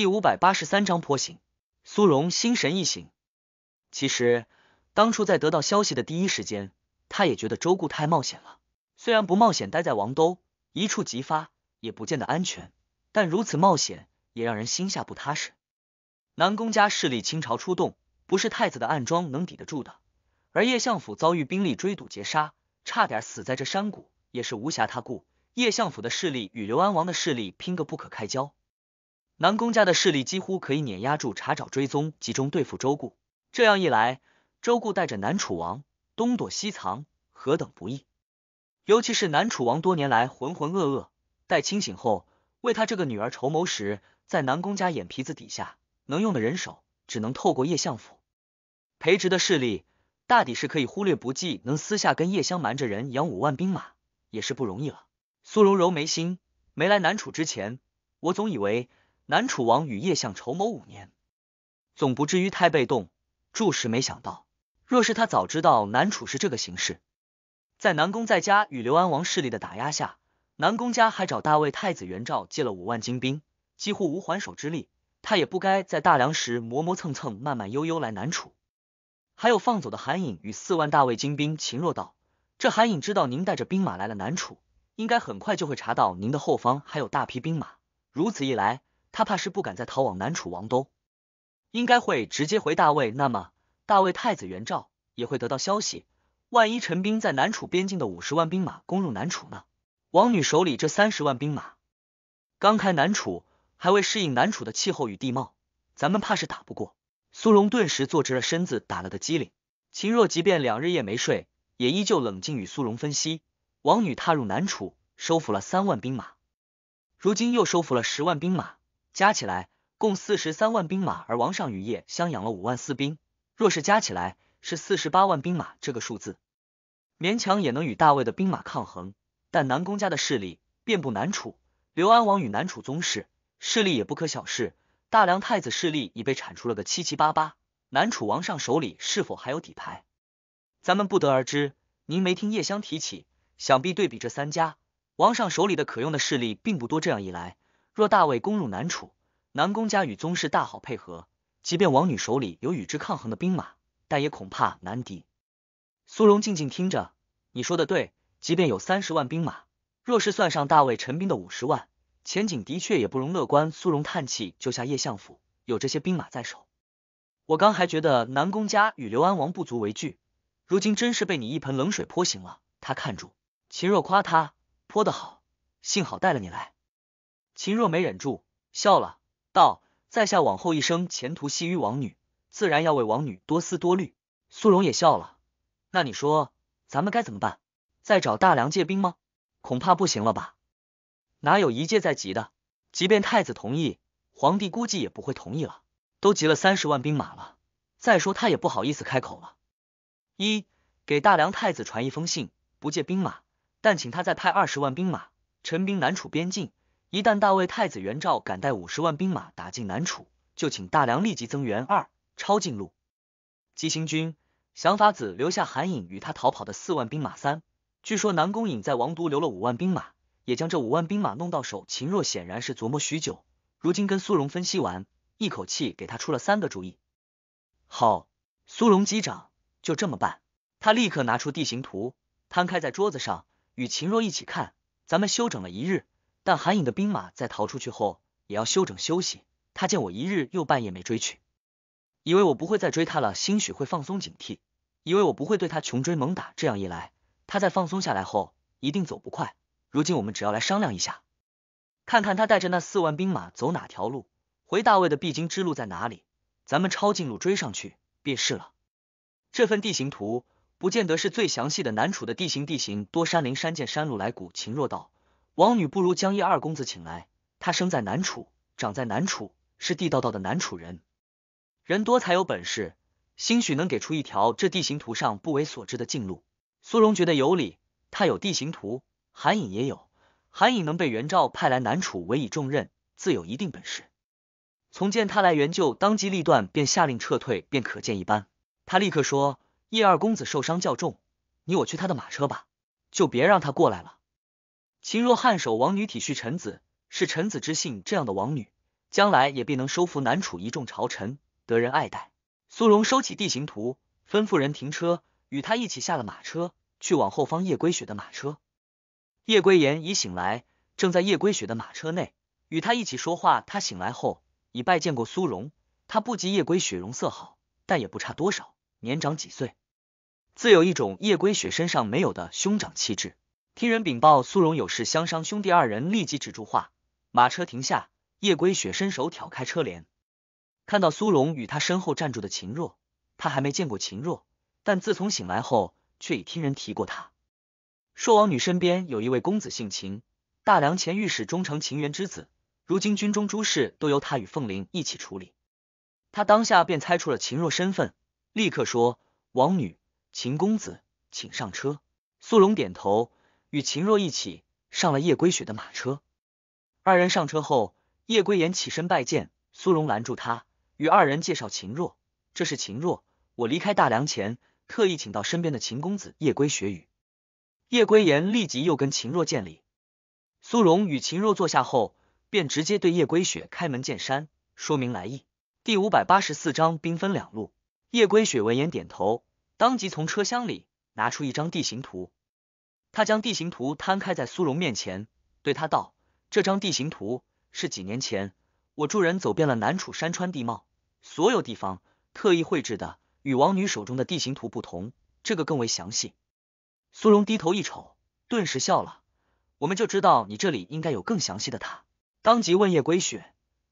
第五百八十三章坡醒。苏荣心神一醒，其实当初在得到消息的第一时间，他也觉得周顾太冒险了。虽然不冒险待在王都，一触即发也不见得安全，但如此冒险也让人心下不踏实。南宫家势力倾巢出动，不是太子的暗桩能抵得住的。而叶相府遭遇兵力追堵截杀，差点死在这山谷，也是无暇他顾。叶相府的势力与刘安王的势力拼个不可开交。南宫家的势力几乎可以碾压住查找追踪，集中对付周顾。这样一来，周顾带着南楚王东躲西藏，何等不易！尤其是南楚王多年来浑浑噩噩，待清醒后为他这个女儿筹谋时，在南宫家眼皮子底下能用的人手，只能透过叶相府培植的势力，大抵是可以忽略不计。能私下跟叶相瞒着人养五万兵马，也是不容易了。苏柔柔眉心，没来南楚之前，我总以为。南楚王与叶相筹谋五年，总不至于太被动。柱石没想到，若是他早知道南楚是这个形势，在南宫在家与刘安王势力的打压下，南宫家还找大魏太子袁绍借了五万精兵，几乎无还手之力。他也不该在大梁时磨磨蹭蹭、慢慢悠悠来南楚。还有放走的韩影与四万大魏精兵。秦若道，这韩影知道您带着兵马来了南楚，应该很快就会查到您的后方还有大批兵马。如此一来。他怕是不敢再逃往南楚王都，应该会直接回大魏。那么，大魏太子袁绍也会得到消息。万一陈兵在南楚边境的五十万兵马攻入南楚呢？王女手里这三十万兵马刚开南楚，还未适应南楚的气候与地貌，咱们怕是打不过。苏荣顿时坐直了身子，打了个激灵。秦若即便两日夜没睡，也依旧冷静与苏荣分析：王女踏入南楚，收服了三万兵马，如今又收服了十万兵马。加起来共四十三万兵马，而王上与叶襄养了五万私兵，若是加起来是四十八万兵马，这个数字勉强也能与大魏的兵马抗衡。但南宫家的势力遍布南楚，刘安王与南楚宗室势力也不可小视。大梁太子势力已被铲除了个七七八八，南楚王上手里是否还有底牌，咱们不得而知。您没听叶襄提起，想必对比这三家，王上手里的可用的势力并不多。这样一来。若大魏攻入南楚，南宫家与宗室大好配合，即便王女手里有与之抗衡的兵马，但也恐怕难敌。苏荣静静听着，你说的对，即便有三十万兵马，若是算上大魏陈兵的五十万，前景的确也不容乐观。苏荣叹气，救下叶相府，有这些兵马在手，我刚还觉得南宫家与刘安王不足为惧，如今真是被你一盆冷水泼醒了。他看住秦若夸他泼得好，幸好带了你来。秦若没忍住笑了，道：“在下往后一生前途系于王女，自然要为王女多思多虑。”苏荣也笑了，那你说咱们该怎么办？再找大梁借兵吗？恐怕不行了吧？哪有一借再急的？即便太子同意，皇帝估计也不会同意了。都集了三十万兵马了，再说他也不好意思开口了。一给大梁太子传一封信，不借兵马，但请他再派二十万兵马陈兵南楚边境。一旦大魏太子袁绍敢带五十万兵马打进南楚，就请大梁立即增援。二抄近路，急行军。想法子留下韩颖与他逃跑的四万兵马。三，据说南宫隐在王都留了五万兵马，也将这五万兵马弄到手。秦若显然是琢磨许久，如今跟苏荣分析完，一口气给他出了三个主意。好，苏荣击掌，就这么办。他立刻拿出地形图，摊开在桌子上，与秦若一起看。咱们休整了一日。但韩颖的兵马在逃出去后，也要休整休息。他见我一日又半夜没追去，以为我不会再追他了，兴许会放松警惕，以为我不会对他穷追猛打。这样一来，他在放松下来后，一定走不快。如今我们只要来商量一下，看看他带着那四万兵马走哪条路，回大魏的必经之路在哪里，咱们抄近路追上去便是了。这份地形图不见得是最详细的，南楚的地形地形多山林山涧山路来谷秦若道。王女不如将叶二公子请来，他生在南楚，长在南楚，是地道道的南楚人，人多才有本事，兴许能给出一条这地形图上不为所知的近路。苏荣觉得有理，他有地形图，韩隐也有，韩隐能被袁绍派来南楚委以重任，自有一定本事。从见他来援救，当机立断便下令撤退，便可见一斑。他立刻说，叶二公子受伤较重，你我去他的马车吧，就别让他过来了。秦若汉守王女体恤臣子是臣子之幸，这样的王女将来也必能收服南楚一众朝臣，得人爱戴。苏荣收起地形图，吩咐人停车，与他一起下了马车，去往后方叶归雪的马车。叶归言已醒来，正在叶归雪的马车内与他一起说话。他醒来后已拜见过苏荣，他不及叶归雪容色好，但也不差多少，年长几岁，自有一种叶归雪身上没有的兄长气质。听人禀报，苏荣有事相商，兄弟二人立即止住话，马车停下。叶归雪伸手挑开车帘，看到苏荣与他身后站住的秦若。他还没见过秦若，但自从醒来后，却已听人提过他。朔王女身边有一位公子姓秦，大梁前御史忠诚秦元之子，如今军中诸事都由他与凤麟一起处理。他当下便猜出了秦若身份，立刻说：“王女，秦公子，请上车。”苏荣点头。与秦若一起上了叶归雪的马车，二人上车后，叶归言起身拜见苏荣，拦住他，与二人介绍秦若：“这是秦若，我离开大梁前特意请到身边的秦公子。”叶归雪雨，叶归言立即又跟秦若见礼。苏荣与秦若坐下后，便直接对叶归雪开门见山说明来意。第五百八十四章，兵分两路。叶归雪闻言点头，当即从车厢里拿出一张地形图。他将地形图摊开在苏荣面前，对他道：“这张地形图是几年前我助人走遍了南楚山川地貌所有地方，特意绘制的。与王女手中的地形图不同，这个更为详细。”苏荣低头一瞅，顿时笑了。我们就知道你这里应该有更详细的。他当即问叶归雪：“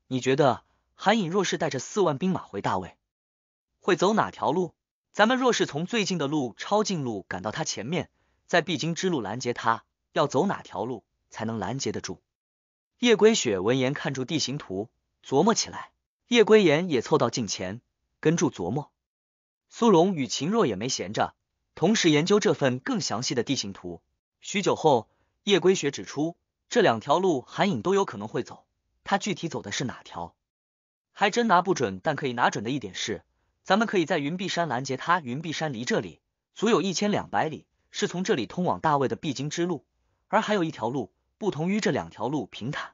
你觉得韩隐若是带着四万兵马回大魏，会走哪条路？咱们若是从最近的路抄近路赶到他前面？”在必经之路拦截他，要走哪条路才能拦截得住？夜归雪闻言看住地形图，琢磨起来。夜归岩也凑到近前，跟住琢磨。苏龙与秦若也没闲着，同时研究这份更详细的地形图。许久后，夜归雪指出这两条路韩影都有可能会走，他具体走的是哪条，还真拿不准。但可以拿准的一点是，咱们可以在云碧山拦截他。云碧山离这里足有一千两百里。是从这里通往大卫的必经之路，而还有一条路，不同于这两条路平坦，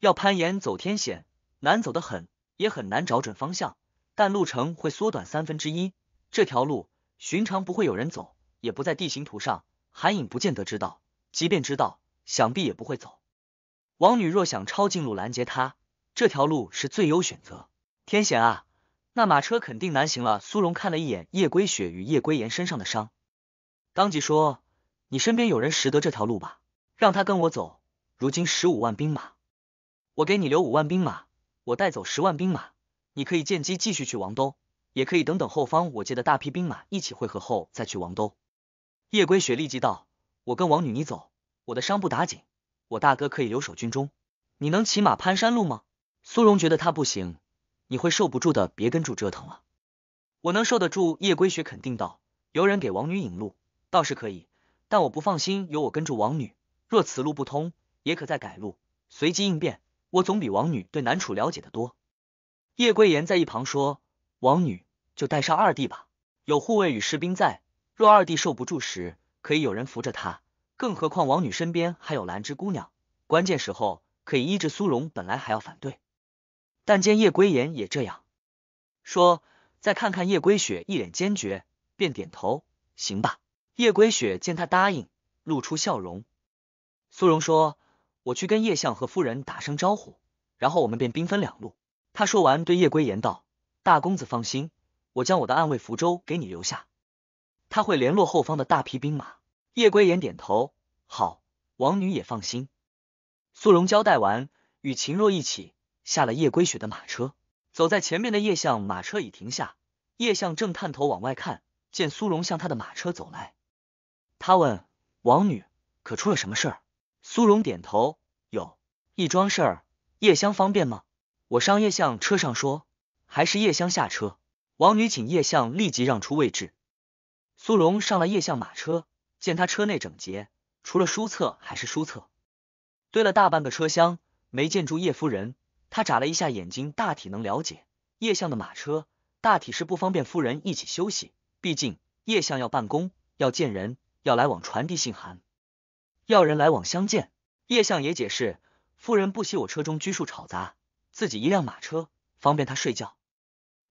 要攀岩走天险，难走得很，也很难找准方向，但路程会缩短三分之一。这条路寻常不会有人走，也不在地形图上，韩影不见得知道，即便知道，想必也不会走。王女若想抄近路拦截他，这条路是最优选择。天险啊，那马车肯定难行了。苏荣看了一眼叶归雪与叶归岩身上的伤。当即说：“你身边有人识得这条路吧？让他跟我走。如今十五万兵马，我给你留五万兵马，我带走十万兵马，你可以见机继续去王都，也可以等等后方我借的大批兵马一起汇合后再去王都。”夜归雪立即道：“我跟王女你走，我的伤不打紧，我大哥可以留守军中。你能骑马攀山路吗？”苏荣觉得他不行，你会受不住的，别跟住折腾了。我能受得住，夜归雪肯定道。有人给王女引路。倒是可以，但我不放心，由我跟住王女。若此路不通，也可再改路，随机应变。我总比王女对南楚了解的多。叶归言在一旁说：“王女就带上二弟吧，有护卫与士兵在。若二弟受不住时，可以有人扶着他。更何况王女身边还有兰芝姑娘，关键时候可以医治。”苏荣本来还要反对，但见叶归言也这样说，再看看叶归雪一脸坚决，便点头：“行吧。”叶归雪见他答应，露出笑容。苏荣说：“我去跟叶相和夫人打声招呼，然后我们便兵分两路。”他说完，对叶归言道：“大公子放心，我将我的暗卫福州给你留下，他会联络后方的大批兵马。”叶归言点头：“好，王女也放心。”苏荣交代完，与秦若一起下了叶归雪的马车。走在前面的叶相马车已停下，叶相正探头往外看，见苏荣向他的马车走来。他问王女，可出了什么事儿？苏荣点头，有一桩事儿。叶香方便吗？我上叶相车上说，还是叶香下车。王女请叶相立即让出位置。苏荣上了叶相马车，见他车内整洁，除了书册还是书册，堆了大半个车厢，没见住叶夫人。他眨了一下眼睛，大体能了解叶相的马车，大体是不方便夫人一起休息，毕竟叶相要办公，要见人。要来往传递信函，要人来往相见。叶相也解释，夫人不喜我车中拘束吵杂，自己一辆马车，方便他睡觉。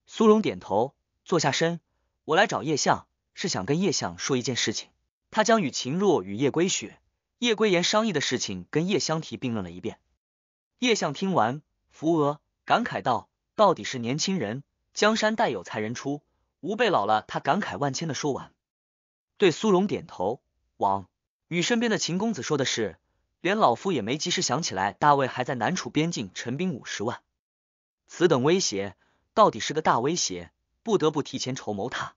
苏荣点头，坐下身。我来找叶相，是想跟叶相说一件事情。他将与秦若与叶归雪、叶归言商议的事情跟叶相提并论了一遍。叶相听完，扶额，感慨道：“到底是年轻人，江山代有才人出，吾辈老了。”他感慨万千的说完。对苏荣点头，王与身边的秦公子说的是，连老夫也没及时想起来，大魏还在南楚边境陈兵五十万，此等威胁到底是个大威胁，不得不提前筹谋。他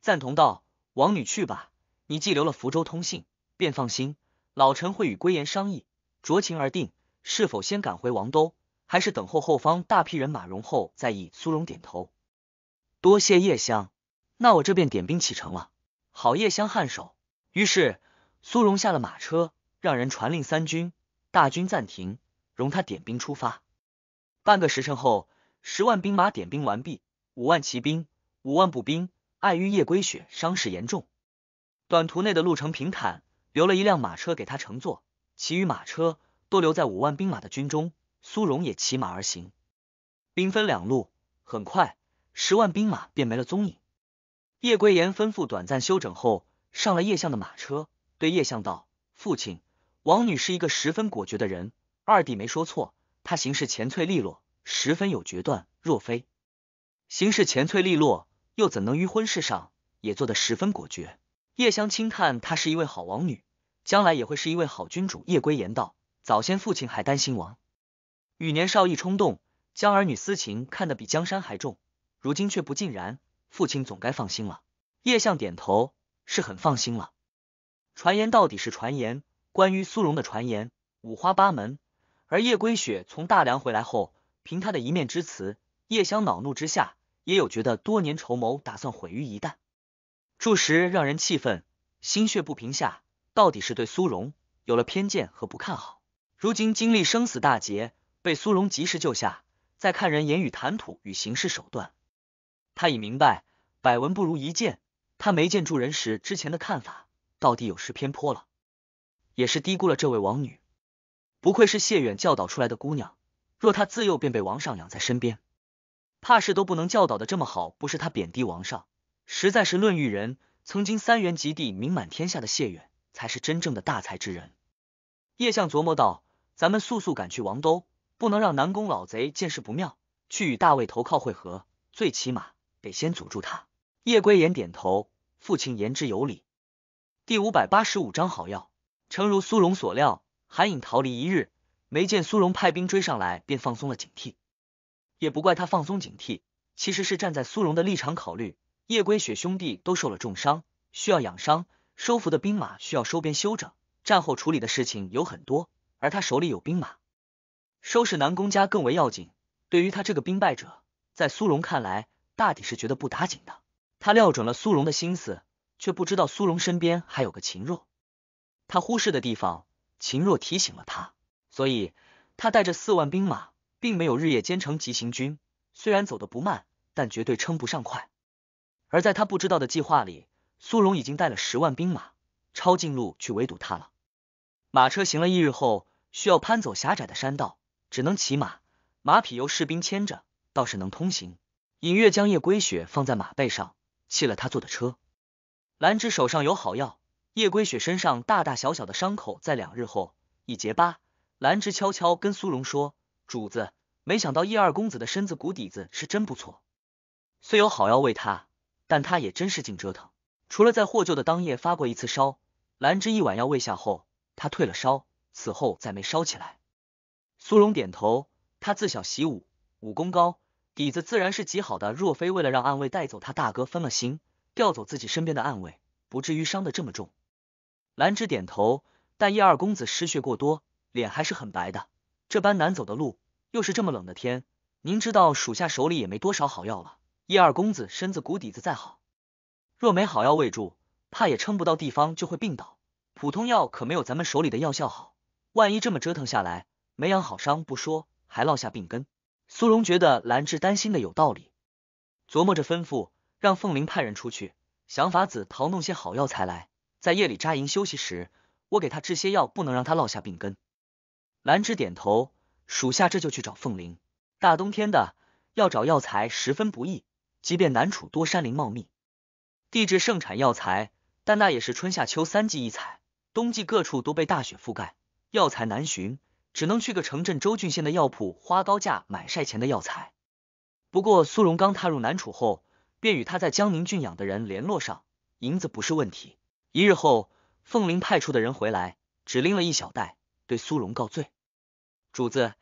赞同道：“王女去吧，你既留了福州通信，便放心。老臣会与归延商议，酌情而定，是否先赶回王都，还是等候后方大批人马融后再议。”苏荣点头，多谢叶香，那我这便点兵启程了。郝夜香颔首，于是苏荣下了马车，让人传令三军，大军暂停，容他点兵出发。半个时辰后，十万兵马点兵完毕，五万骑兵，五万步兵。碍于夜归雪伤势严重，短途内的路程平坦，留了一辆马车给他乘坐，其余马车都留在五万兵马的军中。苏荣也骑马而行，兵分两路，很快，十万兵马便没了踪影。叶归言吩咐短暂休整后，上了叶相的马车，对叶相道：“父亲，王女是一个十分果决的人，二弟没说错，她行事前脆利落，十分有决断。若非行事前脆利落，又怎能于婚事上也做得十分果决？”叶相轻叹：“她是一位好王女，将来也会是一位好君主。”叶归言道：“早先父亲还担心王与年少一冲动，将儿女私情看得比江山还重，如今却不尽然。”父亲总该放心了。叶相点头，是很放心了。传言到底是传言，关于苏荣的传言五花八门。而叶归雪从大梁回来后，凭他的一面之词，叶相恼怒之下，也有觉得多年筹谋打算毁于一旦。住时让人气愤，心血不平下，到底是对苏荣有了偏见和不看好。如今经历生死大劫，被苏荣及时救下，再看人言语谈吐与行事手段。他已明白，百闻不如一见。他没见住人时之前的看法，到底有失偏颇了，也是低估了这位王女。不愧是谢远教导出来的姑娘，若她自幼便被王上养在身边，怕是都不能教导的这么好。不是他贬低王上，实在是论育人，曾经三元及第、名满天下的谢远，才是真正的大才之人。叶相琢磨道：“咱们速速赶去王都，不能让南宫老贼见势不妙，去与大卫投靠会合。最起码。”得先阻住他。叶归言点头，父亲言之有理。第五百八十五章好药。诚如苏荣所料，韩影逃离一日，没见苏荣派兵追上来，便放松了警惕。也不怪他放松警惕，其实是站在苏荣的立场考虑。叶归雪兄弟都受了重伤，需要养伤；收服的兵马需要收编休整。战后处理的事情有很多，而他手里有兵马，收拾南宫家更为要紧。对于他这个兵败者，在苏荣看来。大抵是觉得不打紧的，他料准了苏荣的心思，却不知道苏荣身边还有个秦若。他忽视的地方，秦若提醒了他，所以他带着四万兵马，并没有日夜兼程急行军。虽然走得不慢，但绝对称不上快。而在他不知道的计划里，苏荣已经带了十万兵马，抄近路去围堵他了。马车行了一日后，需要攀走狭窄的山道，只能骑马，马匹由士兵牵着，倒是能通行。尹月将夜归雪放在马背上，弃了他坐的车。兰芝手上有好药，夜归雪身上大大小小的伤口在两日后已结疤。兰芝悄悄跟苏荣说：“主子，没想到叶二公子的身子骨底子是真不错。虽有好药喂他，但他也真是净折腾。除了在获救的当夜发过一次烧，兰芝一碗药喂下后，他退了烧，此后再没烧起来。”苏荣点头，他自小习武，武功高。底子自然是极好的，若非为了让暗卫带走他大哥分了心，调走自己身边的暗卫，不至于伤得这么重。兰芝点头，但叶二公子失血过多，脸还是很白的。这般难走的路，又是这么冷的天，您知道属下手里也没多少好药了。叶二公子身子骨底子再好，若没好药喂住，怕也撑不到地方就会病倒。普通药可没有咱们手里的药效好，万一这么折腾下来没养好伤不说，还落下病根。苏荣觉得兰芝担心的有道理，琢磨着吩咐让凤玲派人出去，想法子淘弄些好药材来。在夜里扎营休息时，我给他治些药，不能让他落下病根。兰芝点头，属下这就去找凤玲。大冬天的，要找药材十分不易。即便南楚多山林茂密，地质盛产药材，但那也是春夏秋三季一采，冬季各处都被大雪覆盖，药材难寻。只能去个城镇州郡县的药铺，花高价买晒钱的药材。不过苏荣刚踏入南楚后，便与他在江宁郡养的人联络上，银子不是问题。一日后，凤林派出的人回来，只拎了一小袋，对苏荣告罪：“主子，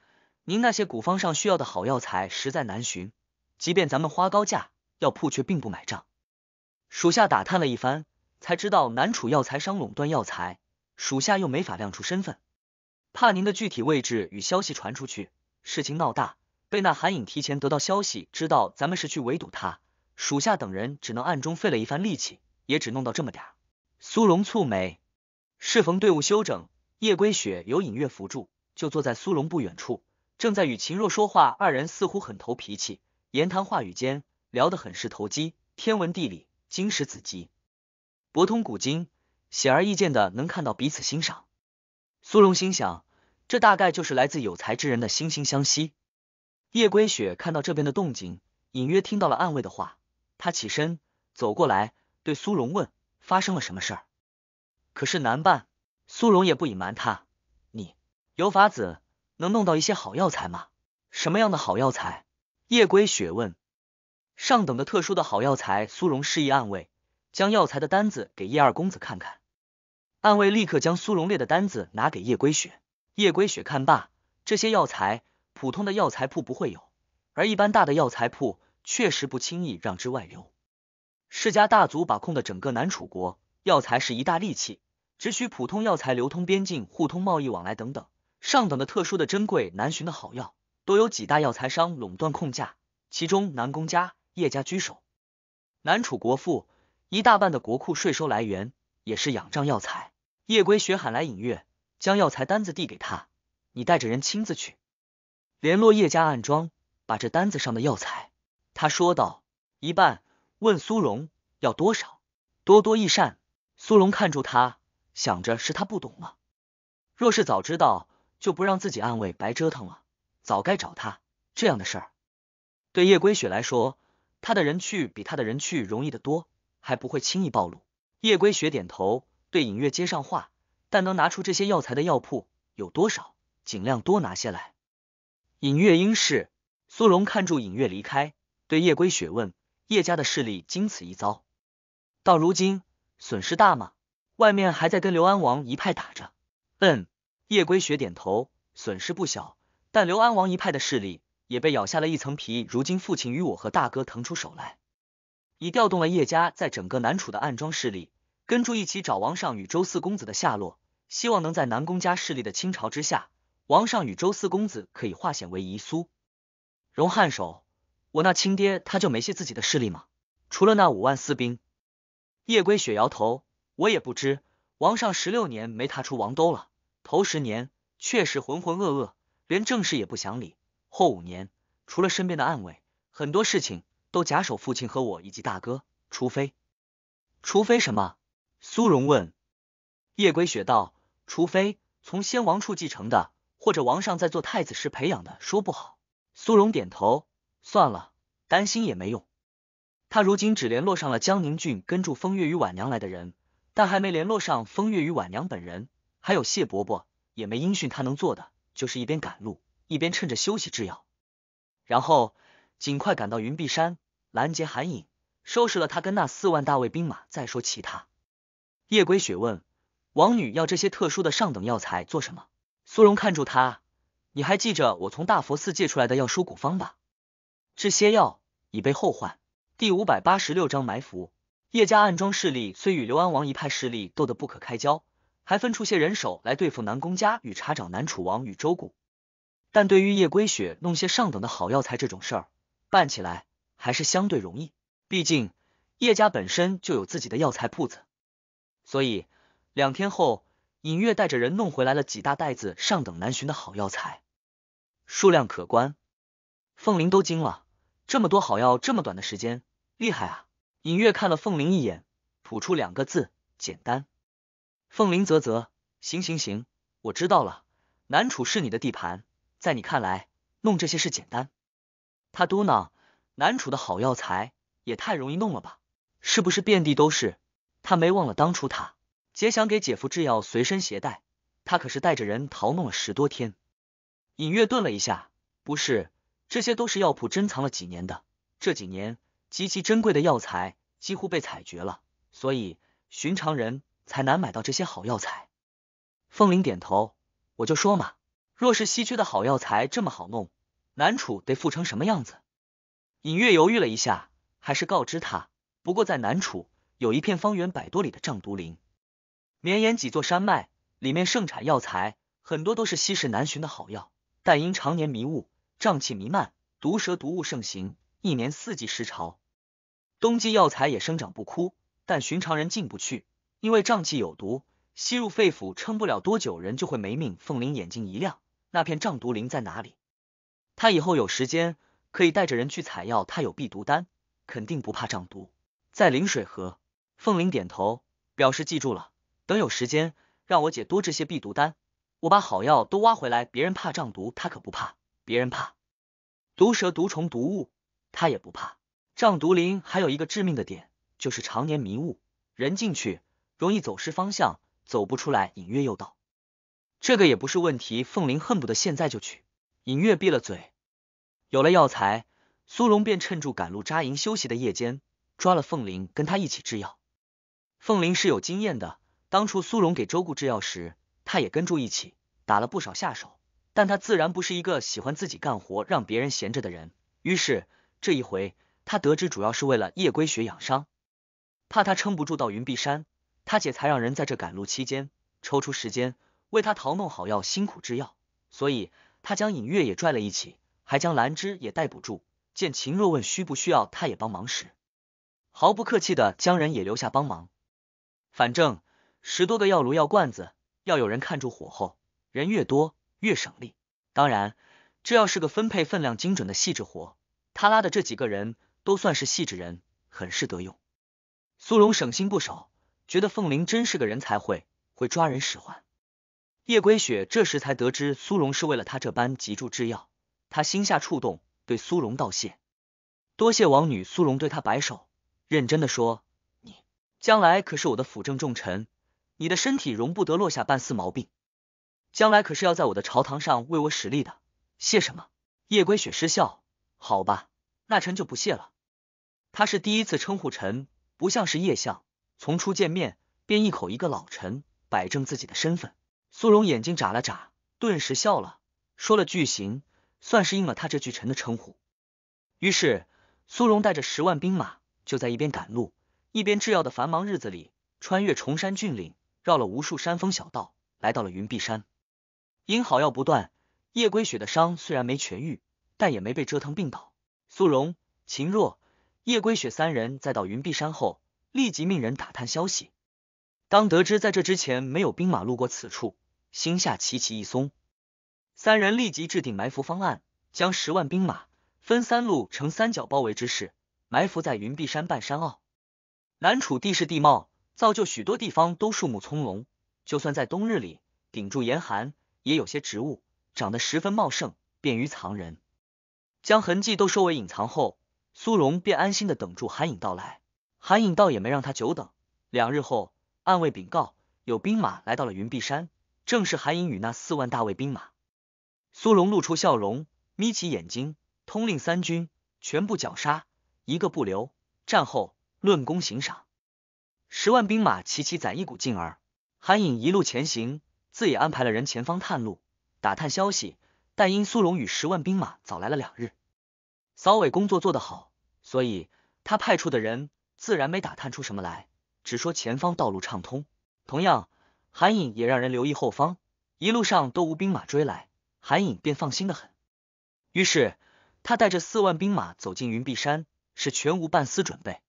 您那些古方上需要的好药材实在难寻，即便咱们花高价，药铺却并不买账。属下打探了一番，才知道南楚药材商垄断药材，属下又没法亮出身份。”怕您的具体位置与消息传出去，事情闹大，被那韩影提前得到消息，知道咱们是去围堵他，属下等人只能暗中费了一番力气，也只弄到这么点儿。苏荣蹙眉，适逢队伍休整，叶归雪有隐月扶助，就坐在苏荣不远处，正在与秦若说话，二人似乎很投脾气，言谈话语间聊得很是投机，天文地理、经史子集，博通古今，显而易见的能看到彼此欣赏。苏荣心想，这大概就是来自有才之人的惺惺相惜。叶归雪看到这边的动静，隐约听到了暗卫的话，他起身走过来，对苏荣问：“发生了什么事儿？”可是难办。苏荣也不隐瞒他：“你有法子能弄到一些好药材吗？什么样的好药材？”叶归雪问。上等的、特殊的好药材。苏荣示意暗卫将药材的单子给叶二公子看看。暗卫立刻将苏荣烈的单子拿给叶归雪。叶归雪看罢，这些药材普通的药材铺不会有，而一般大的药材铺确实不轻易让之外流。世家大族把控的整个南楚国药材是一大利器，只许普通药材流通边境互通贸易往来等等。上等的特殊的珍贵难寻的好药，都有几大药材商垄断控价，其中南宫家、叶家居首。南楚国富一大半的国库税收来源，也是仰仗药材。叶归雪喊来影月，将药材单子递给他，你带着人亲自去联络叶家暗庄，把这单子上的药材。他说道。一半问苏荣要多少，多多益善。苏荣看住他，想着是他不懂了。若是早知道，就不让自己暗卫白折腾了，早该找他。这样的事儿，对叶归雪来说，他的人去比他的人去容易得多，还不会轻易暴露。叶归雪点头。对尹月接上话，但能拿出这些药材的药铺有多少？尽量多拿些来。尹月应是苏荣看住尹月离开，对叶归雪问：叶家的势力经此一遭，到如今损失大吗？外面还在跟刘安王一派打着。嗯，叶归雪点头，损失不小，但刘安王一派的势力也被咬下了一层皮。如今父亲与我和大哥腾出手来，已调动了叶家在整个南楚的暗桩势力。跟住一起找王上与周四公子的下落，希望能在南宫家势力的倾巢之下，王上与周四公子可以化险为夷。苏荣汉首，我那亲爹他就没些自己的势力吗？除了那五万私兵。夜归雪摇头，我也不知。王上十六年没踏出王都了，头十年确实浑浑噩噩，连正事也不想理。后五年，除了身边的暗卫，很多事情都假手父亲和我以及大哥，除非，除非什么？苏荣问：“夜归雪道，除非从先王处继承的，或者王上在做太子时培养的，说不好。”苏荣点头，算了，担心也没用。他如今只联络上了江宁郡跟住风月与婉娘来的人，但还没联络上风月与婉娘本人，还有谢伯伯也没音讯。他能做的就是一边赶路，一边趁着休息制药，然后尽快赶到云碧山，拦截韩影，收拾了他跟那四万大魏兵马，再说其他。叶归雪问王女要这些特殊的上等药材做什么？苏荣看住他，你还记着我从大佛寺借出来的药书古方吧？这些药已备后患。第五百八十六章埋伏。叶家暗桩势力虽与刘安王一派势力斗得不可开交，还分出些人手来对付南宫家与查找南楚王与周谷，但对于叶归雪弄些上等的好药材这种事儿，办起来还是相对容易。毕竟叶家本身就有自己的药材铺子。所以，两天后，尹月带着人弄回来了几大袋子上等难寻的好药材，数量可观。凤玲都惊了，这么多好药，这么短的时间，厉害啊！尹月看了凤玲一眼，吐出两个字：“简单。”凤玲啧啧，行行行，我知道了。南楚是你的地盘，在你看来，弄这些事简单？他嘟囔：“南楚的好药材也太容易弄了吧？是不是遍地都是？”他没忘了当初，他姐想给姐夫制药随身携带，他可是带着人逃弄了十多天。尹月顿了一下，不是，这些都是药铺珍藏了几年的，这几年极其珍贵的药材几乎被采绝了，所以寻常人才难买到这些好药材。凤玲点头，我就说嘛，若是稀缺的好药材这么好弄，南楚得富成什么样子？尹月犹豫了一下，还是告知他，不过在南楚。有一片方圆百多里的瘴毒林，绵延几座山脉，里面盛产药材，很多都是稀世难寻的好药。但因常年迷雾、瘴气弥漫，毒蛇毒物盛行，一年四季失潮，冬季药材也生长不枯，但寻常人进不去，因为瘴气有毒，吸入肺腑撑不了多久，人就会没命。凤林眼睛一亮，那片瘴毒林在哪里？他以后有时间可以带着人去采药，他有避毒丹，肯定不怕瘴毒。在灵水河。凤玲点头，表示记住了。等有时间，让我姐多制些避毒丹，我把好药都挖回来。别人怕瘴毒，他可不怕。别人怕毒蛇、毒虫、毒物，他也不怕。瘴毒林还有一个致命的点，就是常年迷雾，人进去容易走失方向，走不出来。隐月又道：“这个也不是问题。”凤玲恨不得现在就去。隐月闭了嘴。有了药材，苏荣便趁住赶路、扎营、休息的夜间，抓了凤玲，跟他一起制药。凤麟是有经验的，当初苏荣给周顾制药时，他也跟住一起，打了不少下手。但他自然不是一个喜欢自己干活让别人闲着的人，于是这一回他得知主要是为了夜归雪养伤，怕他撑不住到云碧山，他姐才让人在这赶路期间抽出时间为他淘弄好药，辛苦制药。所以他将尹月也拽了一起，还将兰芝也逮捕住。见秦若问需不需要他也帮忙时，毫不客气的将人也留下帮忙。反正十多个药炉、药罐子要有人看住火候，人越多越省力。当然，这要是个分配分量精准的细致活，他拉的这几个人都算是细致人，很是得用。苏荣省心不少，觉得凤玲真是个人才，会会抓人使唤。叶归雪这时才得知苏荣是为了他这般急助制药，他心下触动，对苏荣道谢，多谢王女。苏荣对他摆手，认真的说。将来可是我的辅政重臣，你的身体容不得落下半丝毛病。将来可是要在我的朝堂上为我使力的，谢什么？叶归雪失笑，好吧，那臣就不谢了。他是第一次称呼臣，不像是叶相，从初见面便一口一个老臣，摆正自己的身份。苏荣眼睛眨了眨，顿时笑了，说了句“行”，算是应了他这句臣的称呼。于是，苏荣带着十万兵马就在一边赶路。一边制药的繁忙日子里，穿越崇山峻岭，绕了无数山峰小道，来到了云碧山。因好药不断，叶归雪的伤虽然没痊愈，但也没被折腾病倒。苏荣、秦若、叶归雪三人在到云碧山后，立即命人打探消息。当得知在这之前没有兵马路过此处，心下齐齐一松。三人立即制定埋伏方案，将十万兵马分三路呈三角包围之势，埋伏在云碧山半山坳。南楚地势地貌造就许多地方都树木葱茏，就算在冬日里顶住严寒，也有些植物长得十分茂盛，便于藏人。将痕迹都收为隐藏后，苏荣便安心的等住韩影到来。韩影倒也没让他久等，两日后暗卫禀告，有兵马来到了云碧山，正是韩影与那四万大魏兵马。苏荣露出笑容，眯起眼睛，通令三军全部绞杀，一个不留。战后。论功行赏，十万兵马齐齐攒一股劲儿。韩颖一路前行，自也安排了人前方探路、打探消息。但因苏荣与十万兵马早来了两日，扫尾工作做得好，所以他派出的人自然没打探出什么来，只说前方道路畅通。同样，韩颖也让人留意后方，一路上都无兵马追来，韩颖便放心的很。于是，他带着四万兵马走进云碧山，是全无半丝准备。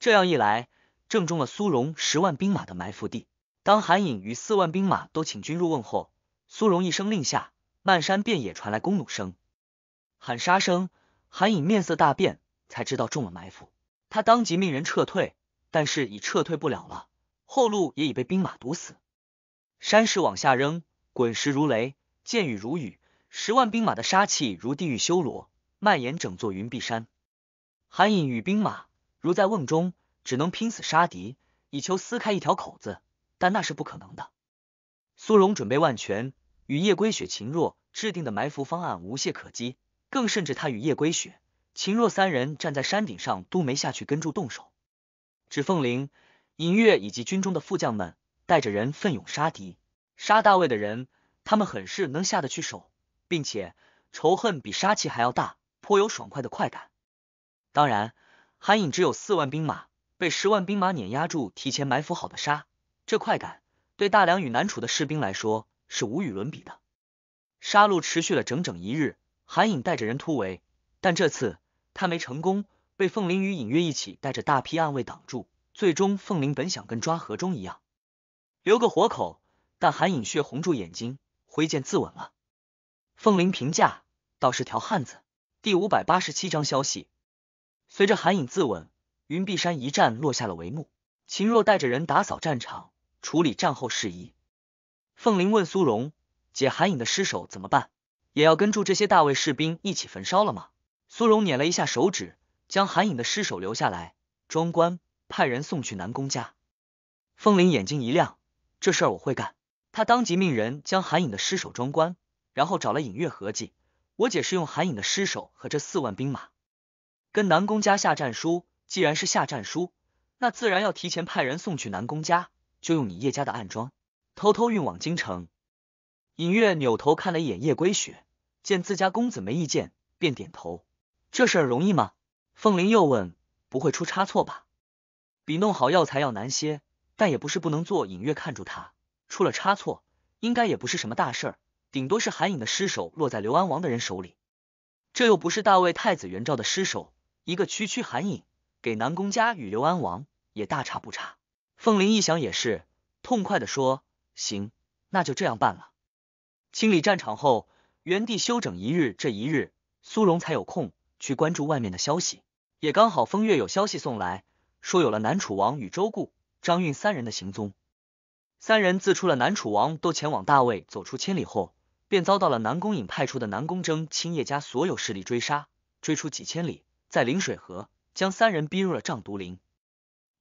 这样一来，正中了苏荣十万兵马的埋伏地。当韩颖与四万兵马都请军入瓮后，苏荣一声令下，漫山遍野传来弓弩声、喊杀声。韩颖面色大变，才知道中了埋伏。他当即命人撤退，但是已撤退不了了，后路也已被兵马堵死。山石往下扔，滚石如雷，箭雨如雨，十万兵马的杀气如地狱修罗，蔓延整座云碧山。韩颖与兵马。如在瓮中，只能拼死杀敌，以求撕开一条口子，但那是不可能的。苏荣准备万全，与夜归雪、秦若制定的埋伏方案无懈可击。更甚至，他与夜归雪、秦若三人站在山顶上都没下去，跟住动手。指凤林、尹月以及军中的副将们带着人奋勇杀敌，杀大卫的人，他们很是能下得去手，并且仇恨比杀气还要大，颇有爽快的快感。当然。韩颖只有四万兵马，被十万兵马碾压住，提前埋伏好的杀，这快感对大梁与南楚的士兵来说是无与伦比的。杀戮持续了整整一日，韩颖带着人突围，但这次他没成功，被凤林与隐月一起带着大批暗卫挡住。最终，凤林本想跟抓河中一样留个活口，但韩颖血红住眼睛，挥剑自刎了。凤玲评价倒是条汉子。第五百八十七章消息。随着韩影自刎，云碧山一战落下了帷幕。秦若带着人打扫战场，处理战后事宜。凤玲问苏荣：“解韩影的尸首怎么办？也要跟住这些大卫士兵一起焚烧了吗？”苏荣捻了一下手指，将韩影的尸首留下来，装棺，派人送去南宫家。凤玲眼睛一亮：“这事儿我会干。”他当即命人将韩影的尸首装棺，然后找了尹月合计：“我姐是用韩影的尸首和这四万兵马。”跟南宫家下战书，既然是下战书，那自然要提前派人送去南宫家，就用你叶家的暗桩偷偷运往京城。尹月扭头看了一眼叶归雪，见自家公子没意见，便点头。这事容易吗？凤玲又问，不会出差错吧？比弄好药材要难些，但也不是不能做。尹月看住他，出了差错，应该也不是什么大事儿，顶多是韩影的尸首落在刘安王的人手里，这又不是大魏太子袁绍的尸首。一个区区寒影，给南宫家与刘安王也大差不差。凤麟一想也是，痛快的说：“行，那就这样办了。”清理战场后，原地休整一日。这一日，苏荣才有空去关注外面的消息，也刚好风月有消息送来，说有了南楚王与周固、张运三人的行踪。三人自出了南楚王，都前往大魏，走出千里后，便遭到了南宫颖派出的南宫征、青叶家所有势力追杀，追出几千里。在临水河将三人逼入了瘴毒林。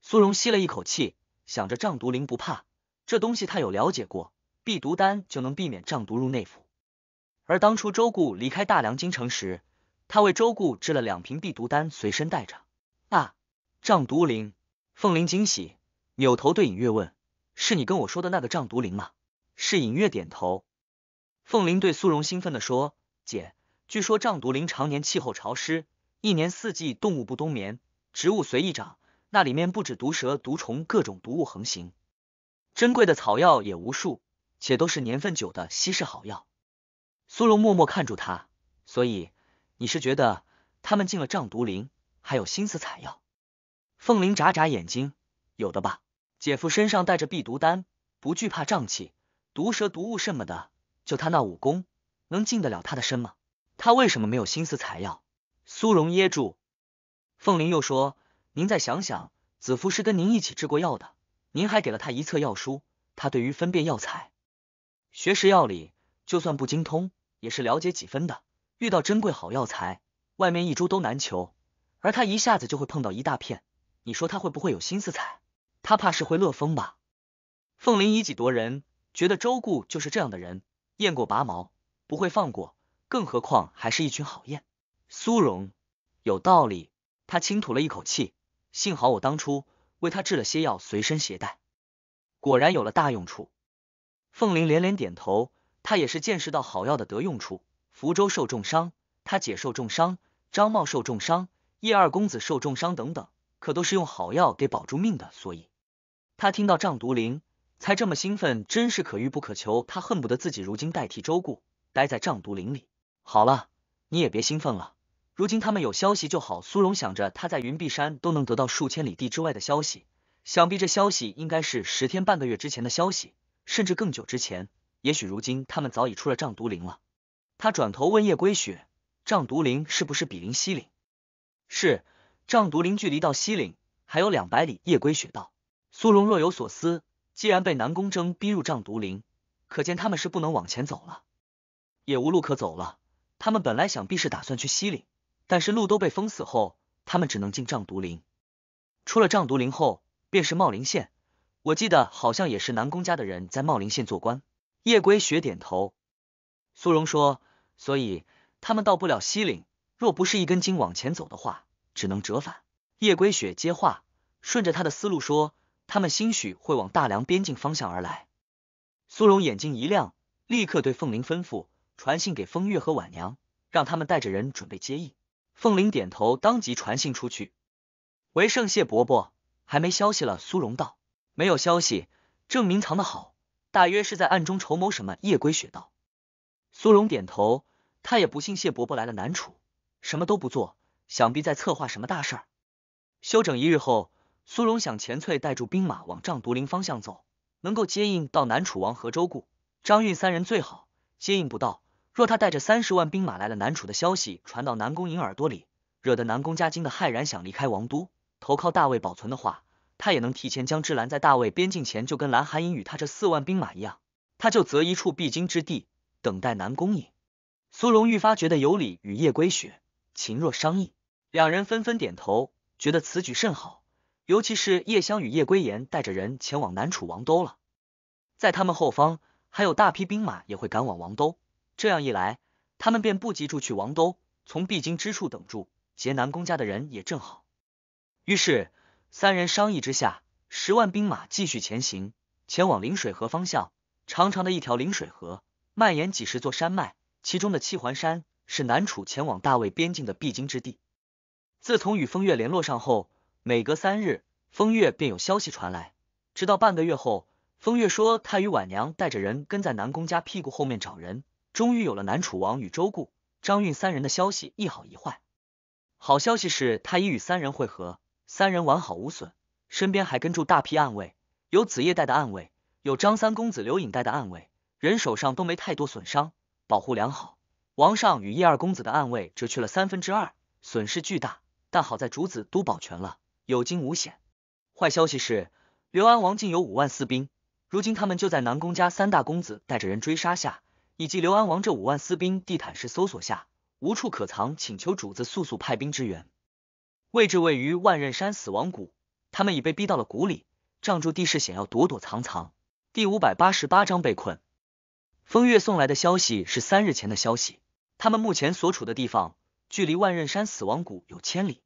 苏荣吸了一口气，想着瘴毒林不怕，这东西他有了解过，避毒丹就能避免瘴毒入内府。而当初周顾离开大梁京城时，他为周顾制了两瓶避毒丹，随身带着。啊，瘴毒林！凤林惊喜，扭头对尹月问：“是你跟我说的那个瘴毒林吗？”是尹月点头。凤林对苏荣兴奋的说：“姐，据说瘴毒林常年气候潮湿。”一年四季，动物不冬眠，植物随意长。那里面不止毒蛇、毒虫，各种毒物横行，珍贵的草药也无数，且都是年份久的稀世好药。苏荣默默看住他，所以你是觉得他们进了瘴毒林，还有心思采药？凤玲眨眨眼睛，有的吧。姐夫身上带着避毒丹，不惧怕瘴气、毒蛇、毒物什么的。就他那武功，能进得了他的身吗？他为什么没有心思采药？苏荣噎住，凤玲又说：“您再想想，子夫是跟您一起治过药的，您还给了他一册药书，他对于分辨药材、学识药理，就算不精通，也是了解几分的。遇到珍贵好药材，外面一株都难求，而他一下子就会碰到一大片，你说他会不会有心思采？他怕是会乐疯吧？”凤玲以己夺人，觉得周顾就是这样的人，雁过拔毛，不会放过，更何况还是一群好雁。苏荣，有道理。他轻吐了一口气，幸好我当初为他制了些药，随身携带，果然有了大用处。凤玲连连点头，他也是见识到好药的得用处。福州受重伤，他姐受重伤，张茂受重伤，叶二公子受重伤，等等，可都是用好药给保住命的。所以，他听到瘴毒林才这么兴奋，真是可遇不可求。他恨不得自己如今代替周顾，待在瘴毒林里。好了，你也别兴奋了。如今他们有消息就好。苏荣想着，他在云碧山都能得到数千里地之外的消息，想必这消息应该是十天半个月之前的消息，甚至更久之前。也许如今他们早已出了丈毒林了。他转头问叶归雪：“丈毒林是不是比邻西岭？”“是，丈毒林距离到西岭还有两百里。”叶归雪道。苏荣若有所思，既然被南宫征逼入丈毒林，可见他们是不能往前走了，也无路可走了。他们本来想必是打算去西岭。但是路都被封死后，他们只能进藏毒林。出了藏毒林后，便是茂林县。我记得好像也是南宫家的人在茂林县做官。叶归雪点头。苏荣说：“所以他们到不了西岭。若不是一根筋往前走的话，只能折返。”叶归雪接话，顺着他的思路说：“他们兴许会往大梁边境方向而来。”苏荣眼睛一亮，立刻对凤林吩咐：“传信给风月和婉娘，让他们带着人准备接应。”凤玲点头，当即传信出去。维盛谢伯伯还没消息了。苏荣道：“没有消息，证明藏的好，大约是在暗中筹谋什么。”夜归雪道。苏荣点头，他也不信谢伯伯来了南楚，什么都不做，想必在策划什么大事儿。休整一日后，苏荣想钱翠带住兵马往丈独林方向走，能够接应到南楚王和周固、张运三人最好，接应不到。若他带着三十万兵马来了南楚的消息传到南宫颖耳朵里，惹得南宫家惊的骇然，想离开王都投靠大魏保存的话，他也能提前将芝兰在大魏边境前，就跟蓝寒影与他这四万兵马一样，他就择一处必经之地等待南宫引。苏荣愈发觉得有理，与叶归雪、秦若商议，两人纷纷点头，觉得此举甚好。尤其是叶香与叶归言带着人前往南楚王都了，在他们后方还有大批兵马也会赶往王都。这样一来，他们便不急着去王都，从必经之处等住劫南宫家的人也正好。于是三人商议之下，十万兵马继续前行，前往临水河方向。长长的一条临水河，蔓延几十座山脉，其中的七环山是南楚前往大魏边境的必经之地。自从与风月联络上后，每隔三日，风月便有消息传来，直到半个月后，风月说他与婉娘带着人跟在南宫家屁股后面找人。终于有了南楚王与周固、张运三人的消息，一好一坏。好消息是他已与三人会合，三人完好无损，身边还跟住大批暗卫，有子夜带的暗卫，有张三公子刘影带的暗卫，人手上都没太多损伤，保护良好。王上与叶二公子的暗卫只去了三分之二，损失巨大，但好在主子都保全了，有惊无险。坏消息是刘安王竟有五万四兵，如今他们就在南宫家三大公子带着人追杀下。以及刘安王这五万私兵地毯式搜索下，无处可藏，请求主子速速派兵支援。位置位于万仞山死亡谷，他们已被逼到了谷里，仗住地势险要，躲躲藏藏。第五百八十八章被困。风月送来的消息是三日前的消息，他们目前所处的地方距离万仞山死亡谷有千里。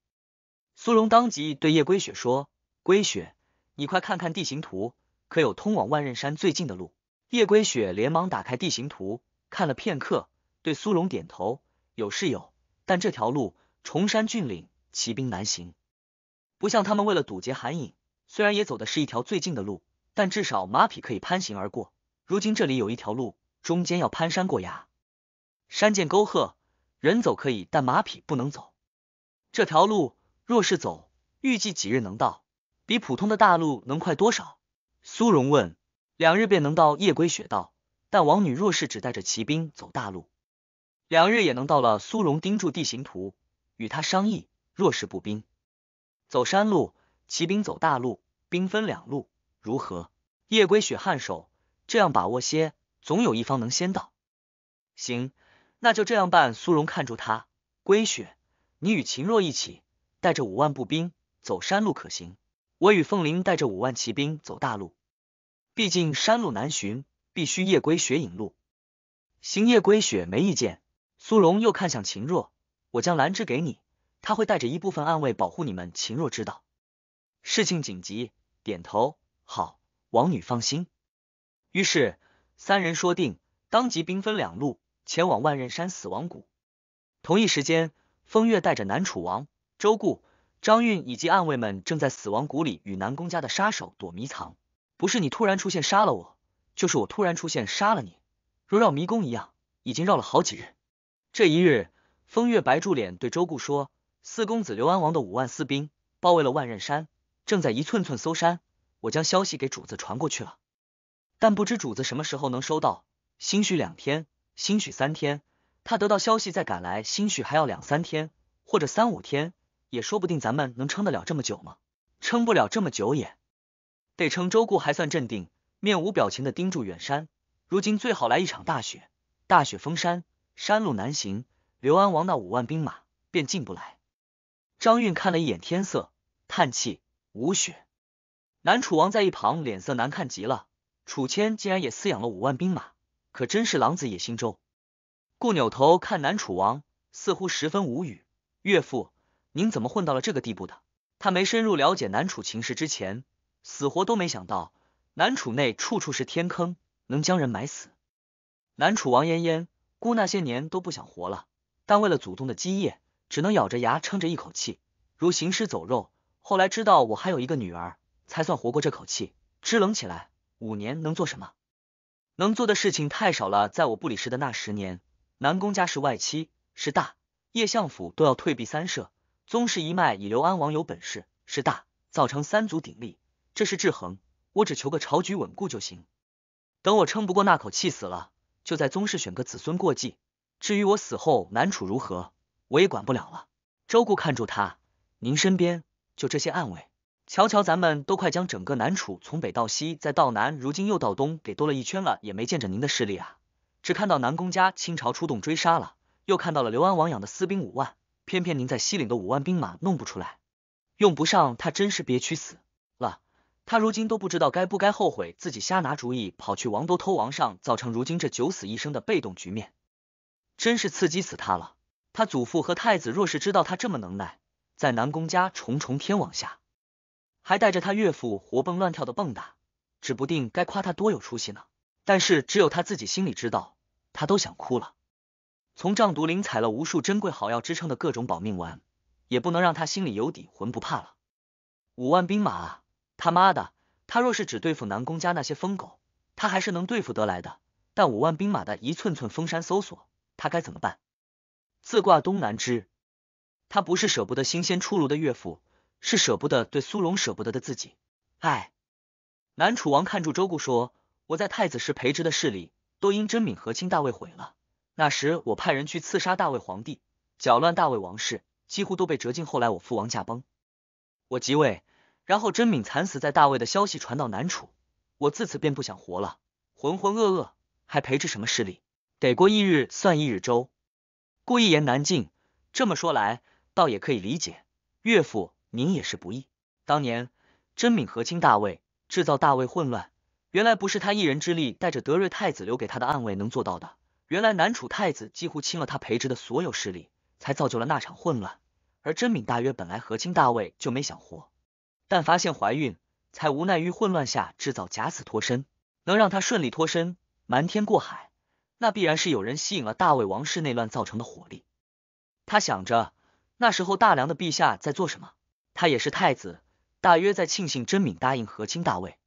苏荣当即对叶归雪说：“归雪，你快看看地形图，可有通往万仞山最近的路？”叶归雪连忙打开地形图，看了片刻，对苏荣点头：“有是有，但这条路崇山峻岭，骑兵难行。不像他们为了堵截韩影，虽然也走的是一条最近的路，但至少马匹可以攀行而过。如今这里有一条路，中间要攀山过崖，山涧沟壑，人走可以，但马匹不能走。这条路若是走，预计几日能到？比普通的大路能快多少？”苏荣问。两日便能到夜归雪道，但王女若是只带着骑兵走大路，两日也能到了。苏荣盯住地形图，与他商议。若是步兵走山路，骑兵走大路，兵分两路，如何？夜归雪颔首，这样把握些，总有一方能先到。行，那就这样办。苏荣看住他，归雪，你与秦若一起带着五万步兵走山路可行。我与凤麟带着五万骑兵走大路。毕竟山路难寻，必须夜归雪引路。行夜归雪没意见。苏荣又看向秦若，我将兰芝给你，他会带着一部分暗卫保护你们。秦若知道事情紧急，点头，好，王女放心。于是三人说定，当即兵分两路前往万仞山死亡谷。同一时间，风月带着南楚王周顾、张运以及暗卫们正在死亡谷里与南宫家的杀手躲迷藏。不是你突然出现杀了我，就是我突然出现杀了你，如绕迷宫一样，已经绕了好几日。这一日，风月白住脸对周顾说：“四公子刘安王的五万私兵包围了万仞山，正在一寸寸搜山。我将消息给主子传过去了，但不知主子什么时候能收到。兴许两天，兴许三天，他得到消息再赶来，兴许还要两三天，或者三五天，也说不定。咱们能撑得了这么久吗？撑不了这么久也。”得称周顾还算镇定，面无表情的盯住远山。如今最好来一场大雪，大雪封山，山路难行，刘安王那五万兵马便进不来。张运看了一眼天色，叹气：无雪。南楚王在一旁脸色难看极了。楚千竟然也饲养了五万兵马，可真是狼子野心。周顾扭头看南楚王，似乎十分无语：“岳父，您怎么混到了这个地步的？”他没深入了解南楚情势之前。死活都没想到，南楚内处处是天坑，能将人埋死。南楚王嫣嫣，姑那些年都不想活了，但为了祖宗的基业，只能咬着牙撑着一口气，如行尸走肉。后来知道我还有一个女儿，才算活过这口气。支棱起来，五年能做什么？能做的事情太少了。在我不理事的那十年，南宫家是外戚，是大；叶相府都要退避三舍；宗室一脉以刘安王有本事，是大，造成三足鼎立。这是制衡，我只求个朝局稳固就行。等我撑不过那口气死了，就在宗室选个子孙过继。至于我死后南楚如何，我也管不了了。周顾看住他，您身边就这些暗卫。瞧瞧，咱们都快将整个南楚从北到西，再到南，如今又到东，给兜了一圈了，也没见着您的势力啊！只看到南宫家倾巢出动追杀了，又看到了刘安王养的私兵五万，偏偏您在西岭的五万兵马弄不出来，用不上，他真是憋屈死了。他如今都不知道该不该后悔自己瞎拿主意跑去王都偷王上，造成如今这九死一生的被动局面，真是刺激死他了。他祖父和太子若是知道他这么能耐，在南宫家重重天网下，还带着他岳父活蹦乱跳的蹦跶，指不定该夸他多有出息呢。但是只有他自己心里知道，他都想哭了。从丈毒林采了无数珍贵好药支撑的各种保命丸，也不能让他心里有底，魂不怕了。五万兵马啊！他妈的，他若是只对付南宫家那些疯狗，他还是能对付得来的。但五万兵马的一寸寸封山搜索，他该怎么办？自挂东南枝。他不是舍不得新鲜出炉的岳父，是舍不得对苏荣舍不得的自己。唉。南楚王看住周顾说：“我在太子时培植的势力，都因甄敏和亲大魏毁了。那时我派人去刺杀大魏皇帝，搅乱大魏王室，几乎都被折尽。后来我父王驾崩，我即位。”然后甄敏惨死在大卫的消息传到南楚，我自此便不想活了，浑浑噩噩，还培植什么势力？得过一日算一日，周故一言难尽。这么说来，倒也可以理解。岳父，您也是不易。当年甄敏和亲大卫，制造大卫混乱，原来不是他一人之力，带着德瑞太子留给他的暗卫能做到的。原来南楚太子几乎倾了他培植的所有势力，才造就了那场混乱。而甄敏大约本来和亲大卫就没想活。但发现怀孕，才无奈于混乱下制造假死脱身，能让他顺利脱身、瞒天过海，那必然是有人吸引了大魏王室内乱造成的火力。他想着那时候大梁的陛下在做什么，他也是太子，大约在庆幸真敏答应和亲大魏，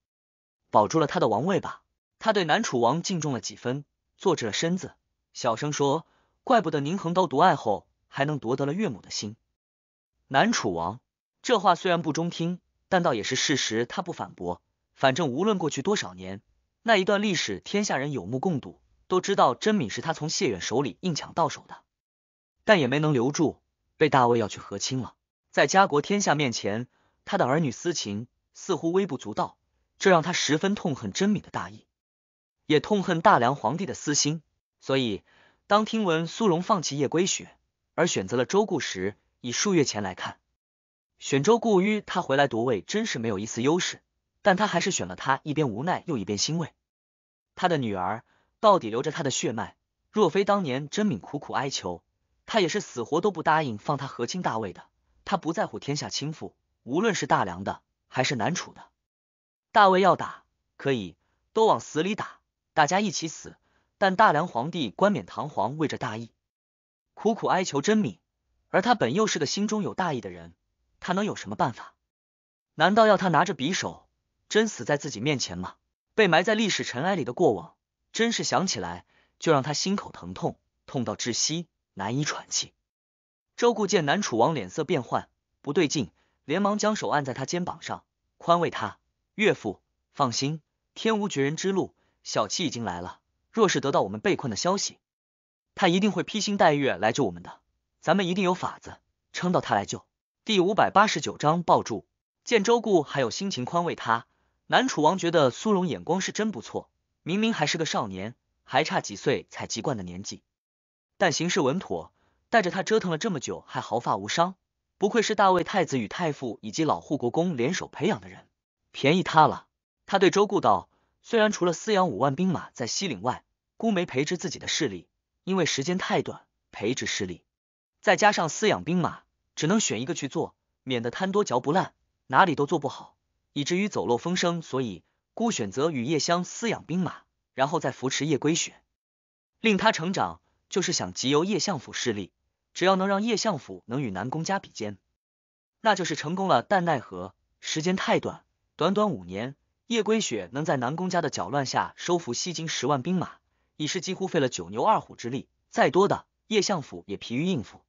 保住了他的王位吧。他对南楚王敬重了几分，坐直了身子，小声说：“怪不得宁横刀独爱后，还能夺得了岳母的心。”南楚王这话虽然不中听。但倒也是事实，他不反驳。反正无论过去多少年，那一段历史天下人有目共睹，都知道甄敏是他从谢远手里硬抢到手的，但也没能留住，被大卫要去和亲了。在家国天下面前，他的儿女私情似乎微不足道，这让他十分痛恨甄敏的大义，也痛恨大梁皇帝的私心。所以，当听闻苏荣放弃叶归雪，而选择了周顾时，以数月前来看。选周顾于他回来夺位，真是没有一丝优势，但他还是选了他。一边无奈，又一边欣慰。他的女儿到底留着他的血脉。若非当年真敏苦苦哀求，他也是死活都不答应放他和亲大魏的。他不在乎天下倾覆，无论是大梁的还是南楚的。大魏要打可以，都往死里打，大家一起死。但大梁皇帝冠冕堂皇为着大义，苦苦哀求真敏，而他本又是个心中有大义的人。他能有什么办法？难道要他拿着匕首真死在自己面前吗？被埋在历史尘埃里的过往，真是想起来就让他心口疼痛，痛到窒息，难以喘气。周顾见南楚王脸色变幻，不对劲，连忙将手按在他肩膀上，宽慰他：“岳父，放心，天无绝人之路。小七已经来了，若是得到我们被困的消息，他一定会披星戴月来救我们的。咱们一定有法子，撑到他来救。”第五百八十九章抱住见周顾，还有心情宽慰他。南楚王觉得苏荣眼光是真不错，明明还是个少年，还差几岁才及冠的年纪，但行事稳妥，带着他折腾了这么久还毫发无伤，不愧是大魏太子与太傅以及老护国公联手培养的人，便宜他了。他对周顾道：“虽然除了饲养五万兵马在西岭外，孤没培植自己的势力，因为时间太短，培植势力，再加上饲养兵马。”只能选一个去做，免得贪多嚼不烂，哪里都做不好，以至于走漏风声。所以，孤选择与叶香饲养兵马，然后再扶持叶归雪，令他成长，就是想集邮叶相府势力。只要能让叶相府能与南宫家比肩，那就是成功了。但奈何时间太短，短短五年，叶归雪能在南宫家的搅乱下收服西京十万兵马，已是几乎费了九牛二虎之力。再多的叶相府也疲于应付。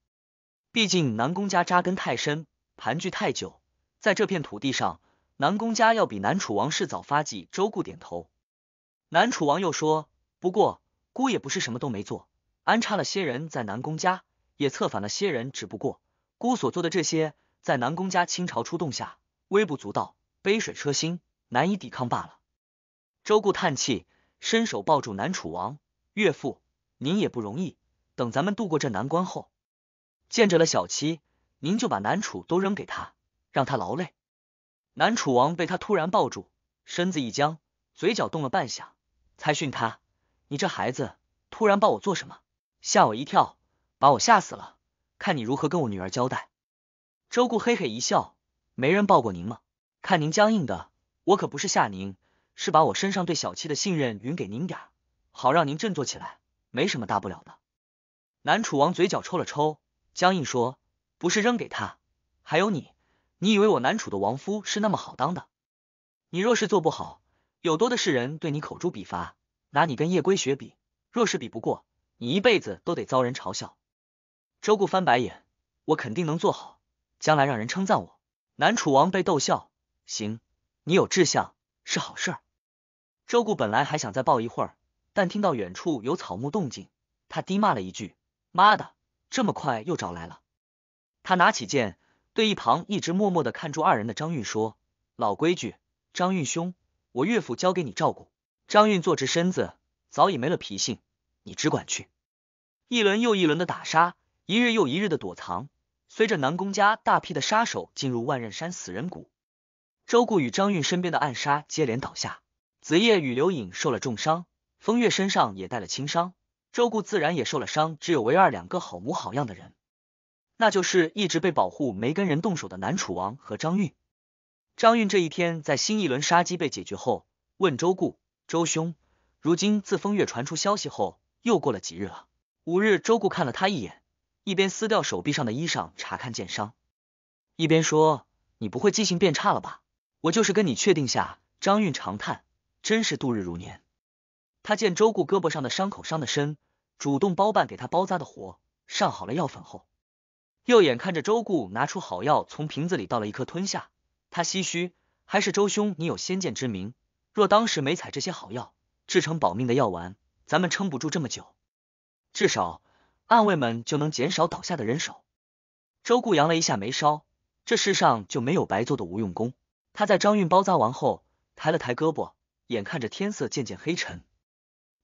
毕竟南宫家扎根太深，盘踞太久，在这片土地上，南宫家要比南楚王室早发迹。周顾点头，南楚王又说：“不过，姑也不是什么都没做，安插了些人在南宫家，也策反了些人。只不过，姑所做的这些，在南宫家倾巢出动下，微不足道，杯水车薪，难以抵抗罢了。”周顾叹气，伸手抱住南楚王：“岳父，您也不容易。等咱们渡过这难关后。”见着了小七，您就把南楚都扔给他，让他劳累。南楚王被他突然抱住，身子一僵，嘴角动了半响，才训他：“你这孩子，突然抱我做什么？吓我一跳，把我吓死了！看你如何跟我女儿交代。”周顾嘿嘿一笑：“没人抱过您吗？看您僵硬的，我可不是吓您，是把我身上对小七的信任匀给您点儿，好让您振作起来，没什么大不了的。”南楚王嘴角抽了抽。江毅说：“不是扔给他，还有你。你以为我南楚的王夫是那么好当的？你若是做不好，有多的是人对你口诛笔伐。拿你跟夜归雪比，若是比不过，你一辈子都得遭人嘲笑。”周顾翻白眼：“我肯定能做好，将来让人称赞我。”南楚王被逗笑：“行，你有志向是好事。”周顾本来还想再抱一会儿，但听到远处有草木动静，他低骂了一句：“妈的！”这么快又找来了，他拿起剑，对一旁一直默默的看住二人的张运说：“老规矩，张运兄，我岳父交给你照顾。”张运坐直身子，早已没了脾性，你只管去。一轮又一轮的打杀，一日又一日的躲藏，随着南宫家大批的杀手进入万仞山死人谷，周顾与张运身边的暗杀接连倒下，子夜与刘影受了重伤，风月身上也带了轻伤。周顾自然也受了伤，只有唯二两个好模好样的人，那就是一直被保护没跟人动手的南楚王和张运。张运这一天在新一轮杀机被解决后，问周顾：“周兄，如今自风月传出消息后，又过了几日了？”五日。周顾看了他一眼，一边撕掉手臂上的衣裳查看剑伤，一边说：“你不会记性变差了吧？我就是跟你确定下。”张运长叹：“真是度日如年。”他见周顾胳膊上的伤口伤的深，主动包办给他包扎的活。上好了药粉后，又眼看着周顾拿出好药，从瓶子里倒了一颗吞下。他唏嘘，还是周兄你有先见之明，若当时没采这些好药，制成保命的药丸，咱们撑不住这么久，至少暗卫们就能减少倒下的人手。周顾扬了一下眉梢，这世上就没有白做的无用功。他在张运包扎完后，抬了抬胳膊，眼看着天色渐渐黑沉。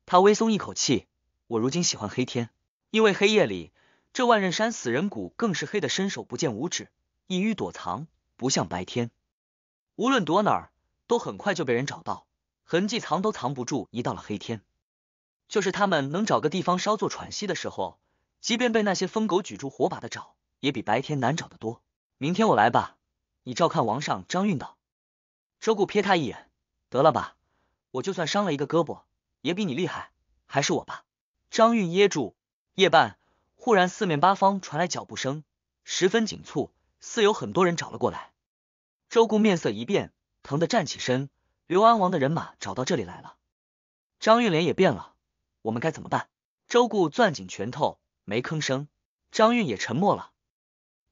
他微松一口气，我如今喜欢黑天，因为黑夜里这万仞山死人谷更是黑的伸手不见五指，一于躲藏，不像白天，无论躲哪儿都很快就被人找到，痕迹藏都藏不住。一到了黑天，就是他们能找个地方稍作喘息的时候，即便被那些疯狗举住火把的找，也比白天难找得多。明天我来吧，你照看王上。张运道，周顾瞥他一眼，得了吧，我就算伤了一个胳膊。也比你厉害，还是我吧。张运噎住。夜半，忽然四面八方传来脚步声，十分紧促，似有很多人找了过来。周顾面色一变，疼的站起身。刘安王的人马找到这里来了。张运脸也变了。我们该怎么办？周顾攥紧拳头，没吭声。张运也沉默了。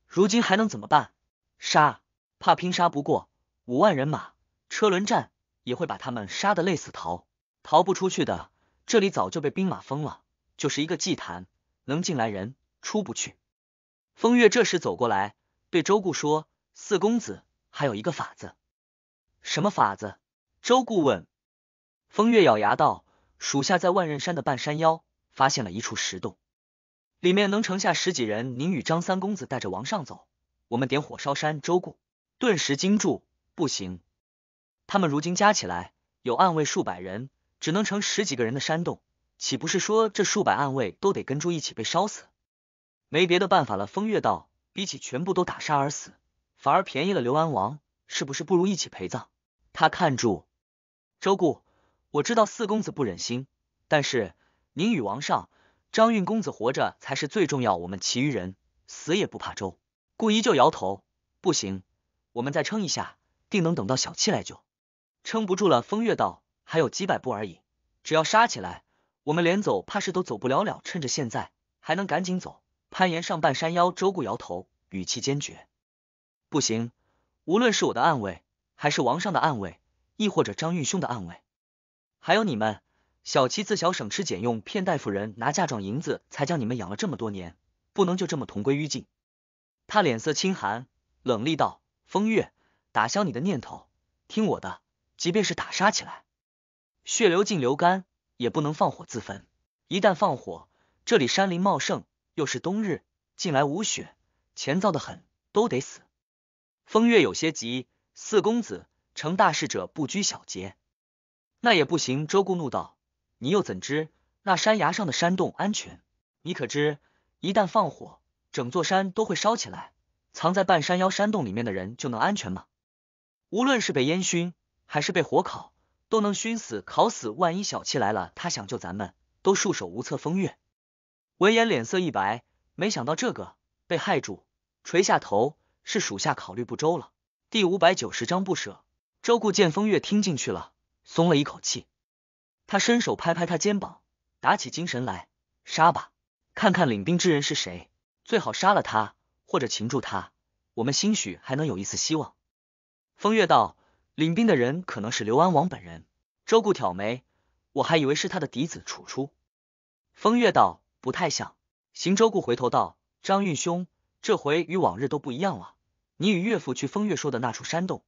如今还能怎么办？杀？怕拼杀不过，五万人马，车轮战也会把他们杀的累死逃。逃不出去的，这里早就被兵马封了，就是一个祭坛，能进来人，出不去。风月这时走过来，对周顾说：“四公子，还有一个法子。”“什么法子？”周顾问。风月咬牙道：“属下在万仞山的半山腰发现了一处石洞，里面能盛下十几人。您与张三公子带着往上走，我们点火烧山。”周顾顿时惊住：“不行，他们如今加起来有暗卫数百人。”只能成十几个人的山洞，岂不是说这数百暗卫都得跟猪一起被烧死？没别的办法了。风月道，比起全部都打杀而死，反而便宜了刘安王，是不是？不如一起陪葬。他看住周顾，我知道四公子不忍心，但是您与王上、张运公子活着才是最重要。我们其余人死也不怕。周顾依旧摇头，不行，我们再撑一下，定能等到小七来救。撑不住了，风月道。还有几百步而已，只要杀起来，我们连走怕是都走不了了。趁着现在还能赶紧走，攀岩上半山腰。周顾摇头，语气坚决：“不行！无论是我的暗卫，还是王上的暗卫，亦或者张运兄的暗卫，还有你们小七，自小省吃俭用，骗大夫人拿嫁妆银子，才将你们养了这么多年，不能就这么同归于尽。”他脸色清寒，冷厉道：“风月，打消你的念头，听我的，即便是打杀起来。”血流尽，流干也不能放火自焚。一旦放火，这里山林茂盛，又是冬日，近来无雪，乾燥的很，都得死。风月有些急，四公子成大事者不拘小节，那也不行。周顾怒道：“你又怎知那山崖上的山洞安全？你可知一旦放火，整座山都会烧起来，藏在半山腰山洞里面的人就能安全吗？无论是被烟熏，还是被火烤。”都能熏死、烤死，万一小气来了，他想救咱们，都束手无策。风月闻言脸色一白，没想到这个被害主垂下头，是属下考虑不周了。第五百九十章不舍。周顾见风月听进去了，松了一口气，他伸手拍拍他肩膀，打起精神来，杀吧，看看领兵之人是谁，最好杀了他或者擒住他，我们兴许还能有一丝希望。风月道。领兵的人可能是刘安王本人。周顾挑眉，我还以为是他的嫡子楚初。风月道：“不太像。”邢周顾回头道：“张运兄，这回与往日都不一样了。你与岳父去风月说的那处山洞，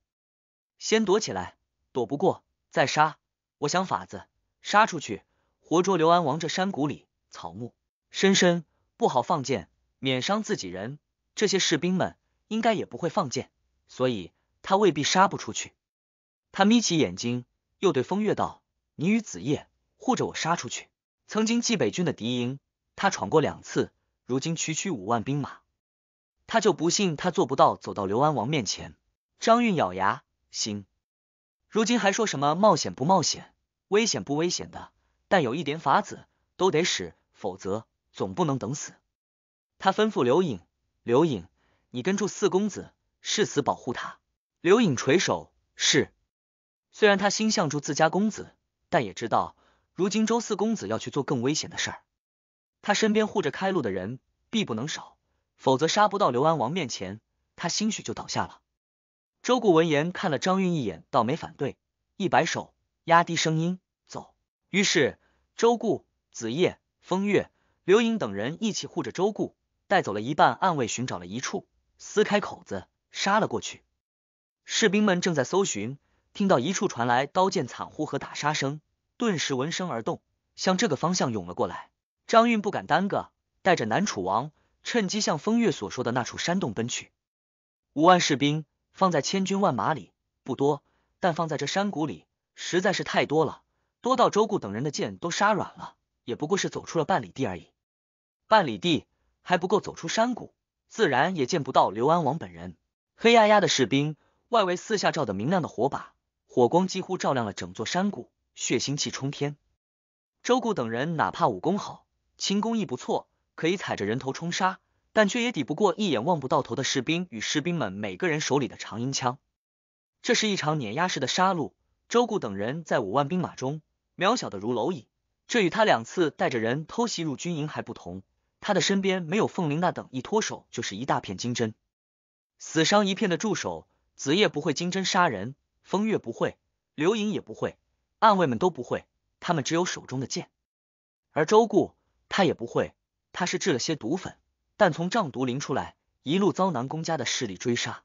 先躲起来，躲不过再杀。我想法子杀出去，活捉刘安王。这山谷里草木深深，不好放箭，免伤自己人。这些士兵们应该也不会放箭，所以他未必杀不出去。”他眯起眼睛，又对风月道：“你与子夜护着我杀出去。曾经冀北军的敌营，他闯过两次，如今区区五万兵马，他就不信他做不到走到刘安王面前。”张运咬牙：“行，如今还说什么冒险不冒险、危险不危险的？但有一点法子都得使，否则总不能等死。”他吩咐刘颖，刘颖，你跟住四公子，誓死保护他。”刘颖垂首：“是。”虽然他心向住自家公子，但也知道如今周四公子要去做更危险的事儿。他身边护着开路的人必不能少，否则杀不到刘安王面前，他兴许就倒下了。周顾闻言看了张韵一眼，倒没反对，一摆手，压低声音：“走。”于是周顾、子夜、风月、刘盈等人一起护着周顾，带走了一半暗卫，寻找了一处撕开口子，杀了过去。士兵们正在搜寻。听到一处传来刀剑惨呼和打杀声，顿时闻声而动，向这个方向涌了过来。张运不敢耽搁，带着南楚王趁机向风月所说的那处山洞奔去。五万士兵放在千军万马里不多，但放在这山谷里，实在是太多了，多到周顾等人的剑都杀软了，也不过是走出了半里地而已。半里地还不够走出山谷，自然也见不到刘安王本人。黑压压的士兵，外围四下照的明亮的火把。火光几乎照亮了整座山谷，血腥气冲天。周顾等人哪怕武功好，轻功亦不错，可以踩着人头冲杀，但却也抵不过一眼望不到头的士兵与士兵们每个人手里的长缨枪。这是一场碾压式的杀戮。周顾等人在五万兵马中渺小的如蝼蚁。这与他两次带着人偷袭入军营还不同，他的身边没有凤玲那等一脱手就是一大片金针，死伤一片的助手。子夜不会金针杀人。风月不会，刘萤也不会，暗卫们都不会，他们只有手中的剑。而周顾，他也不会，他是制了些毒粉，但从瘴毒林出来，一路遭南宫家的势力追杀，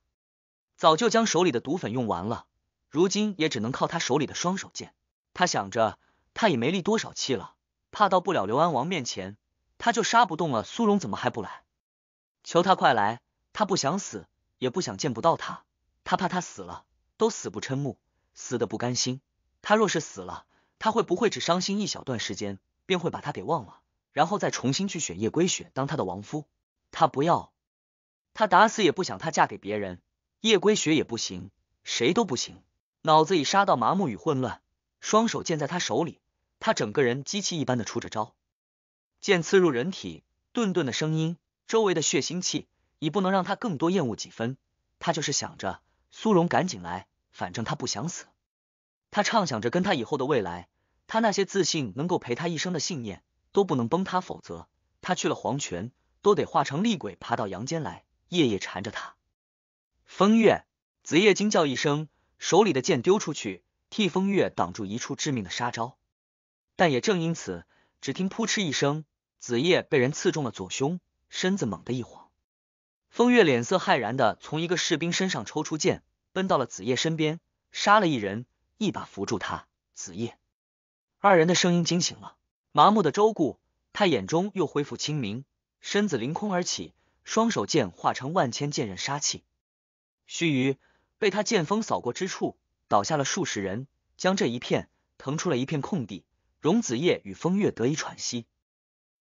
早就将手里的毒粉用完了，如今也只能靠他手里的双手剑。他想着，他已没力多少气了，怕到不了刘安王面前，他就杀不动了。苏荣怎么还不来？求他快来，他不想死，也不想见不到他，他怕他死了。都死不瞠目，死的不甘心。他若是死了，他会不会只伤心一小段时间，便会把他给忘了，然后再重新去选叶归雪当他的亡夫？他不要，他打死也不想她嫁给别人。叶归雪也不行，谁都不行。脑子已杀到麻木与混乱，双手剑在他手里，他整个人机器一般的出着招，剑刺入人体，顿顿的声音，周围的血腥气已不能让他更多厌恶几分。他就是想着苏荣赶紧来。反正他不想死，他畅想着跟他以后的未来，他那些自信能够陪他一生的信念都不能崩塌，否则他去了黄泉都得化成厉鬼爬到阳间来，夜夜缠着他。风月子夜惊叫一声，手里的剑丢出去，替风月挡住一处致命的杀招。但也正因此，只听扑哧一声，子夜被人刺中了左胸，身子猛地一晃。风月脸色骇然的从一个士兵身上抽出剑。奔到了子夜身边，杀了一人，一把扶住他。子夜二人的声音惊醒了麻木的周顾，他眼中又恢复清明，身子凌空而起，双手剑化成万千剑刃，杀气。须臾，被他剑锋扫过之处，倒下了数十人，将这一片腾出了一片空地，荣子夜与风月得以喘息。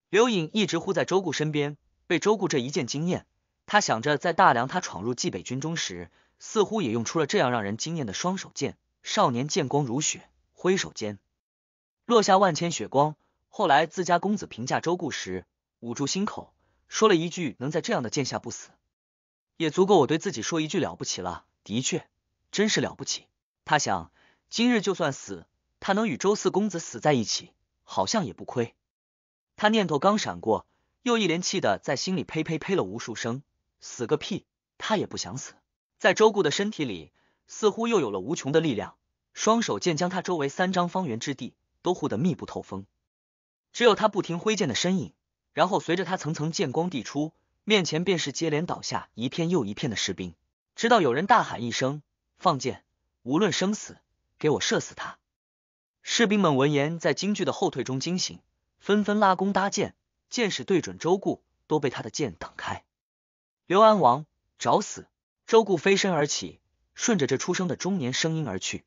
刘影一直护在周顾身边，被周顾这一剑惊艳，他想着在大梁，他闯入冀北军中时。似乎也用出了这样让人惊艳的双手剑，少年剑光如雪，挥手间落下万千雪光。后来自家公子评价周顾时，捂住心口说了一句：“能在这样的剑下不死，也足够我对自己说一句了不起了。”的确，真是了不起。他想，今日就算死，他能与周四公子死在一起，好像也不亏。他念头刚闪过，又一连气的在心里呸呸呸了无数声：“死个屁！他也不想死。”在周顾的身体里，似乎又有了无穷的力量，双手剑将他周围三张方圆之地都护得密不透风，只有他不停挥剑的身影。然后随着他层层剑光递出，面前便是接连倒下一片又一片的士兵，直到有人大喊一声：“放箭！无论生死，给我射死他！”士兵们闻言，在惊惧的后退中惊醒，纷纷拉弓搭箭，箭矢对准周顾，都被他的箭挡开。刘安王，找死！周顾飞身而起，顺着这出生的中年声音而去，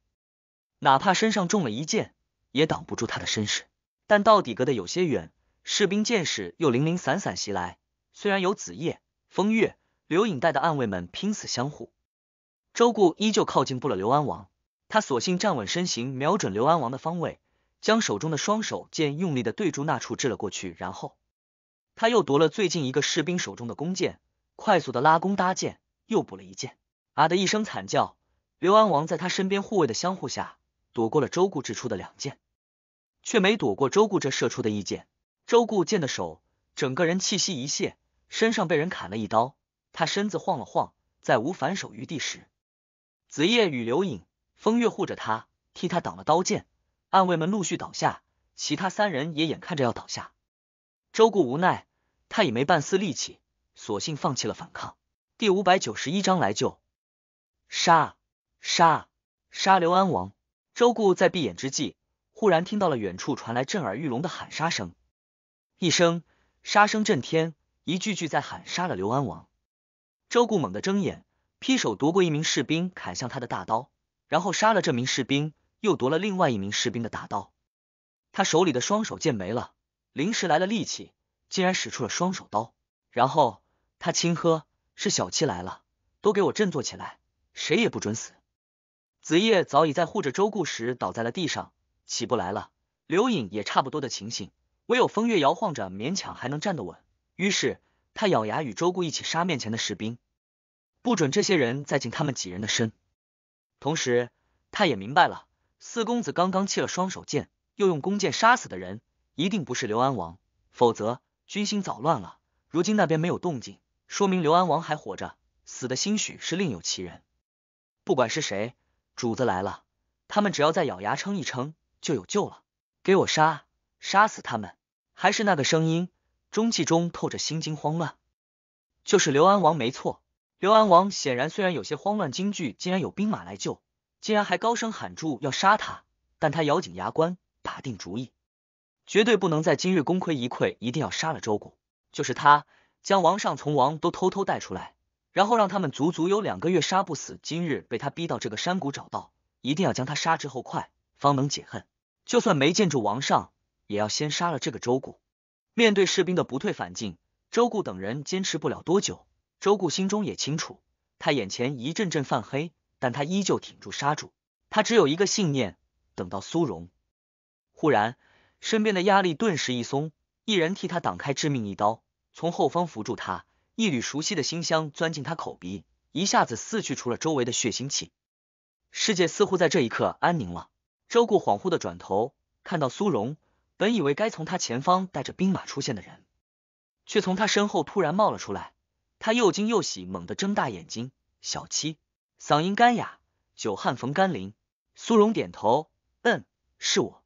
哪怕身上中了一箭，也挡不住他的身世。但到底隔得有些远，士兵见士又零零散散袭来。虽然有子夜、风月、刘影带的暗卫们拼死相护，周顾依旧靠近不了刘安王。他索性站稳身形，瞄准刘安王的方位，将手中的双手剑用力的对住那处掷了过去。然后他又夺了最近一个士兵手中的弓箭，快速的拉弓搭箭。又补了一箭，啊的一声惨叫，刘安王在他身边护卫的相互下躲过了周顾掷出的两箭，却没躲过周顾这射出的一箭。周顾见的手，整个人气息一泄，身上被人砍了一刀，他身子晃了晃，再无反手余地时，子夜与刘影、风月护着他，替他挡了刀剑，暗卫们陆续倒下，其他三人也眼看着要倒下。周顾无奈，他已没半丝力气，索性放弃了反抗。第五百九十一章来救！杀杀杀！刘安王周顾在闭眼之际，忽然听到了远处传来震耳欲聋的喊杀声，一声杀声震天，一句句在喊杀了刘安王。周顾猛地睁眼，劈手夺过一名士兵砍向他的大刀，然后杀了这名士兵，又夺了另外一名士兵的大刀。他手里的双手剑没了，临时来了力气，竟然使出了双手刀。然后他轻喝。是小七来了，都给我振作起来，谁也不准死。子夜早已在护着周顾时倒在了地上，起不来了。刘影也差不多的情形，唯有风月摇晃着，勉强还能站得稳。于是他咬牙与周顾一起杀面前的士兵，不准这些人再近他们几人的身。同时，他也明白了，四公子刚刚弃了双手剑，又用弓箭杀死的人，一定不是刘安王，否则军心早乱了。如今那边没有动静。说明刘安王还活着，死的兴许是另有其人。不管是谁，主子来了，他们只要再咬牙撑一撑，就有救了。给我杀，杀死他们！还是那个声音，中气中透着心惊慌乱。就是刘安王没错。刘安王显然虽然有些慌乱惊惧，竟然有兵马来救，竟然还高声喊住要杀他，但他咬紧牙关，打定主意，绝对不能在今日功亏一篑，一定要杀了周谷，就是他。将王上、从王都偷偷带出来，然后让他们足足有两个月杀不死。今日被他逼到这个山谷，找到一定要将他杀之后快，方能解恨。就算没见住王上，也要先杀了这个周顾。面对士兵的不退反进，周顾等人坚持不了多久。周顾心中也清楚，他眼前一阵阵泛黑，但他依旧挺住，杀住。他只有一个信念：等到苏荣。忽然，身边的压力顿时一松，一人替他挡开致命一刀。从后方扶住他，一缕熟悉的馨香钻进他口鼻，一下子散去，除了周围的血腥气，世界似乎在这一刻安宁了。周顾恍惚的转头，看到苏荣，本以为该从他前方带着兵马出现的人，却从他身后突然冒了出来。他又惊又喜，猛地睁大眼睛。小七，嗓音干哑，久旱逢甘霖。苏荣点头，嗯，是我。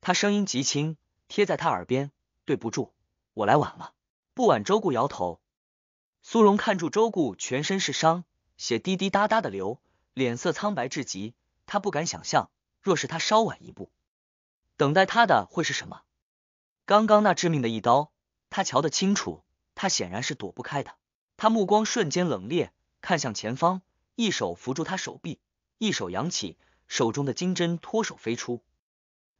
他声音极轻，贴在他耳边，对不住，我来晚了。不晚，周顾摇头。苏荣看住周顾，全身是伤，血滴滴答答的流，脸色苍白至极。他不敢想象，若是他稍晚一步，等待他的会是什么？刚刚那致命的一刀，他瞧得清楚，他显然是躲不开的。他目光瞬间冷冽，看向前方，一手扶住他手臂，一手扬起手中的金针，脱手飞出。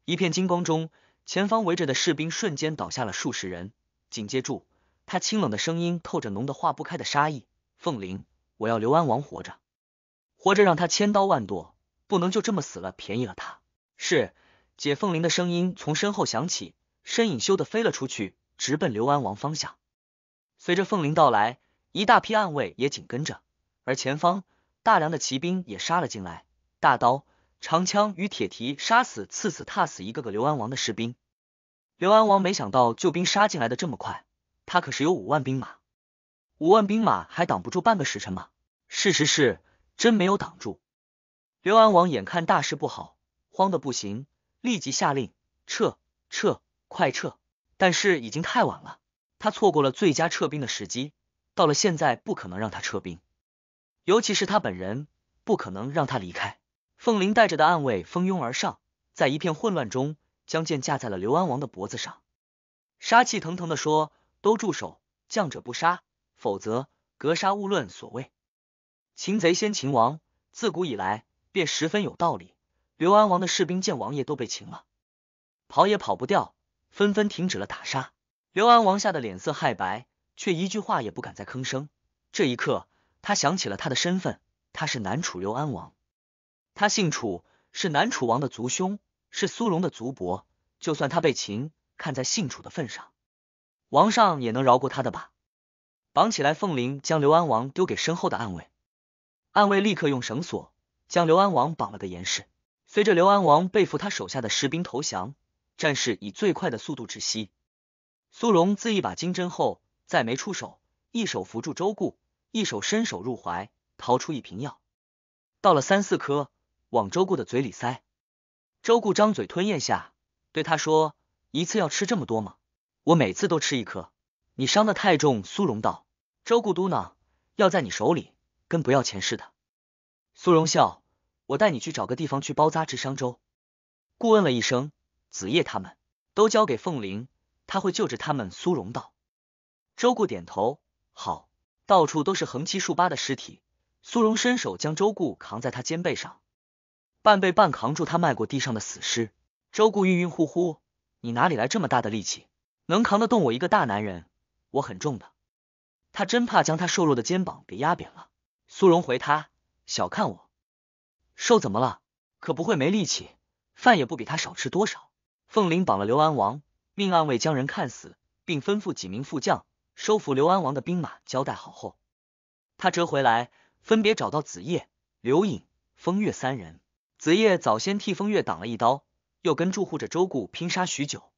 一片金光中，前方围着的士兵瞬间倒下了数十人，紧接住。他清冷的声音透着浓得化不开的杀意：“凤玲，我要刘安王活着，活着让他千刀万剁，不能就这么死了，便宜了他。”是，解凤玲的声音从身后响起，身影咻的飞了出去，直奔刘安王方向。随着凤玲到来，一大批暗卫也紧跟着，而前方大梁的骑兵也杀了进来，大刀、长枪与铁蹄杀死、刺死、踏死一个个刘安王的士兵。刘安王没想到救兵杀进来的这么快。他可是有五万兵马，五万兵马还挡不住半个时辰吗？事实是真没有挡住。刘安王眼看大事不好，慌得不行，立即下令撤撤，快撤！但是已经太晚了，他错过了最佳撤兵的时机。到了现在，不可能让他撤兵，尤其是他本人不可能让他离开。凤麟带着的暗卫蜂拥而上，在一片混乱中，将剑架在了刘安王的脖子上，杀气腾腾的说。都住手，将者不杀，否则格杀勿论。所谓擒贼先擒王，自古以来便十分有道理。刘安王的士兵见王爷都被擒了，跑也跑不掉，纷纷停止了打杀。刘安王吓得脸色骇白，却一句话也不敢再吭声。这一刻，他想起了他的身份，他是南楚刘安王，他姓楚，是南楚王的族兄，是苏龙的族伯。就算他被擒，看在姓楚的份上。王上也能饶过他的吧？绑起来！凤翎，将刘安王丢给身后的暗卫，暗卫立刻用绳索将刘安王绑了个严实。随着刘安王被俘，他手下的士兵投降，战士以最快的速度窒息。苏荣自一把金针后，再没出手，一手扶住周固，一手伸手入怀，掏出一瓶药，倒了三四颗，往周固的嘴里塞。周固张嘴吞咽下，对他说：“一次要吃这么多吗？”我每次都吃一颗。你伤得太重，苏荣道。周顾嘟囔，药在你手里跟不要钱似的。苏荣笑，我带你去找个地方去包扎治伤。周顾问了一声。子夜他们都交给凤玲，他会救治他们。苏荣道。周顾点头，好。到处都是横七竖八的尸体。苏荣伸手将周顾扛在他肩背上，半背半扛住他，迈过地上的死尸。周顾晕晕乎乎，你哪里来这么大的力气？能扛得动我一个大男人，我很重的。他真怕将他瘦弱的肩膀给压扁了。苏荣回他：小看我，瘦怎么了？可不会没力气，饭也不比他少吃多少。凤麟绑了刘安王，命暗卫将人看死，并吩咐几名副将收服刘安王的兵马。交代好后，他折回来，分别找到子夜、刘影、风月三人。子夜早先替风月挡了一刀，又跟住护着周顾拼杀许久。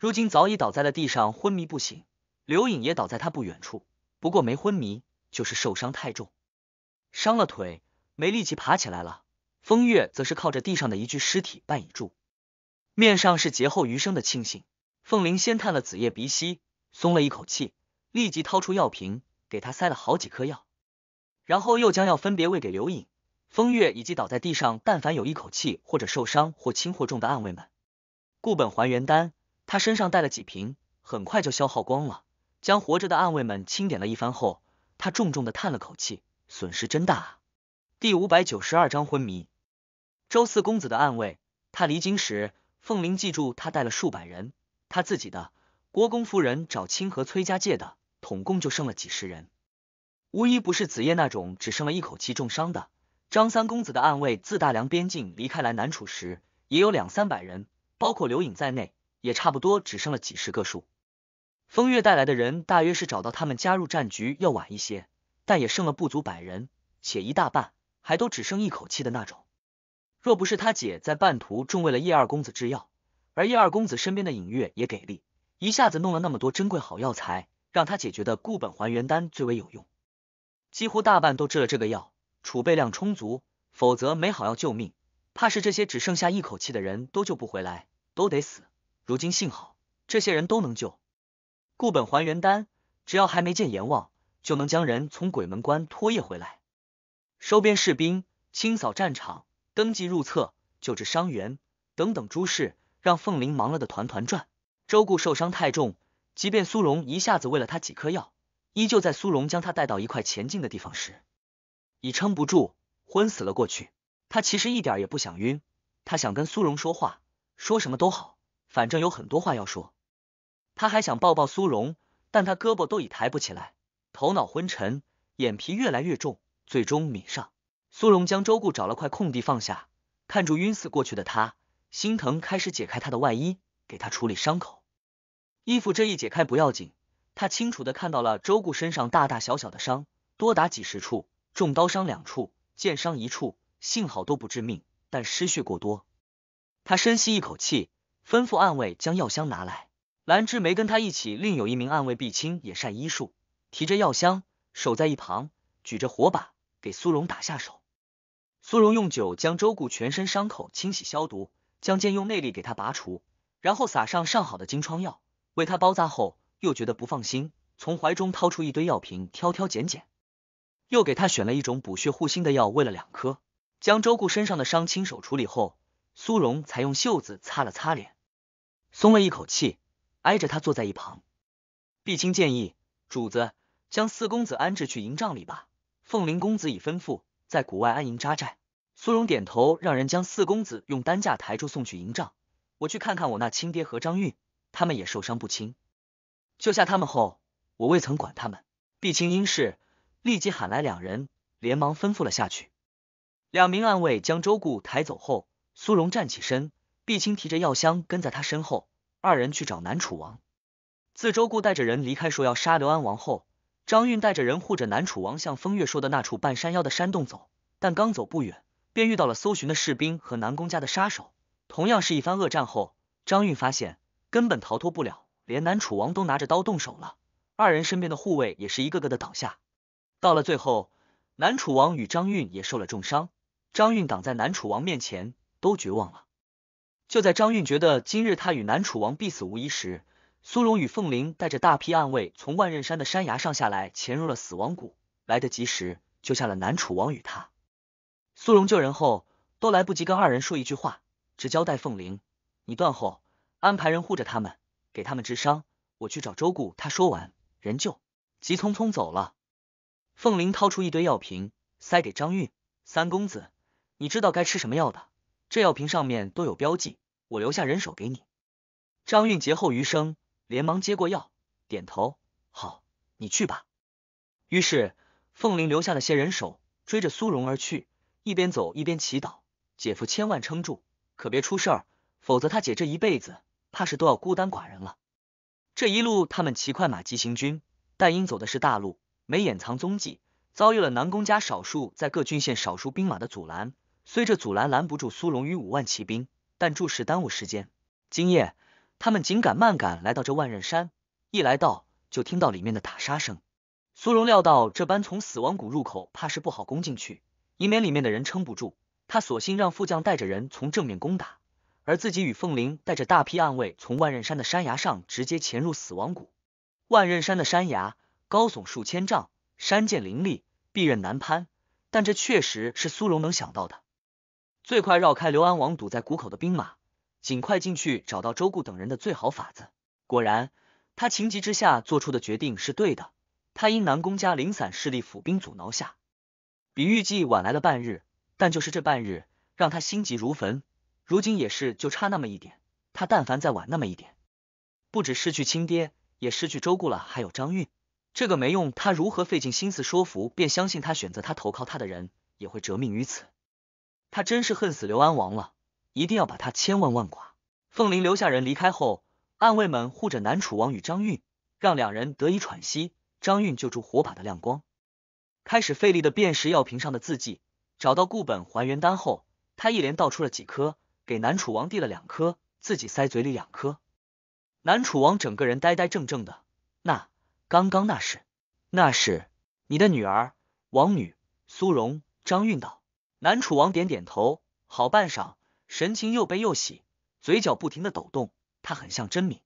如今早已倒在了地上，昏迷不醒。刘影也倒在他不远处，不过没昏迷，就是受伤太重，伤了腿，没力气爬起来了。风月则是靠着地上的一具尸体半倚住，面上是劫后余生的庆幸。凤玲先叹了紫叶鼻息，松了一口气，立即掏出药瓶，给他塞了好几颗药，然后又将药分别喂给刘影、风月以及倒在地上，但凡有一口气或者受伤或轻或重的暗卫们，固本还原丹。他身上带了几瓶，很快就消耗光了。将活着的暗卫们清点了一番后，他重重的叹了口气：“损失真大啊！”第五百九十二章昏迷。周四公子的暗卫，他离京时，凤玲记住他带了数百人，他自己的，郭公夫人找清河崔家借的，统共就剩了几十人，无一不是子夜那种只剩了一口气重伤的。张三公子的暗卫，自大梁边境离开来南楚时，也有两三百人，包括刘颖在内。也差不多只剩了几十个数。风月带来的人，大约是找到他们加入战局要晚一些，但也剩了不足百人，且一大半还都只剩一口气的那种。若不是他姐在半途重为了叶二公子制药，而叶二公子身边的影月也给力，一下子弄了那么多珍贵好药材，让他解决的固本还原丹最为有用，几乎大半都治了这个药，储备量充足，否则没好药救命，怕是这些只剩下一口气的人都救不回来，都得死。如今幸好这些人都能救，固本还原丹，只要还没见阎王，就能将人从鬼门关拖曳回来。收编士兵、清扫战场、登记入册、救治伤员等等诸事，让凤林忙了的团团转。周顾受伤太重，即便苏荣一下子喂了他几颗药，依旧在苏荣将他带到一块前进的地方时，已撑不住昏死了过去。他其实一点也不想晕，他想跟苏荣说话，说什么都好。反正有很多话要说，他还想抱抱苏荣，但他胳膊都已抬不起来，头脑昏沉，眼皮越来越重，最终抿上。苏荣将周顾找了块空地放下，看住晕死过去的他，心疼，开始解开他的外衣，给他处理伤口。衣服这一解开不要紧，他清楚的看到了周顾身上大大小小的伤，多达几十处，重刀伤两处，剑伤一处，幸好都不致命，但失血过多。他深吸一口气。吩咐暗卫将药箱拿来。兰芝没跟他一起，另有一名暗卫碧清也善医术，提着药箱守在一旁，举着火把给苏荣打下手。苏荣用酒将周顾全身伤口清洗消毒，将剑用内力给他拔除，然后撒上上好的金疮药为他包扎。后又觉得不放心，从怀中掏出一堆药瓶挑挑拣拣，又给他选了一种补血护心的药喂了两颗。将周顾身上的伤亲手处理后，苏荣才用袖子擦了擦脸。松了一口气，挨着他坐在一旁。碧青建议主子将四公子安置去营帐里吧。凤麟公子已吩咐在谷外安营扎寨。苏荣点头，让人将四公子用担架抬出，送去营帐。我去看看我那亲爹和张运，他们也受伤不轻。救下他们后，我未曾管他们。碧青因事立即喊来两人，连忙吩咐了下去。两名暗卫将周顾抬走后，苏荣站起身。碧清提着药箱跟在他身后，二人去找南楚王。自周固带着人离开，说要杀刘安王后，张运带着人护着南楚王向风月说的那处半山腰的山洞走。但刚走不远，便遇到了搜寻的士兵和南宫家的杀手。同样是一番恶战后，张运发现根本逃脱不了，连南楚王都拿着刀动手了。二人身边的护卫也是一个个的倒下。到了最后，南楚王与张运也受了重伤，张运挡在南楚王面前，都绝望了。就在张运觉得今日他与南楚王必死无疑时，苏荣与凤玲带着大批暗卫从万仞山的山崖上下来，潜入了死亡谷，来得及时救下了南楚王与他。苏荣救人后，都来不及跟二人说一句话，只交代凤玲：“你断后，安排人护着他们，给他们治伤，我去找周顾。”他说完，人就急匆匆走了。凤玲掏出一堆药瓶，塞给张运：“三公子，你知道该吃什么药的？”这药瓶上面都有标记，我留下人手给你。张韵劫后余生，连忙接过药，点头，好，你去吧。于是凤玲留下了些人手，追着苏荣而去，一边走一边祈祷，姐夫千万撑住，可别出事儿，否则他姐这一辈子怕是都要孤单寡人了。这一路他们骑快马急行军，但因走的是大路，没掩藏踪迹，遭遇了南宫家少数在各郡县少数兵马的阻拦。虽这阻拦拦不住苏龙与五万骑兵，但注释耽误时间。今夜他们紧赶慢赶来到这万仞山，一来到就听到里面的打杀声。苏龙料到这般从死亡谷入口怕是不好攻进去，以免里面的人撑不住，他索性让副将带着人从正面攻打，而自己与凤麟带着大批暗卫从万仞山的山崖上直接潜入死亡谷。万仞山的山崖高耸数千丈，山涧林立，避任难攀，但这确实是苏龙能想到的。最快绕开刘安王堵在谷口的兵马，尽快进去找到周顾等人的最好法子。果然，他情急之下做出的决定是对的。他因南宫家零散势力府兵阻挠下，比预计晚来了半日。但就是这半日，让他心急如焚。如今也是就差那么一点，他但凡再晚那么一点，不止失去亲爹，也失去周顾了，还有张运。这个没用，他如何费尽心思说服，便相信他选择他投靠他的人，也会折命于此。他真是恨死刘安王了，一定要把他千万万剐。凤玲留下人离开后，暗卫们护着南楚王与张运，让两人得以喘息。张运救助火把的亮光，开始费力的辨识药瓶上的字迹。找到固本还原丹后，他一连倒出了几颗，给南楚王递了两颗，自己塞嘴里两颗。南楚王整个人呆呆怔怔的。那刚刚那是？那是你的女儿王女苏荣。张运道。南楚王点点头，好半晌，神情又悲又喜，嘴角不停的抖动，他很像真敏。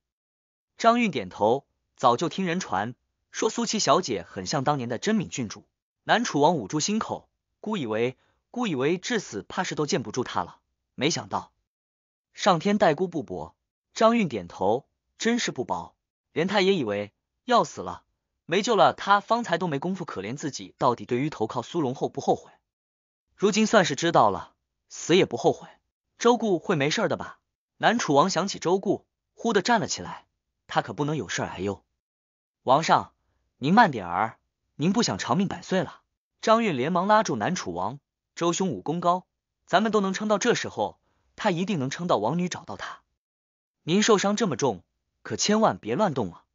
张运点头，早就听人传说苏七小姐很像当年的真敏郡主。南楚王捂住心口，孤以为，孤以为至死怕是都见不住她了。没想到，上天待孤不薄。张运点头，真是不薄，连他也以为要死了，没救了，他方才都没功夫可怜自己，到底对于投靠苏荣后不后悔。如今算是知道了，死也不后悔。周顾会没事的吧？南楚王想起周顾，忽地站了起来，他可不能有事儿挨王上，您慢点儿，您不想长命百岁了？张运连忙拉住南楚王，周兄武功高，咱们都能撑到这时候，他一定能撑到王女找到他。您受伤这么重，可千万别乱动啊！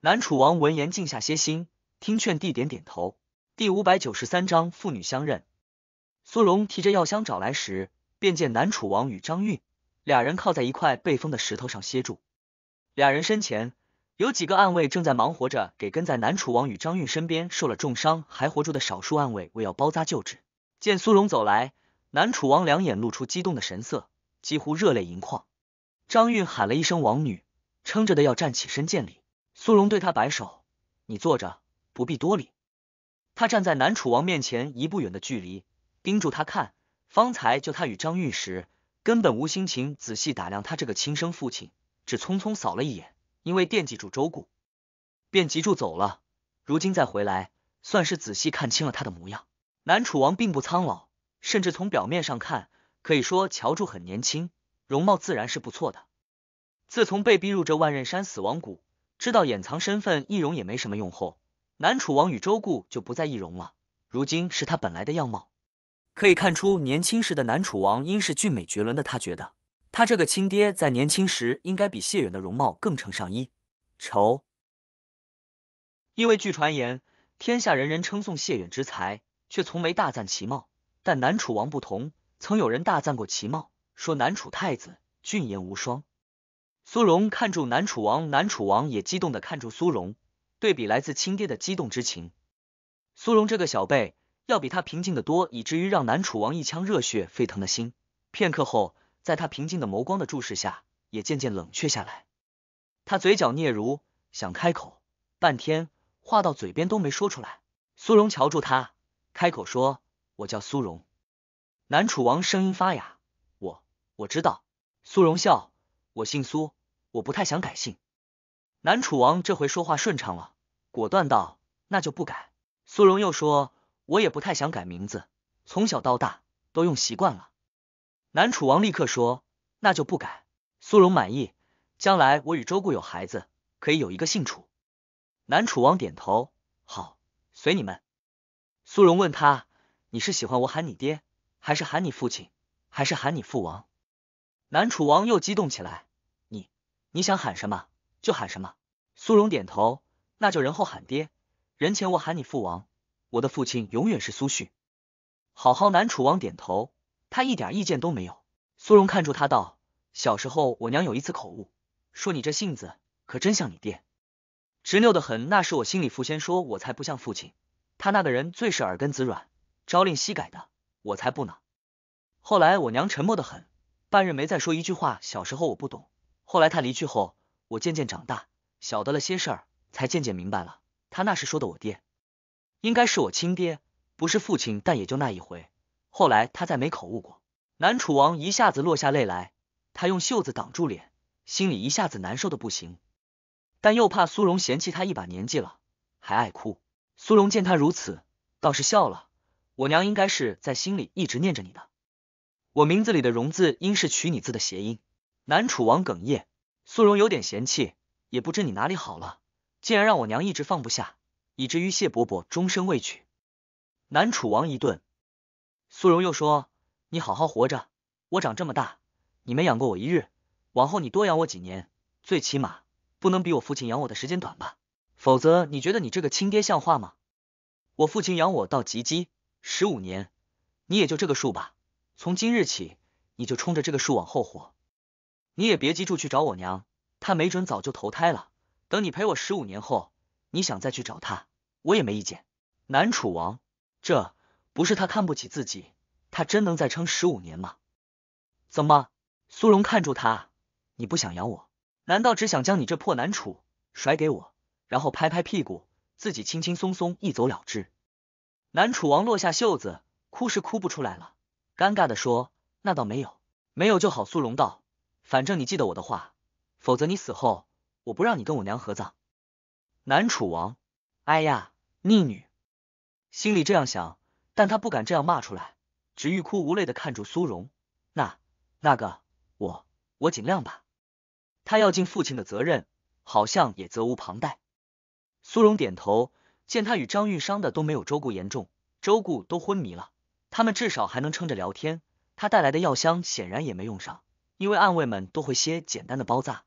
南楚王闻言静下些心，听劝地点点头。第五百九十三章父女相认。苏荣提着药箱找来时，便见南楚王与张运俩人靠在一块被封的石头上歇住。俩人身前有几个暗卫正在忙活着给跟在南楚王与张运身边受了重伤还活着的少数暗卫为要包扎救治。见苏荣走来，南楚王两眼露出激动的神色，几乎热泪盈眶。张运喊了一声“王女”，撑着的要站起身见礼。苏荣对他摆手：“你坐着，不必多礼。”他站在南楚王面前一步远的距离。盯住他看，方才救他与张玉时，根本无心情仔细打量他这个亲生父亲，只匆匆扫了一眼，因为惦记住周顾，便急住走了。如今再回来，算是仔细看清了他的模样。南楚王并不苍老，甚至从表面上看，可以说乔柱很年轻，容貌自然是不错的。自从被逼入这万仞山死亡谷，知道掩藏身份易容也没什么用后，南楚王与周顾就不再易容了，如今是他本来的样貌。可以看出，年轻时的南楚王应是俊美绝伦的。他觉得，他这个亲爹在年轻时应该比谢远的容貌更成上衣。愁，因为据传言，天下人人称颂谢远之才，却从没大赞其貌。但南楚王不同，曾有人大赞过其貌，说南楚太子俊颜无双。苏荣看住南楚王，南楚王也激动地看住苏荣，对比来自亲爹的激动之情。苏荣这个小辈。要比他平静的多，以至于让南楚王一腔热血沸腾的心，片刻后，在他平静的眸光的注视下，也渐渐冷却下来。他嘴角嗫嚅，想开口，半天话到嘴边都没说出来。苏荣瞧住他，开口说：“我叫苏荣。”南楚王声音发哑：“我我知道。”苏荣笑：“我姓苏，我不太想改姓。”南楚王这回说话顺畅了，果断道：“那就不改。”苏荣又说。我也不太想改名字，从小到大都用习惯了。南楚王立刻说：“那就不改。”苏荣满意，将来我与周固有孩子，可以有一个姓楚。南楚王点头：“好，随你们。”苏荣问他：“你是喜欢我喊你爹，还是喊你父亲，还是喊你父王？”南楚王又激动起来：“你你想喊什么就喊什么。”苏荣点头：“那就人后喊爹，人前我喊你父王。”我的父亲永远是苏旭。好好，南楚王点头，他一点意见都没有。苏荣看住他道：“小时候我娘有一次口误，说你这性子可真像你爹，执拗的很。那时我心里伏先说，我才不像父亲，他那个人最是耳根子软，朝令夕改的，我才不呢。后来我娘沉默的很，半日没再说一句话。小时候我不懂，后来他离去后，我渐渐长大，晓得了些事儿，才渐渐明白了，他那时说的我爹。”应该是我亲爹，不是父亲，但也就那一回，后来他再没口误过。南楚王一下子落下泪来，他用袖子挡住脸，心里一下子难受的不行，但又怕苏荣嫌弃他一把年纪了还爱哭。苏荣见他如此，倒是笑了。我娘应该是在心里一直念着你的，我名字里的“荣”字，应是取你字的谐音。南楚王哽咽，苏荣有点嫌弃，也不知你哪里好了，竟然让我娘一直放不下。以至于谢伯伯终身未娶。南楚王一顿，苏荣又说：“你好好活着，我长这么大，你没养过我一日，往后你多养我几年，最起码不能比我父亲养我的时间短吧？否则你觉得你这个亲爹像话吗？我父亲养我到及笄十五年，你也就这个数吧。从今日起，你就冲着这个数往后活，你也别急着去找我娘，她没准早就投胎了。等你陪我十五年后，你想再去找她。”我也没意见，南楚王，这不是他看不起自己，他真能再撑十五年吗？怎么，苏荣看住他，你不想养我？难道只想将你这破南楚甩给我，然后拍拍屁股，自己轻轻松松一走了之？南楚王落下袖子，哭是哭不出来了，尴尬的说：“那倒没有，没有就好。”苏荣道：“反正你记得我的话，否则你死后，我不让你跟我娘合葬。”南楚王，哎呀。逆女心里这样想，但她不敢这样骂出来，只欲哭无泪的看住苏荣。那那个我我尽量吧，他要尽父亲的责任，好像也责无旁贷。苏荣点头，见他与张玉伤的都没有周顾严重，周顾都昏迷了，他们至少还能撑着聊天。他带来的药箱显然也没用上，因为暗卫们都会些简单的包扎。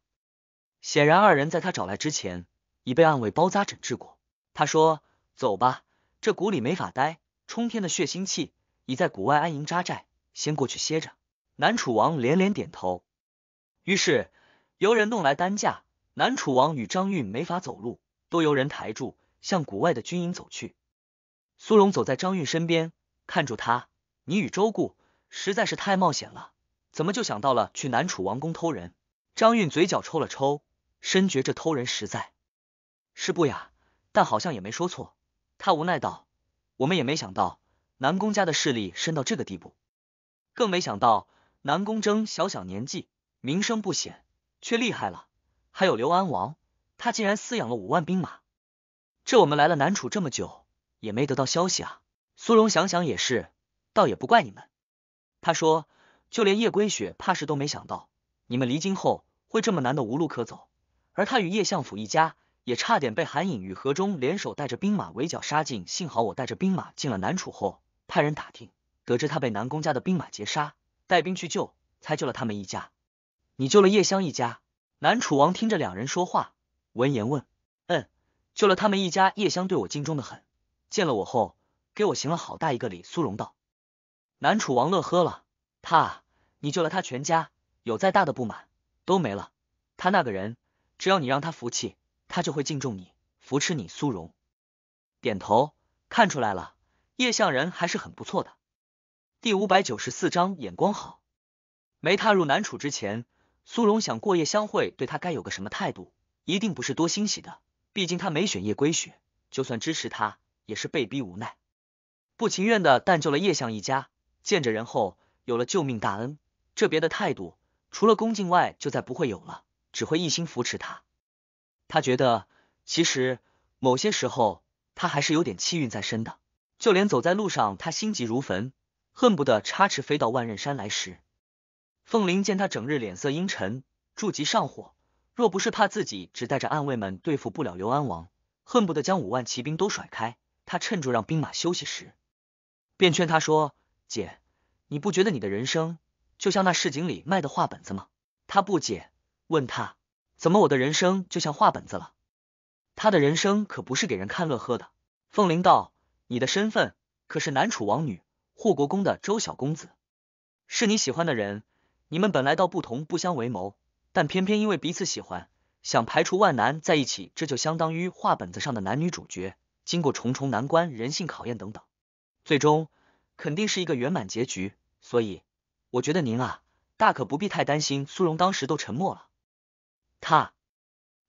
显然二人在他找来之前已被暗卫包扎诊治过。他说。走吧，这谷里没法待，冲天的血腥气。已在谷外安营扎寨，先过去歇着。南楚王连连点头。于是由人弄来担架，南楚王与张运没法走路，都由人抬住，向谷外的军营走去。苏荣走在张运身边，看住他：“你与周顾实在是太冒险了，怎么就想到了去南楚王宫偷人？”张运嘴角抽了抽，深觉这偷人实在是不雅，但好像也没说错。他无奈道：“我们也没想到南宫家的势力深到这个地步，更没想到南宫征小小年纪名声不显却厉害了。还有刘安王，他竟然饲养了五万兵马，这我们来了南楚这么久也没得到消息啊。”苏荣想想也是，倒也不怪你们。他说：“就连叶归雪，怕是都没想到你们离京后会这么难的无路可走，而他与叶相府一家。”也差点被韩颖与何忠联手带着兵马围剿杀尽，幸好我带着兵马进了南楚后，派人打听，得知他被南宫家的兵马截杀，带兵去救，才救了他们一家。你救了叶香一家。南楚王听着两人说话，闻言问：“嗯，救了他们一家？叶香对我敬重的很，见了我后，给我行了好大一个礼。”苏荣道：“南楚王乐呵了，他，你救了他全家，有再大的不满都没了。他那个人，只要你让他服气。”他就会敬重你，扶持你。苏荣点头，看出来了，叶相人还是很不错的。第五百九十四章眼光好。没踏入南楚之前，苏荣想过夜相会对他该有个什么态度，一定不是多欣喜的。毕竟他没选叶归雪，就算支持他，也是被逼无奈，不情愿的。但救了叶相一家，见着人后有了救命大恩，这别的态度除了恭敬外，就再不会有了，只会一心扶持他。他觉得，其实某些时候他还是有点气运在身的。就连走在路上，他心急如焚，恨不得插翅飞到万仞山来时。凤玲见他整日脸色阴沉，筑急上火，若不是怕自己只带着暗卫们对付不了刘安王，恨不得将五万骑兵都甩开。他趁住让兵马休息时，便劝他说：“姐，你不觉得你的人生就像那市井里卖的画本子吗？”他不解，问他。怎么，我的人生就像画本子了？他的人生可不是给人看乐呵的。凤玲道：“你的身份可是南楚王女，护国公的周小公子，是你喜欢的人。你们本来道不同不相为谋，但偏偏因为彼此喜欢，想排除万难在一起，这就相当于画本子上的男女主角，经过重重难关、人性考验等等，最终肯定是一个圆满结局。所以，我觉得您啊，大可不必太担心。”苏荣当时都沉默了。他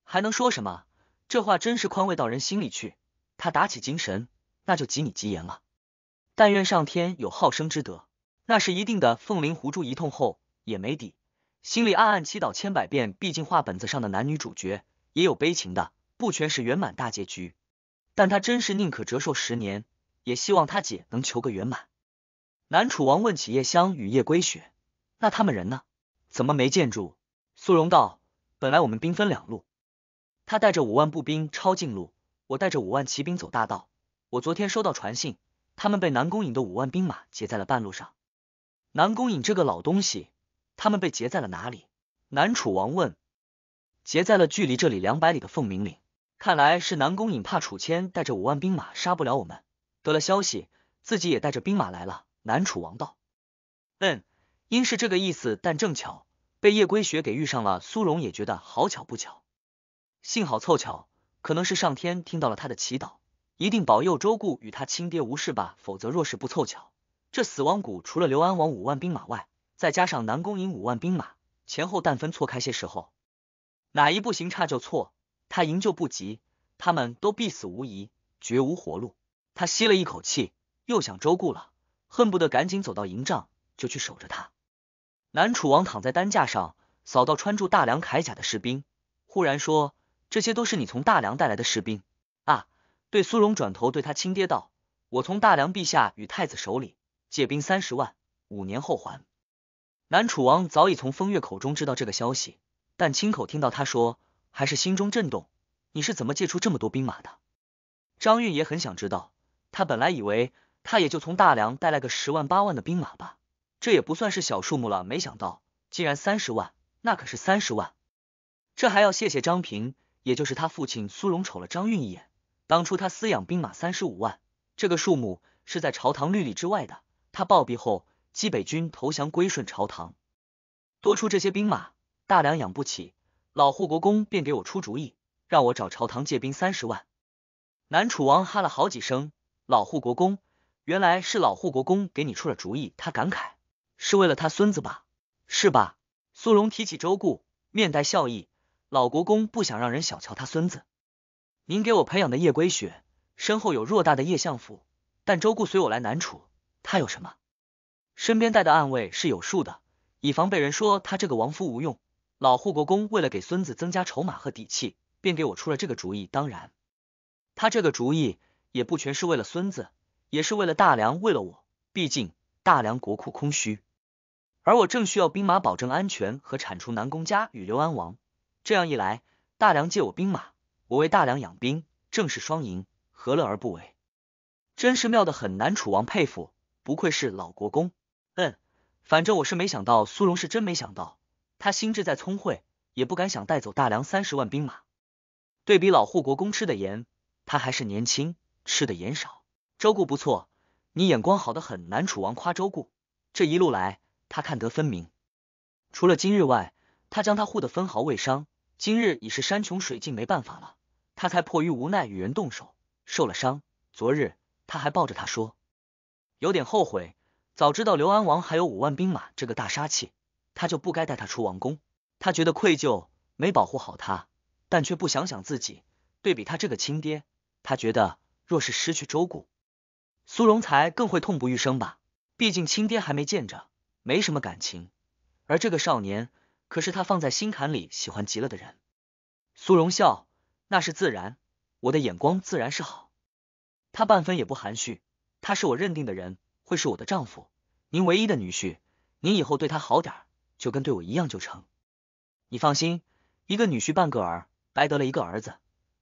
还能说什么？这话真是宽慰到人心里去。他打起精神，那就急你吉言了。但愿上天有好生之德，那是一定的。凤灵狐诌一痛后也没底，心里暗暗祈祷千百遍。毕竟画本子上的男女主角也有悲情的，不全是圆满大结局。但他真是宁可折寿十年，也希望他姐能求个圆满。南楚王问起叶香与叶归雪，那他们人呢？怎么没见住？苏容道。本来我们兵分两路，他带着五万步兵抄近路，我带着五万骑兵走大道。我昨天收到传信，他们被南宫引的五万兵马截在了半路上。南宫引这个老东西，他们被截在了哪里？南楚王问。截在了距离这里两百里的凤鸣岭。看来是南宫引怕楚千带着五万兵马杀不了我们，得了消息，自己也带着兵马来了。南楚王道。嗯，应是这个意思，但正巧。被叶归雪给遇上了，苏荣也觉得好巧不巧，幸好凑巧，可能是上天听到了他的祈祷，一定保佑周顾与他亲爹无事吧，否则若是不凑巧，这死亡谷除了刘安王五万兵马外，再加上南宫营五万兵马，前后但分错开些时候，哪一步行差就错，他营救不及，他们都必死无疑，绝无活路。他吸了一口气，又想周顾了，恨不得赶紧走到营帐，就去守着他。南楚王躺在担架上，扫到穿住大梁铠甲的士兵，忽然说：“这些都是你从大梁带来的士兵啊！”对苏荣转头对他亲爹道：“我从大梁陛下与太子手里借兵三十万，五年后还。”南楚王早已从风月口中知道这个消息，但亲口听到他说，还是心中震动。你是怎么借出这么多兵马的？张运也很想知道。他本来以为他也就从大梁带来个十万八万的兵马吧。这也不算是小数目了，没想到竟然三十万，那可是三十万！这还要谢谢张平，也就是他父亲苏荣。瞅了张运一眼，当初他私养兵马三十五万，这个数目是在朝堂律例之外的。他暴毙后，西北军投降归顺朝堂，多出这些兵马，大梁养不起。老护国公便给我出主意，让我找朝堂借兵三十万。南楚王哈了好几声，老护国公，原来是老护国公给你出了主意，他感慨。是为了他孙子吧，是吧？苏荣提起周顾，面带笑意。老国公不想让人小瞧他孙子。您给我培养的叶归雪，身后有偌大的叶相府，但周顾随我来南楚，他有什么？身边带的暗卫是有数的，以防被人说他这个亡夫无用。老护国公为了给孙子增加筹码和底气，便给我出了这个主意。当然，他这个主意也不全是为了孙子，也是为了大梁，为了我。毕竟大梁国库空虚。而我正需要兵马保证安全和铲除南宫家与刘安王，这样一来，大梁借我兵马，我为大梁养兵，正是双赢，何乐而不为？真是妙的很，南楚王佩服，不愧是老国公。嗯，反正我是没想到，苏荣是真没想到，他心智再聪慧，也不敢想带走大梁三十万兵马。对比老护国公吃的盐，他还是年轻，吃的盐少。周顾不错，你眼光好得很，南楚王夸周顾。这一路来。他看得分明，除了今日外，他将他护得分毫未伤。今日已是山穷水尽没办法了，他才迫于无奈与人动手，受了伤。昨日他还抱着他说，有点后悔，早知道刘安王还有五万兵马这个大杀器，他就不该带他出王宫。他觉得愧疚，没保护好他，但却不想想自己。对比他这个亲爹，他觉得若是失去周顾苏荣才，更会痛不欲生吧。毕竟亲爹还没见着。没什么感情，而这个少年可是他放在心坎里喜欢极了的人。苏荣笑，那是自然，我的眼光自然是好。他半分也不含蓄，他是我认定的人，会是我的丈夫，您唯一的女婿。您以后对他好点儿，就跟对我一样就成。你放心，一个女婿半个儿，白得了一个儿子，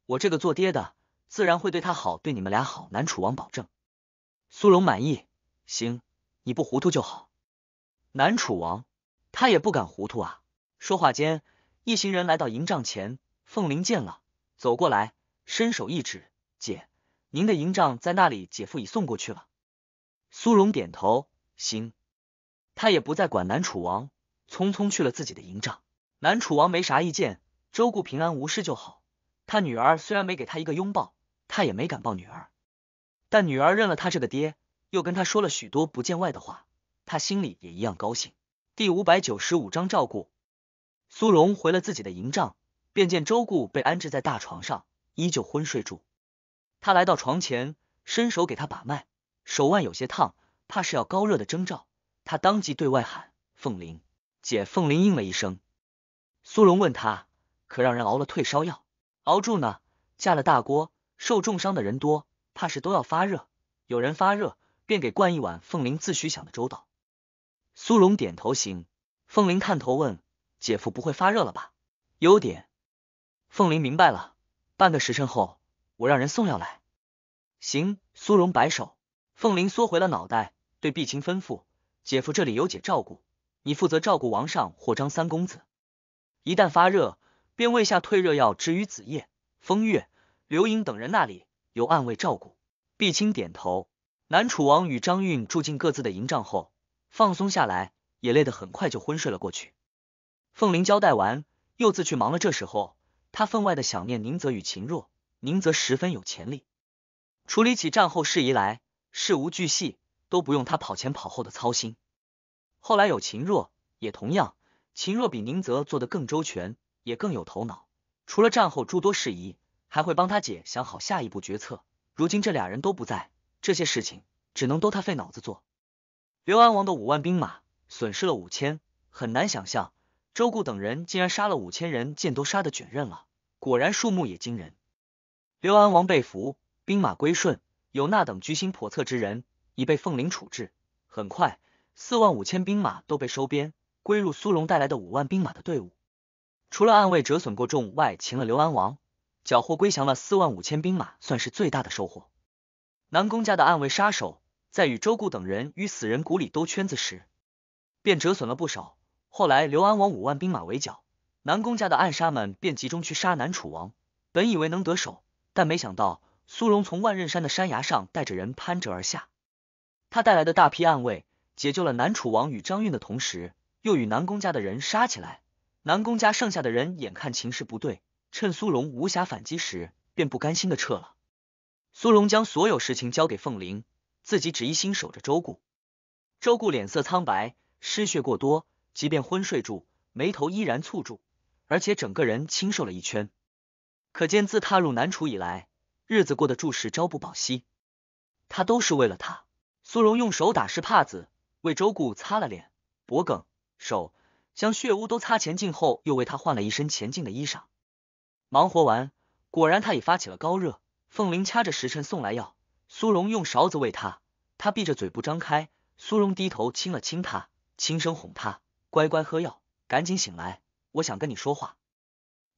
我这个做爹的自然会对他好，对你们俩好。南楚王保证。苏荣满意，行，你不糊涂就好。南楚王，他也不敢糊涂啊。说话间，一行人来到营帐前。凤玲见了，走过来，伸手一指：“姐，您的营帐在那里。”姐夫已送过去了。苏荣点头：“行。”他也不再管南楚王，匆匆去了自己的营帐。南楚王没啥意见，周顾平安无事就好。他女儿虽然没给他一个拥抱，他也没敢抱女儿，但女儿认了他这个爹，又跟他说了许多不见外的话。他心里也一样高兴。第五百九十五章照顾苏荣回了自己的营帐，便见周顾被安置在大床上，依旧昏睡住。他来到床前，伸手给他把脉，手腕有些烫，怕是要高热的征兆。他当即对外喊：“凤玲姐！”凤玲应了一声。苏荣问他：“可让人熬了退烧药？熬住呢？架了大锅，受重伤的人多，怕是都要发热。有人发热，便给灌一碗。”凤玲自诩想的粥道。”苏荣点头行，凤玲探头问：“姐夫不会发热了吧？”有点。凤玲明白了。半个时辰后，我让人送药来。行。苏荣摆手，凤玲缩回了脑袋，对碧青吩咐：“姐夫这里有姐照顾，你负责照顾王上或张三公子。一旦发热，便喂下退热药。至于子夜、风月、刘萤等人那里，由暗卫照顾。”碧青点头。南楚王与张运住进各自的营帐后。放松下来，也累得很快就昏睡了过去。凤玲交代完，又自去忙了。这时候，他分外的想念宁泽与秦若。宁泽十分有潜力，处理起战后事宜来，事无巨细都不用他跑前跑后的操心。后来有秦若，也同样。秦若比宁泽做得更周全，也更有头脑。除了战后诸多事宜，还会帮他姐想好下一步决策。如今这俩人都不在，这些事情只能都他费脑子做。刘安王的五万兵马损失了五千，很难想象周固等人竟然杀了五千人，剑都杀得卷刃了。果然数目也惊人。刘安王被俘，兵马归顺，有那等居心叵测之人已被凤灵处置。很快，四万五千兵马都被收编，归入苏荣带来的五万兵马的队伍。除了暗卫折损过重外，擒了刘安王，缴获归降了四万五千兵马，算是最大的收获。南宫家的暗卫杀手。在与周顾等人于死人谷里兜圈子时，便折损了不少。后来刘安王五万兵马围剿南宫家的暗杀们，便集中去杀南楚王。本以为能得手，但没想到苏荣从万仞山的山崖上带着人攀折而下。他带来的大批暗卫解救了南楚王与张运的同时，又与南宫家的人杀起来。南宫家剩下的人眼看情势不对，趁苏荣无暇反击时，便不甘心的撤了。苏荣将所有事情交给凤玲。自己只一心守着周顾，周顾脸色苍白，失血过多，即便昏睡住，眉头依然蹙住，而且整个人清瘦了一圈，可见自踏入南楚以来，日子过得注实朝不保夕。他都是为了他。苏荣用手打湿帕子，为周顾擦了脸、脖梗、手，将血污都擦前净后，又为他换了一身前净的衣裳。忙活完，果然他已发起了高热。凤玲掐着时辰送来药。苏荣用勺子喂他，他闭着嘴不张开。苏荣低头亲了亲他，轻声哄他：“乖乖喝药，赶紧醒来，我想跟你说话。”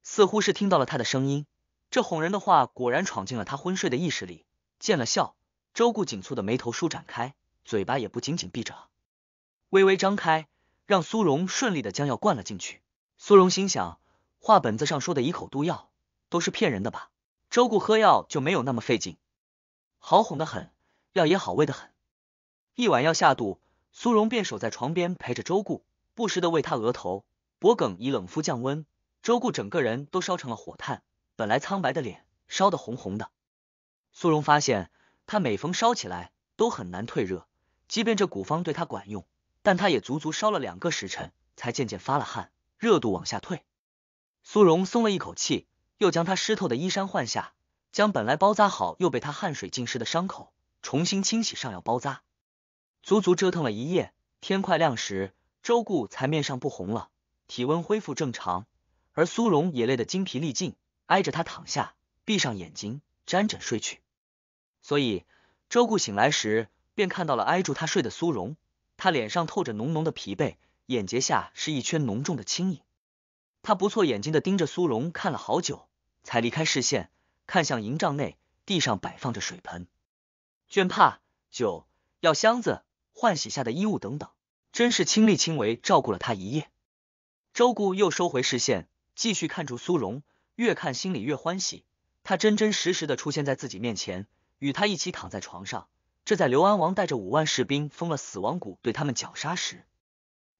似乎是听到了他的声音，这哄人的话果然闯进了他昏睡的意识里。见了笑，周顾紧蹙的眉头舒展开，嘴巴也不紧紧闭着，微微张开，让苏荣顺利的将药灌了进去。苏荣心想，画本子上说的一口毒药都是骗人的吧？周顾喝药就没有那么费劲。好哄得很，药也好喂得很。一碗药下肚，苏荣便守在床边陪着周顾，不时的为他额头、脖梗以冷敷降温。周顾整个人都烧成了火炭，本来苍白的脸烧得红红的。苏荣发现他每逢烧起来都很难退热，即便这古方对他管用，但他也足足烧了两个时辰才渐渐发了汗，热度往下退。苏荣松了一口气，又将他湿透的衣衫换下。将本来包扎好又被他汗水浸湿的伤口重新清洗上药包扎，足足折腾了一夜。天快亮时，周顾才面上不红了，体温恢复正常，而苏荣也累得精疲力尽，挨着他躺下，闭上眼睛，沾枕睡去。所以，周顾醒来时便看到了挨住他睡的苏荣，他脸上透着浓浓的疲惫，眼睫下是一圈浓重的青影。他不错眼睛的盯着苏荣看了好久，才离开视线。看向营帐内，地上摆放着水盆、绢帕、酒、药箱子、换洗下的衣物等等，真是亲力亲为照顾了他一夜。周顾又收回视线，继续看住苏荣，越看心里越欢喜。他真真实实的出现在自己面前，与他一起躺在床上。这在刘安王带着五万士兵封了死亡谷对他们绞杀时，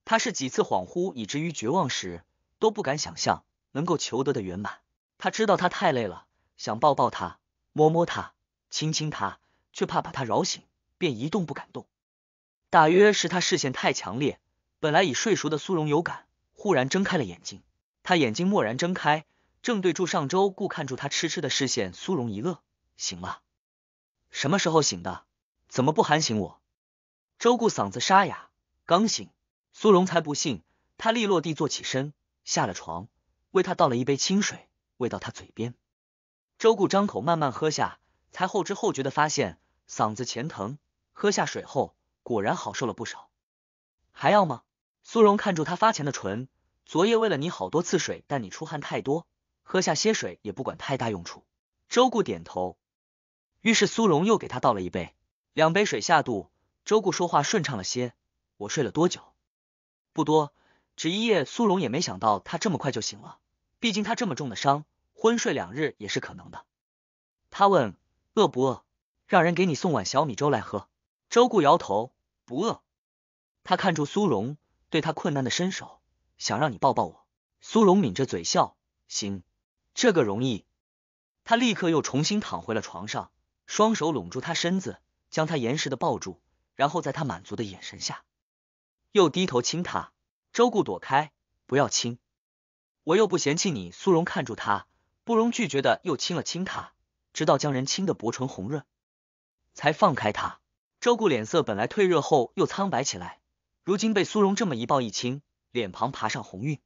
他是几次恍惚以至于绝望时都不敢想象能够求得的圆满。他知道他太累了。想抱抱他，摸摸他，亲亲他，却怕把他扰醒，便一动不敢动。大约是他视线太强烈，本来已睡熟的苏荣有感，忽然睁开了眼睛。他眼睛蓦然睁开，正对住上周顾看住他痴痴的视线，苏荣一乐，醒了？什么时候醒的？怎么不喊醒我？周顾嗓子沙哑，刚醒。苏荣才不信，他利落地坐起身，下了床，为他倒了一杯清水，喂到他嘴边。周顾张口慢慢喝下，才后知后觉的发现嗓子前疼，喝下水后果然好受了不少。还要吗？苏荣看住他发浅的唇，昨夜喂了你好多次水，但你出汗太多，喝下些水也不管太大用处。周顾点头，于是苏荣又给他倒了一杯，两杯水下肚，周顾说话顺畅了些。我睡了多久？不多，只一夜。苏荣也没想到他这么快就醒了，毕竟他这么重的伤。昏睡两日也是可能的。他问：“饿不饿？”让人给你送碗小米粥来喝。周顾摇头：“不饿。”他看住苏荣，对他困难的伸手，想让你抱抱我。苏荣抿着嘴笑：“行，这个容易。”他立刻又重新躺回了床上，双手拢住他身子，将他严实的抱住，然后在他满足的眼神下，又低头亲他。周顾躲开：“不要亲，我又不嫌弃你。”苏荣看住他。不容拒绝的，又亲了亲他，直到将人亲得薄唇红润，才放开他。周顾脸色本来退热后又苍白起来，如今被苏荣这么一抱一亲，脸庞爬上红晕。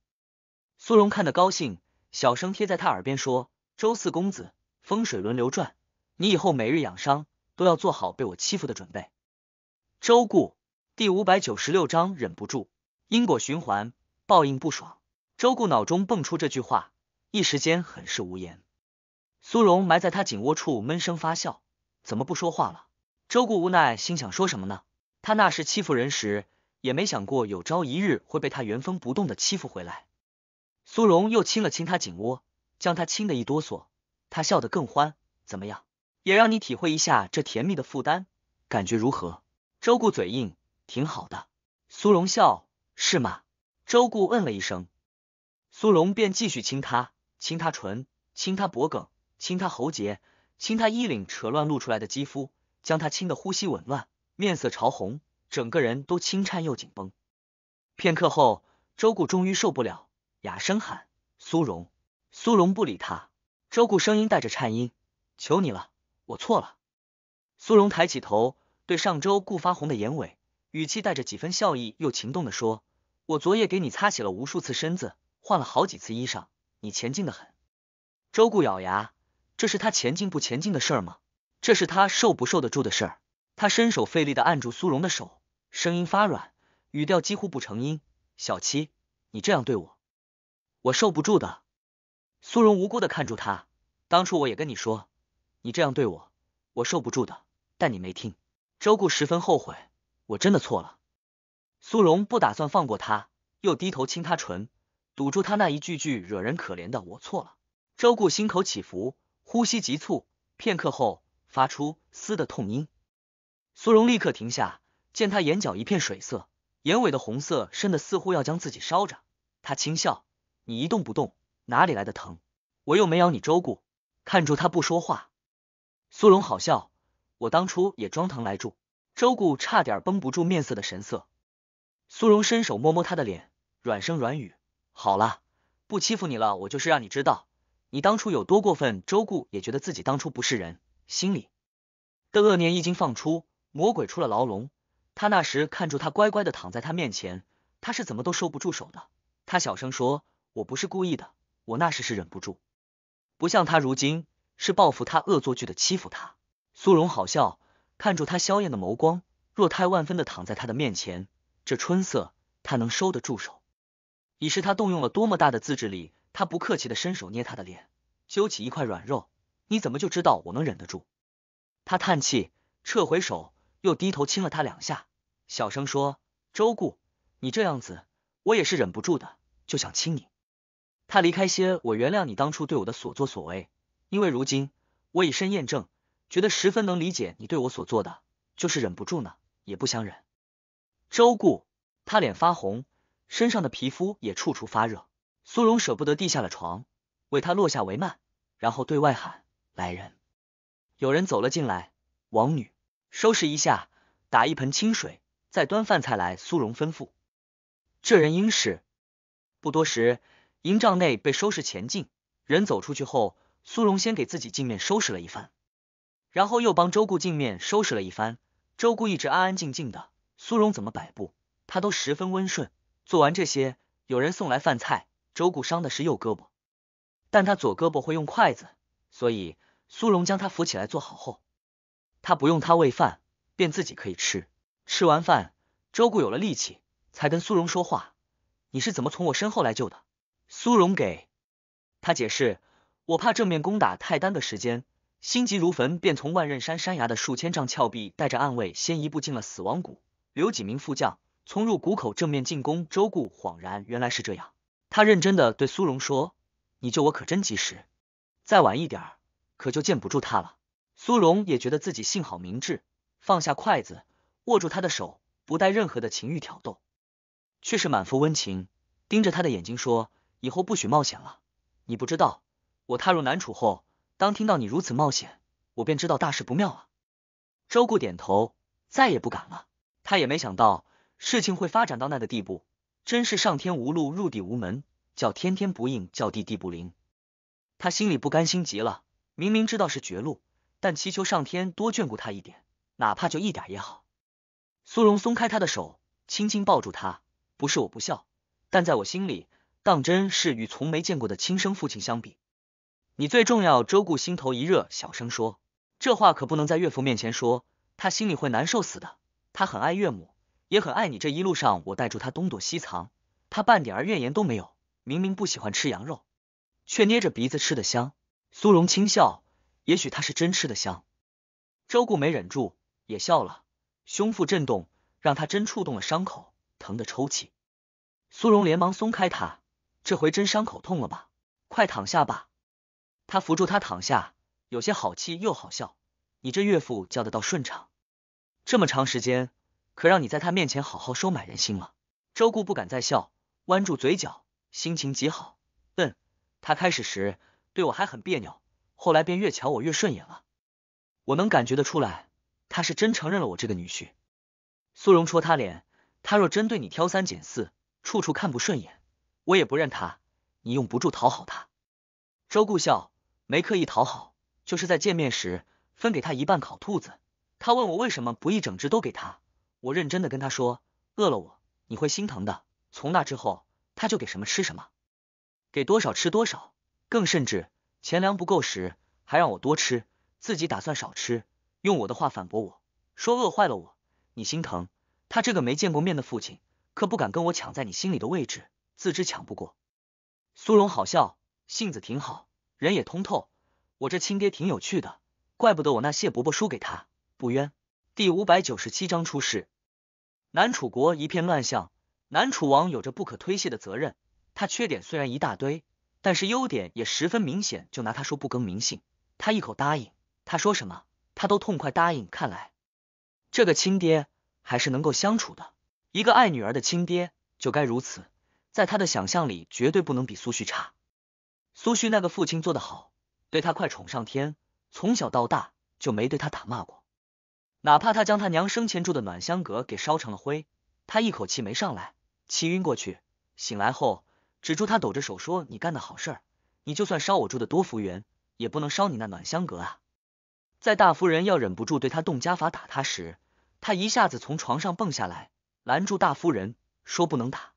苏荣看得高兴，小声贴在他耳边说：“周四公子，风水轮流转，你以后每日养伤都要做好被我欺负的准备。”周顾第五百九十六章忍不住因果循环，报应不爽。周顾脑中蹦出这句话。一时间很是无言，苏荣埋在他颈窝处闷声发笑，怎么不说话了？周顾无奈，心想说什么呢？他那时欺负人时，也没想过有朝一日会被他原封不动的欺负回来。苏荣又亲了亲他颈窝，将他亲得一哆嗦，他笑得更欢。怎么样？也让你体会一下这甜蜜的负担，感觉如何？周顾嘴硬，挺好的。苏荣笑，是吗？周顾嗯了一声，苏荣便继续亲他。亲他唇，亲他脖颈，亲他喉结，亲他衣领，扯乱露出来的肌肤，将他亲的呼吸紊乱，面色潮红，整个人都轻颤又紧绷。片刻后，周顾终于受不了，哑声喊：“苏荣！”苏荣不理他，周顾声音带着颤音：“求你了，我错了。”苏荣抬起头，对上周顾发红的眼尾，语气带着几分笑意又情动的说：“我昨夜给你擦洗了无数次身子，换了好几次衣裳。”你前进的很，周顾咬牙，这是他前进不前进的事吗？这是他受不受得住的事？他伸手费力的按住苏荣的手，声音发软，语调几乎不成音。小七，你这样对我，我受不住的。苏荣无辜的看住他，当初我也跟你说，你这样对我，我受不住的，但你没听。周顾十分后悔，我真的错了。苏荣不打算放过他，又低头亲他唇。堵住他那一句句惹人可怜的“我错了”，周顾心口起伏，呼吸急促，片刻后发出嘶的痛音。苏荣立刻停下，见他眼角一片水色，眼尾的红色深的似乎要将自己烧着。他轻笑：“你一动不动，哪里来的疼？我又没咬你。”周顾看住他不说话，苏荣好笑：“我当初也装疼来住。”周顾差点绷不住面色的神色。苏荣伸手摸摸他的脸，软声软语。好了，不欺负你了，我就是让你知道，你当初有多过分。周顾也觉得自己当初不是人，心里的恶念一经放出，魔鬼出了牢笼。他那时看住他乖乖的躺在他面前，他是怎么都收不住手的。他小声说：“我不是故意的，我那时是忍不住，不像他如今是报复他恶作剧的欺负他。”苏荣好笑，看住他萧艳的眸光，若态万分的躺在他的面前，这春色他能收得住手？以是他动用了多么大的自制力？他不客气的伸手捏他的脸，揪起一块软肉。你怎么就知道我能忍得住？他叹气，撤回手，又低头亲了他两下，小声说：“周顾，你这样子，我也是忍不住的，就想亲你。”他离开些，我原谅你当初对我的所作所为，因为如今我以身验证，觉得十分能理解你对我所做的，就是忍不住呢，也不想忍。周顾，他脸发红。身上的皮肤也处处发热，苏荣舍不得地下了床，为他落下帷幔，然后对外喊：“来人！”有人走了进来，王女收拾一下，打一盆清水，再端饭菜来。苏荣吩咐：“这人应是。”不多时，营帐内被收拾前进。人走出去后，苏荣先给自己镜面收拾了一番，然后又帮周顾镜面收拾了一番。周顾一直安安静静的，苏荣怎么摆布，他都十分温顺。做完这些，有人送来饭菜。周顾伤的是右胳膊，但他左胳膊会用筷子，所以苏荣将他扶起来坐好后，他不用他喂饭，便自己可以吃。吃完饭，周顾有了力气，才跟苏荣说话：“你是怎么从我身后来救的？”苏荣给他解释：“我怕正面攻打太耽搁时间，心急如焚，便从万仞山山崖的数千丈峭壁，带着暗卫先一步进了死亡谷，留几名副将。”从入谷口正面进攻，周顾恍然，原来是这样。他认真的对苏荣说：“你救我可真及时，再晚一点，可就见不住他了。”苏荣也觉得自己幸好明智，放下筷子，握住他的手，不带任何的情欲挑逗，却是满腹温情，盯着他的眼睛说：“以后不许冒险了。你不知道，我踏入南楚后，当听到你如此冒险，我便知道大事不妙了。”周顾点头，再也不敢了。他也没想到。事情会发展到那个地步，真是上天无路入地无门，叫天天不应，叫地地不灵。他心里不甘心极了，明明知道是绝路，但祈求上天多眷顾他一点，哪怕就一点也好。苏荣松开他的手，轻轻抱住他。不是我不孝，但在我心里，当真是与从没见过的亲生父亲相比，你最重要。周顾心头一热，小声说：“这话可不能在岳父面前说，他心里会难受死的。他很爱岳母。”也很爱你，这一路上我带住他东躲西藏，他半点儿怨言都没有。明明不喜欢吃羊肉，却捏着鼻子吃的香。苏荣轻笑，也许他是真吃的香。周顾没忍住也笑了，胸腹震动，让他真触动了伤口，疼得抽泣。苏荣连忙松开他，这回真伤口痛了吧？快躺下吧。他扶住他躺下，有些好气又好笑，你这岳父叫得倒顺畅，这么长时间。可让你在他面前好好收买人心了。周顾不敢再笑，弯住嘴角，心情极好。笨，他开始时对我还很别扭，后来便越瞧我越顺眼了。我能感觉得出来，他是真承认了我这个女婿。苏荣戳他脸，他若真对你挑三拣四，处处看不顺眼，我也不认他。你用不住讨好他。周顾笑，没刻意讨好，就是在见面时分给他一半烤兔子。他问我为什么不一整只都给他。我认真的跟他说，饿了我，你会心疼的。从那之后，他就给什么吃什么，给多少吃多少，更甚至钱粮不够时，还让我多吃，自己打算少吃。用我的话反驳我说，饿坏了我，你心疼。他这个没见过面的父亲，可不敢跟我抢在你心里的位置，自知抢不过。苏荣好笑，性子挺好，人也通透，我这亲爹挺有趣的，怪不得我那谢伯伯输给他，不冤。第五百九十七章出事，南楚国一片乱象，南楚王有着不可推卸的责任。他缺点虽然一大堆，但是优点也十分明显。就拿他说不更名姓，他一口答应。他说什么，他都痛快答应。看来这个亲爹还是能够相处的。一个爱女儿的亲爹就该如此。在他的想象里，绝对不能比苏旭差。苏旭那个父亲做的好，对他快宠上天，从小到大就没对他打骂过。哪怕他将他娘生前住的暖香阁给烧成了灰，他一口气没上来，气晕过去。醒来后，只住他抖着手说：“你干的好事儿，你就算烧我住的多福园，也不能烧你那暖香阁啊！”在大夫人要忍不住对他动家法打他时，他一下子从床上蹦下来，拦住大夫人说：“不能打。”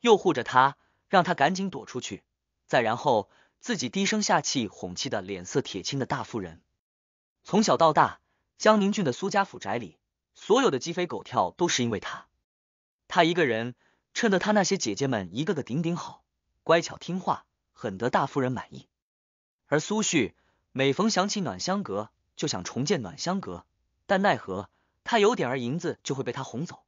又护着他，让他赶紧躲出去，再然后自己低声下气哄气的脸色铁青的大夫人，从小到大。江宁郡的苏家府宅里，所有的鸡飞狗跳都是因为他。他一个人衬得他那些姐姐们一个个顶顶好，乖巧听话，很得大夫人满意。而苏旭每逢想起暖香阁，就想重建暖香阁，但奈何他有点儿银子就会被他哄走，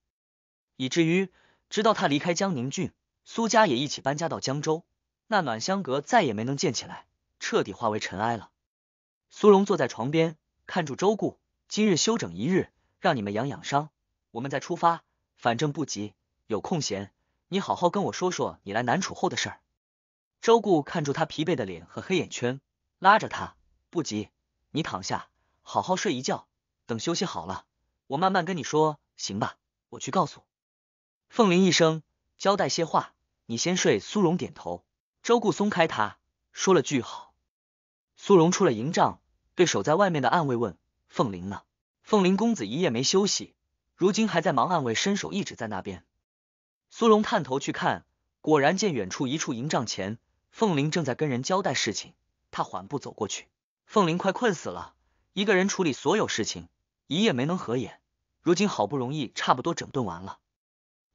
以至于直到他离开江宁郡，苏家也一起搬家到江州，那暖香阁再也没能建起来，彻底化为尘埃了。苏荣坐在床边，看住周顾。今日休整一日，让你们养养伤，我们再出发。反正不急，有空闲，你好好跟我说说你来南楚后的事儿。周顾看住他疲惫的脸和黑眼圈，拉着他，不急，你躺下，好好睡一觉。等休息好了，我慢慢跟你说，行吧？我去告诉凤林一声，交代些话。你先睡。苏荣点头，周顾松开他，说了句好。苏荣出了营帐，对守在外面的暗卫问。凤林呢？凤林公子一夜没休息，如今还在忙。暗卫伸手一直在那边。苏荣探头去看，果然见远处一处营帐前，凤林正在跟人交代事情。他缓步走过去。凤林快困死了，一个人处理所有事情，一夜没能合眼。如今好不容易差不多整顿完了，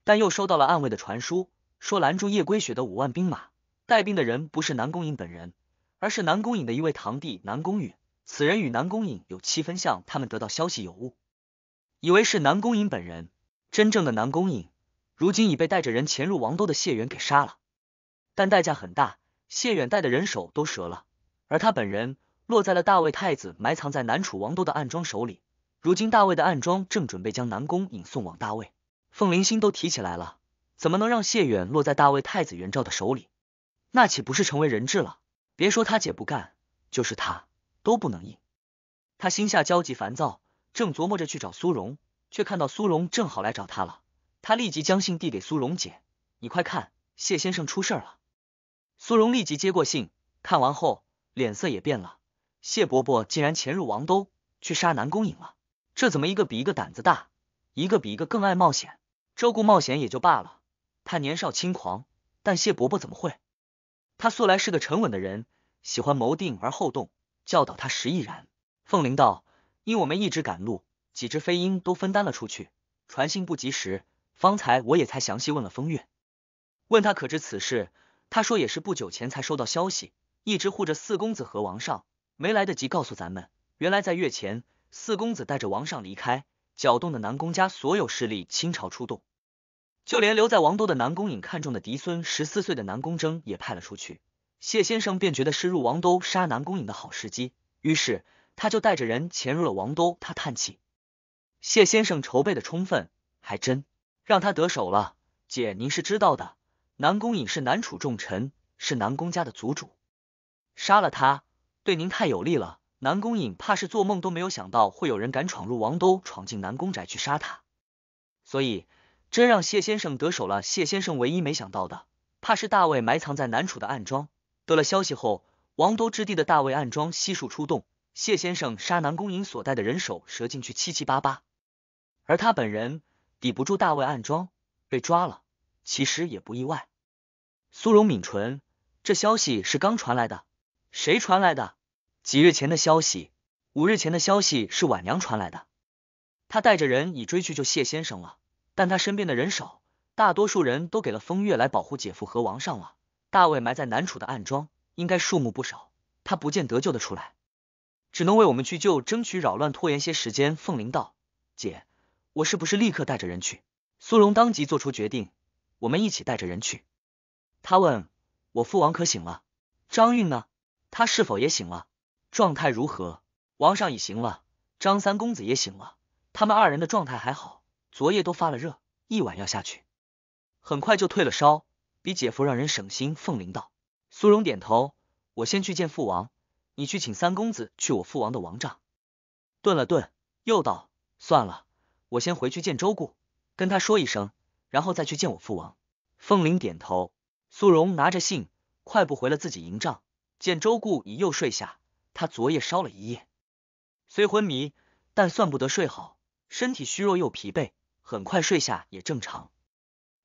但又收到了暗卫的传书，说拦住夜归雪的五万兵马，带兵的人不是南宫颖本人，而是南宫颖的一位堂弟南宫羽。此人与南宫颖有七分像，他们得到消息有误，以为是南宫颖本人。真正的南宫颖，如今已被带着人潜入王都的谢远给杀了，但代价很大，谢远带的人手都折了，而他本人落在了大魏太子埋藏在南楚王都的暗桩手里。如今大魏的暗桩正准备将南宫颖送往大魏，凤灵心都提起来了，怎么能让谢远落在大魏太子袁绍的手里？那岂不是成为人质了？别说他姐不干，就是他。都不能应，他心下焦急烦躁，正琢磨着去找苏荣，却看到苏荣正好来找他了。他立即将信递给苏荣姐：“你快看，谢先生出事了。”苏荣立即接过信，看完后脸色也变了。谢伯伯竟然潜入王都去杀南宫影了，这怎么一个比一个胆子大，一个比一个更爱冒险？周顾冒险也就罢了，他年少轻狂，但谢伯伯怎么会？他素来是个沉稳的人，喜欢谋定而后动。教导他，石亦然。凤翎道：“因我们一直赶路，几只飞鹰都分担了出去，传信不及时。方才我也才详细问了风月，问他可知此事？他说也是不久前才收到消息，一直护着四公子和王上，没来得及告诉咱们。原来在月前，四公子带着王上离开，搅动的南宫家所有势力倾巢出动，就连留在王都的南宫影看中的嫡孙十四岁的南宫征也派了出去。”谢先生便觉得是入王都杀南宫影的好时机，于是他就带着人潜入了王都。他叹气：“谢先生筹备的充分，还真让他得手了。”姐，您是知道的，南宫影是南楚重臣，是南宫家的族主，杀了他对您太有利了。南宫影怕是做梦都没有想到会有人敢闯入王都，闯进南宫宅去杀他，所以真让谢先生得手了。谢先生唯一没想到的，怕是大卫埋藏在南楚的暗桩。得了消息后，王都之地的大卫暗庄悉数出动，谢先生杀南宫引所带的人手折进去七七八八，而他本人抵不住大卫暗庄被抓了，其实也不意外。苏荣抿唇，这消息是刚传来的，谁传来的？几日前的消息，五日前的消息是婉娘传来的，他带着人已追去救谢先生了，但他身边的人少，大多数人都给了风月来保护姐夫和王上了。大卫埋在南楚的暗庄，应该数目不少，他不见得救得出来，只能为我们去救，争取扰乱拖延些时间。凤玲道：“姐，我是不是立刻带着人去？”苏荣当即做出决定：“我们一起带着人去。”他问我父王可醒了？张运呢？他是否也醒了？状态如何？王上已醒了，张三公子也醒了，他们二人的状态还好，昨夜都发了热，一碗药下去，很快就退了烧。比姐夫让人省心。凤玲道，苏荣点头。我先去见父王，你去请三公子去我父王的王帐。顿了顿，又道，算了，我先回去见周顾，跟他说一声，然后再去见我父王。凤玲点头。苏荣拿着信，快步回了自己营帐。见周顾已又睡下，他昨夜烧了一夜，虽昏迷，但算不得睡好，身体虚弱又疲惫，很快睡下也正常。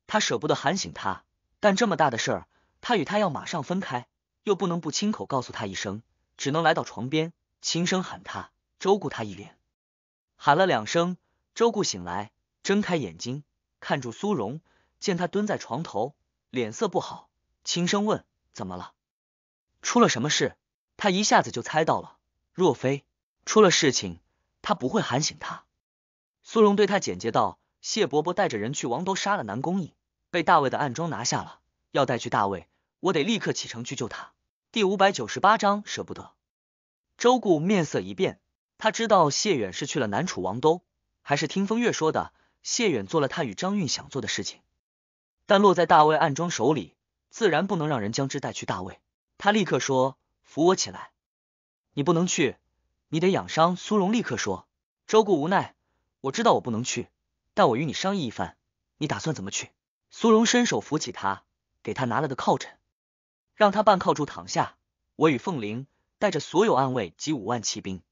他舍不得喊醒他。但这么大的事儿，他与他要马上分开，又不能不亲口告诉他一声，只能来到床边，轻声喊他周顾，他一脸喊了两声，周顾醒来，睁开眼睛，看住苏荣，见他蹲在床头，脸色不好，轻声问：“怎么了？出了什么事？”他一下子就猜到了，若非出了事情，他不会喊醒他。苏荣对他简洁道：“谢伯伯带着人去王都杀了南宫影。”被大卫的暗桩拿下了，要带去大卫，我得立刻启程去救他。第五百九十八章，舍不得。周顾面色一变，他知道谢远是去了南楚王都，还是听风月说的。谢远做了他与张运想做的事情，但落在大卫暗桩手里，自然不能让人将之带去大卫。他立刻说：“扶我起来，你不能去，你得养伤。”苏荣立刻说：“周顾，无奈，我知道我不能去，但我与你商议一番，你打算怎么去？”苏荣伸手扶起他，给他拿了个靠枕，让他半靠住躺下。我与凤玲带着所有暗卫及五万骑兵，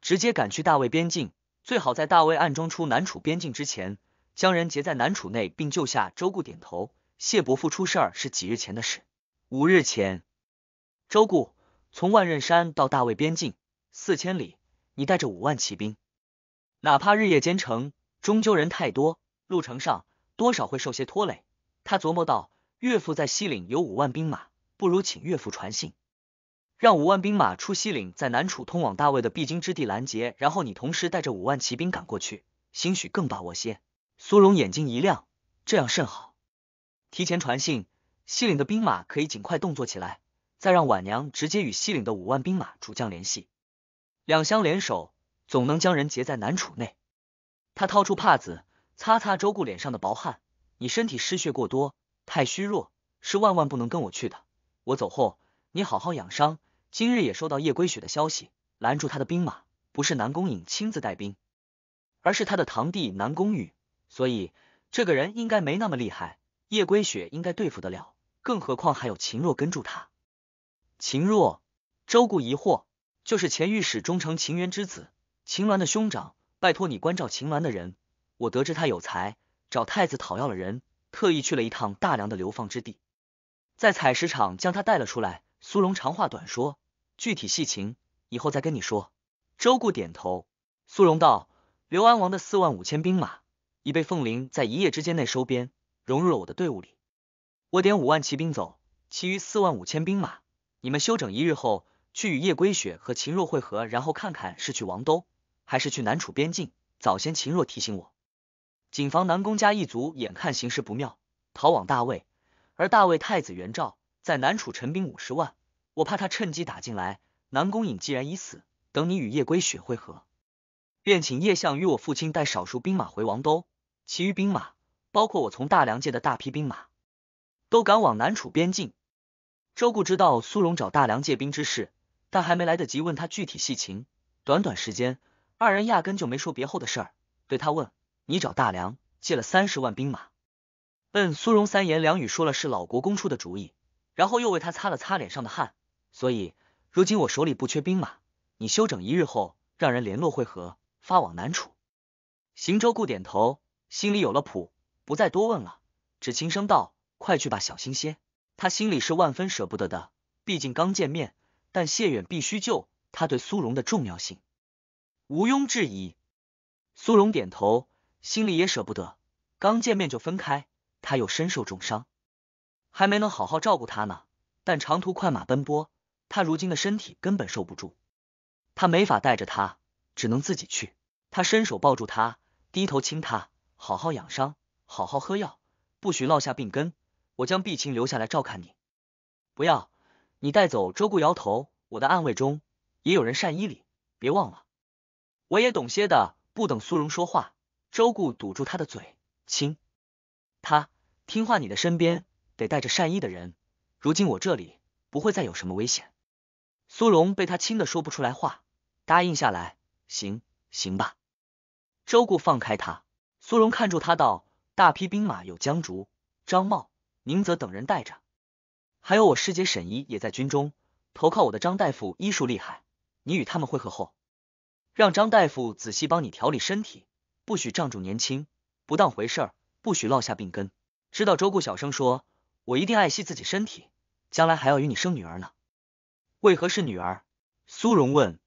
直接赶去大魏边境。最好在大魏暗中出南楚边境之前，将人劫在南楚内，并救下周顾。点头，谢伯父出事儿是几日前的事，五日前。周顾从万仞山到大魏边境四千里，你带着五万骑兵，哪怕日夜兼程，终究人太多，路程上。多少会受些拖累，他琢磨道：“岳父在西岭有五万兵马，不如请岳父传信，让五万兵马出西岭，在南楚通往大魏的必经之地拦截，然后你同时带着五万骑兵赶过去，兴许更把握些。”苏荣眼睛一亮：“这样甚好，提前传信，西岭的兵马可以尽快动作起来，再让婉娘直接与西岭的五万兵马主将联系，两相联手，总能将人截在南楚内。”他掏出帕子。擦擦周顾脸上的薄汗，你身体失血过多，太虚弱，是万万不能跟我去的。我走后，你好好养伤。今日也收到夜归雪的消息，拦住他的兵马，不是南宫影亲自带兵，而是他的堂弟南宫羽，所以这个人应该没那么厉害，夜归雪应该对付得了，更何况还有秦若跟住他。秦若，周顾疑惑，就是前御史忠诚秦元之子秦鸾的兄长，拜托你关照秦鸾的人。我得知他有才，找太子讨要了人，特意去了一趟大梁的流放之地，在采石场将他带了出来。苏荣长话短说，具体细情以后再跟你说。周顾点头。苏荣道：刘安王的四万五千兵马已被凤麟在一夜之间内收编，融入了我的队伍里。我点五万骑兵走，其余四万五千兵马，你们休整一日后去与叶归雪和秦若会合，然后看看是去王都还是去南楚边境。早先秦若提醒我。谨防南宫家一族，眼看形势不妙，逃往大魏。而大魏太子袁绍在南楚陈兵五十万，我怕他趁机打进来。南宫影既然已死，等你与夜归雪会合，便请叶相与我父亲带少数兵马回王都，其余兵马，包括我从大梁借的大批兵马，都赶往南楚边境。周顾知道苏荣找大梁借兵之事，但还没来得及问他具体细情。短短时间，二人压根就没说别后的事儿，对他问。你找大梁借了三十万兵马，嗯，苏荣三言两语说了是老国公出的主意，然后又为他擦了擦脸上的汗。所以如今我手里不缺兵马，你休整一日后，让人联络会合，发往南楚。邢州固点头，心里有了谱，不再多问了，只轻声道：“快去吧，小心些。”他心里是万分舍不得的，毕竟刚见面，但谢远必须救，他对苏荣的重要性毋庸置疑。苏荣点头。心里也舍不得，刚见面就分开，他又身受重伤，还没能好好照顾他呢。但长途快马奔波，他如今的身体根本受不住，他没法带着他，只能自己去。他伸手抱住他，低头亲他，好好养伤，好好喝药，不许落下病根。我将碧琴留下来照看你，不要你带走。周顾摇头，我的暗卫中也有人善医理，别忘了，我也懂些的。不等苏荣说话。周顾堵住他的嘴，亲他，听话，你的身边得带着善意的人。如今我这里不会再有什么危险。苏荣被他亲的说不出来话，答应下来，行行吧。周顾放开他，苏荣看住他道：大批兵马有江竹、张茂、宁泽等人带着，还有我师姐沈怡也在军中，投靠我的张大夫医术厉害，你与他们会合后，让张大夫仔细帮你调理身体。不许仗主年轻，不当回事儿，不许落下病根。知道周顾小声说：“我一定爱惜自己身体，将来还要与你生女儿呢。”为何是女儿？苏荣问。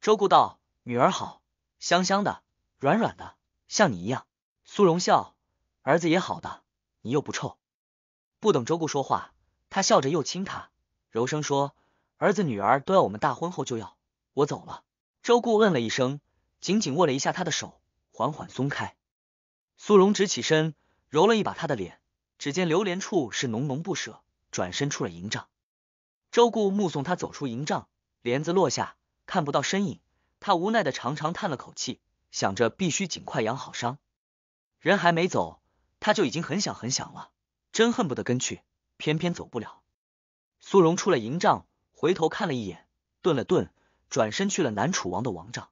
周顾道：“女儿好，香香的，软软的，像你一样。”苏荣笑：“儿子也好的，你又不臭。”不等周顾说话，他笑着又亲他，柔声说：“儿子女儿都要，我们大婚后就要。”我走了。周顾嗯了一声，紧紧握了一下他的手。缓缓松开，苏荣直起身，揉了一把他的脸，只见榴莲处是浓浓不舍，转身出了营帐。周顾目送他走出营帐，帘子落下，看不到身影，他无奈的长长叹了口气，想着必须尽快养好伤。人还没走，他就已经很想很想了，真恨不得跟去，偏偏走不了。苏荣出了营帐，回头看了一眼，顿了顿，转身去了南楚王的王帐。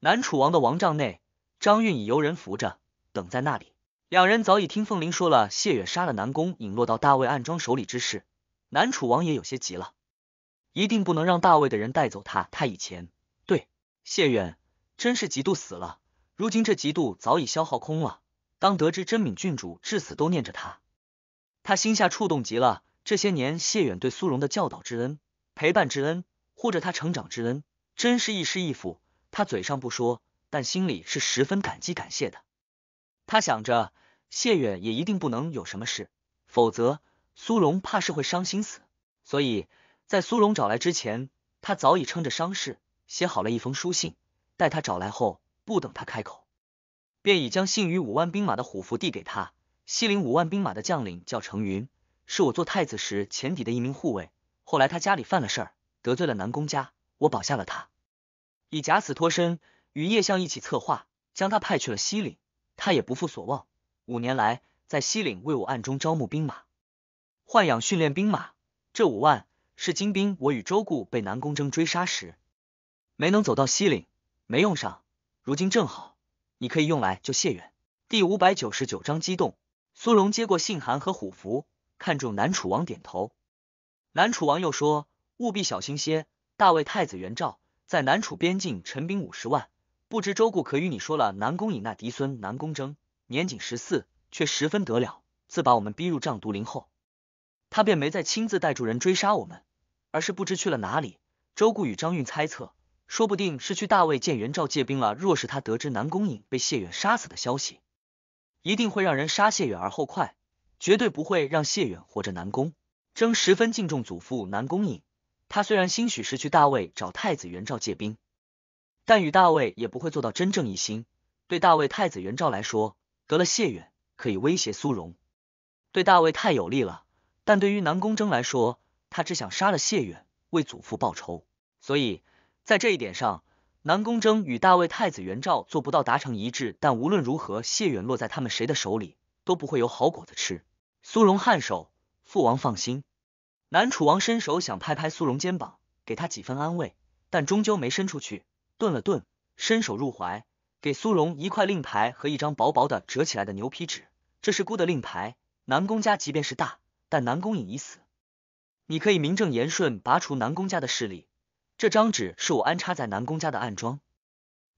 南楚王的王帐内。张运以游人扶着，等在那里。两人早已听凤玲说了谢远杀了南宫，引落到大卫暗桩手里之事。南楚王也有些急了，一定不能让大卫的人带走他。他以前对谢远真是嫉妒死了，如今这嫉妒早已消耗空了。当得知真敏郡主至死都念着他，他心下触动极了。这些年谢远对苏荣的教导之恩、陪伴之恩、护着他成长之恩，真是一师一父。他嘴上不说。但心里是十分感激感谢的。他想着谢远也一定不能有什么事，否则苏荣怕是会伤心死。所以，在苏荣找来之前，他早已撑着伤势写好了一封书信。待他找来后，不等他开口，便已将信与五万兵马的虎符递给他。西陵五万兵马的将领叫程云，是我做太子时潜邸的一名护卫。后来他家里犯了事儿，得罪了南宫家，我保下了他，以假死脱身。与叶相一起策划，将他派去了西岭。他也不负所望，五年来在西岭为我暗中招募兵马、豢养训练兵马。这五万是精兵。我与周固被南宫征追杀时，没能走到西岭，没用上。如今正好，你可以用来救谢远。第五百九十九章激动。苏荣接过信函和虎符，看住南楚王，点头。南楚王又说：“务必小心些。大魏太子袁绍在南楚边境陈兵五十万。”不知周顾可与你说了，南宫引那嫡孙南宫征，年仅十四，却十分得了。自把我们逼入瘴毒林后，他便没再亲自带住人追杀我们，而是不知去了哪里。周顾与张运猜测，说不定是去大魏见袁绍借兵了。若是他得知南宫引被谢远杀死的消息，一定会让人杀谢远而后快，绝对不会让谢远活着。南宫争十分敬重祖父南宫引，他虽然兴许是去大魏找太子袁绍借兵。但与大卫也不会做到真正一心。对大卫太子元昭来说，得了谢远可以威胁苏荣，对大卫太有利了。但对于南宫征来说，他只想杀了谢远，为祖父报仇。所以在这一点上，南宫征与大卫太子元昭做不到达成一致。但无论如何，谢远落在他们谁的手里，都不会有好果子吃。苏荣颔首，父王放心。南楚王伸手想拍拍苏荣肩膀，给他几分安慰，但终究没伸出去。顿了顿，伸手入怀，给苏荣一块令牌和一张薄薄的折起来的牛皮纸。这是姑的令牌。南宫家即便是大，但南宫影已死，你可以名正言顺拔除南宫家的势力。这张纸是我安插在南宫家的暗桩。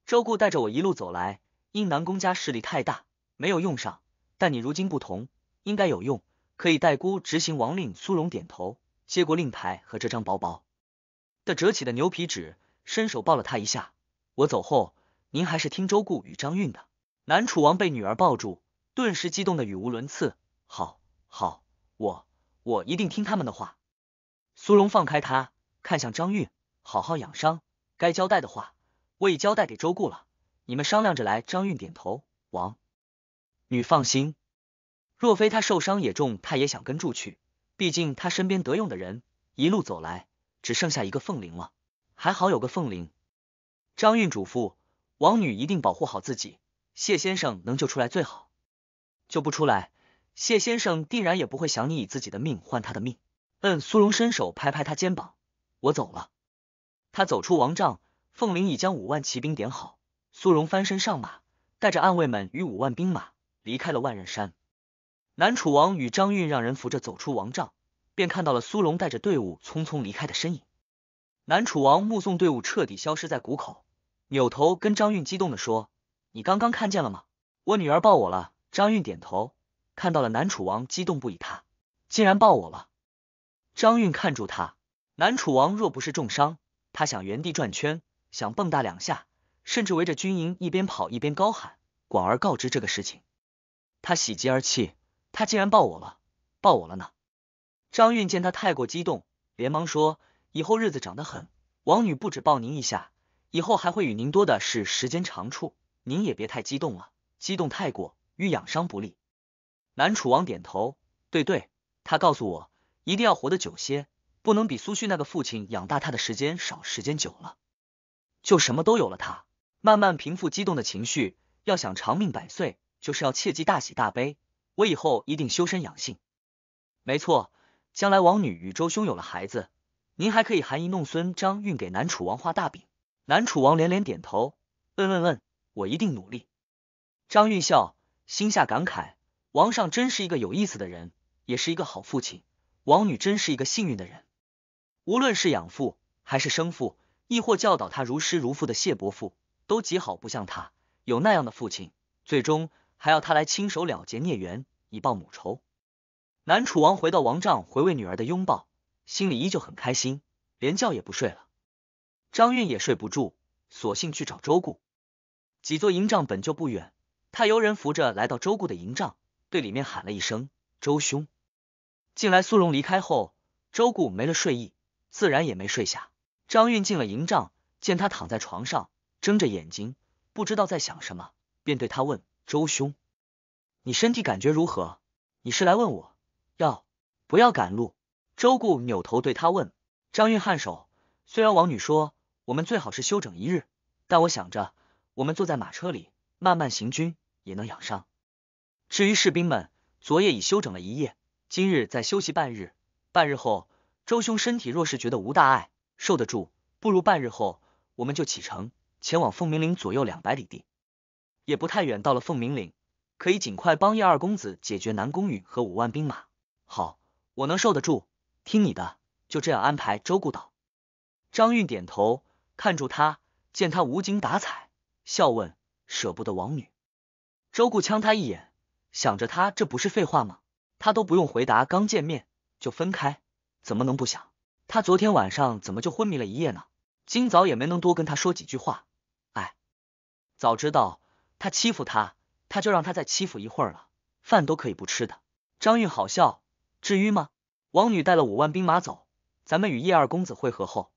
周顾带着我一路走来，因南宫家势力太大，没有用上。但你如今不同，应该有用，可以代姑执行王令。苏荣点头，接过令牌和这张薄薄的折起的牛皮纸，伸手抱了他一下。我走后，您还是听周顾与张韵的。南楚王被女儿抱住，顿时激动的语无伦次。好，好，我，我一定听他们的话。苏荣放开他，看向张韵，好好养伤。该交代的话，我已交代给周顾了。你们商量着来。张韵点头，王，女放心。若非他受伤也重，他也想跟住去。毕竟他身边得用的人，一路走来只剩下一个凤玲了。还好有个凤玲。张运嘱咐王女一定保护好自己，谢先生能救出来最好，救不出来，谢先生定然也不会想你以自己的命换他的命。嗯，苏荣伸手拍拍他肩膀，我走了。他走出王帐，凤玲已将五万骑兵点好，苏荣翻身上马，带着暗卫们与五万兵马离开了万仞山。南楚王与张运让人扶着走出王帐，便看到了苏荣带着队伍匆匆离开的身影。南楚王目送队伍彻底消失在谷口。扭头跟张韵激动的说：“你刚刚看见了吗？我女儿抱我了。”张韵点头，看到了南楚王，激动不已。他竟然抱我了！张韵看住他，南楚王若不是重伤，他想原地转圈，想蹦跶两下，甚至围着军营一边跑一边高喊，广而告知这个事情。他喜极而泣，他竟然抱我了，抱我了呢！张韵见他太过激动，连忙说：“以后日子长得很，王女不止抱您一下。”以后还会与您多的是时间长处，您也别太激动了，激动太过与养伤不利。南楚王点头，对对，他告诉我一定要活得久些，不能比苏旭那个父亲养大他的时间少。时间久了，就什么都有了。他慢慢平复激动的情绪，要想长命百岁，就是要切记大喜大悲。我以后一定修身养性。没错，将来王女与周兄有了孩子，您还可以含饴弄孙，张运给南楚王画大饼。南楚王连连点头，嗯嗯嗯，我一定努力。张玉笑，心下感慨：王上真是一个有意思的人，也是一个好父亲。王女真是一个幸运的人，无论是养父还是生父，亦或教导他如师如父的谢伯父，都极好，不像他有那样的父亲，最终还要他来亲手了结孽缘，以报母仇。南楚王回到王帐，回味女儿的拥抱，心里依旧很开心，连觉也不睡了。张运也睡不住，索性去找周顾。几座营帐本就不远，他由人扶着来到周顾的营帐，对里面喊了一声：“周兄。”近来苏荣离开后，周顾没了睡意，自然也没睡下。张运进了营帐，见他躺在床上，睁着眼睛，不知道在想什么，便对他问：“周兄，你身体感觉如何？你是来问我要不要赶路？”周顾扭头对他问：“张运，颔首。虽然王女说。”我们最好是休整一日，但我想着，我们坐在马车里慢慢行军，也能养伤。至于士兵们，昨夜已休整了一夜，今日再休息半日，半日后，周兄身体若是觉得无大碍，受得住，不如半日后我们就启程，前往凤鸣岭左右两百里地，也不太远。到了凤鸣岭，可以尽快帮叶二公子解决南宫羽和五万兵马。好，我能受得住，听你的，就这样安排。周顾岛，张运点头。看住他，见他无精打采，笑问：“舍不得王女？”周顾呛他一眼，想着他这不是废话吗？他都不用回答，刚见面就分开，怎么能不想？他昨天晚上怎么就昏迷了一夜呢？今早也没能多跟他说几句话，哎，早知道他欺负他，他就让他再欺负一会儿了，饭都可以不吃的。张韵好笑，至于吗？王女带了五万兵马走，咱们与叶二公子会合后。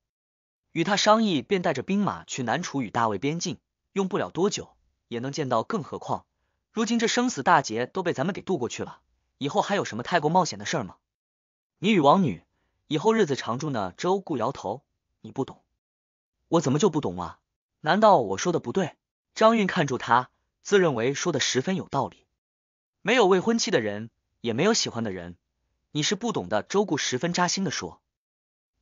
与他商议，便带着兵马去南楚与大魏边境，用不了多久也能见到。更何况，如今这生死大劫都被咱们给渡过去了，以后还有什么太过冒险的事儿吗？你与王女以后日子常住呢？周顾摇头，你不懂，我怎么就不懂啊？难道我说的不对？张韵看住他，自认为说的十分有道理。没有未婚妻的人，也没有喜欢的人，你是不懂的。周顾十分扎心的说，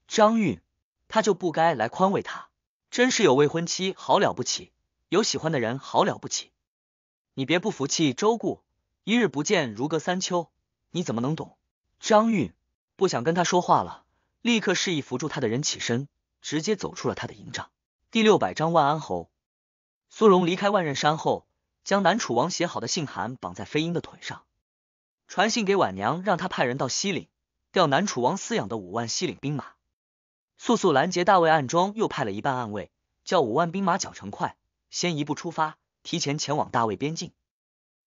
张韵。他就不该来宽慰他，真是有未婚妻好了不起，有喜欢的人好了不起。你别不服气，周顾，一日不见如隔三秋，你怎么能懂？张玉不想跟他说话了，立刻示意扶住他的人起身，直接走出了他的营帐。第六百章万安侯苏荣离开万仞山后，将南楚王写好的信函绑在飞鹰的腿上，传信给婉娘，让他派人到西岭调南楚王饲养的五万西岭兵马。速速拦截大卫暗桩，又派了一半暗卫，叫五万兵马脚程快，先一步出发，提前前往大卫边境。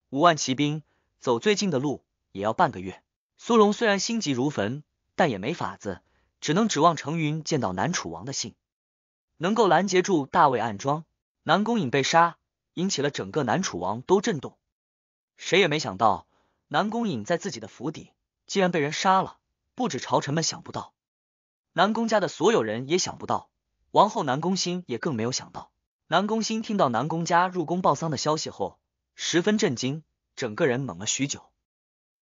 五万骑兵走最近的路也要半个月。苏荣虽然心急如焚，但也没法子，只能指望程云见到南楚王的信，能够拦截住大卫暗桩。南宫颖被杀，引起了整个南楚王都震动。谁也没想到，南宫颖在自己的府邸竟然被人杀了，不止朝臣们想不到。南宫家的所有人也想不到，王后南宫心也更没有想到。南宫心听到南宫家入宫报丧的消息后，十分震惊，整个人懵了许久，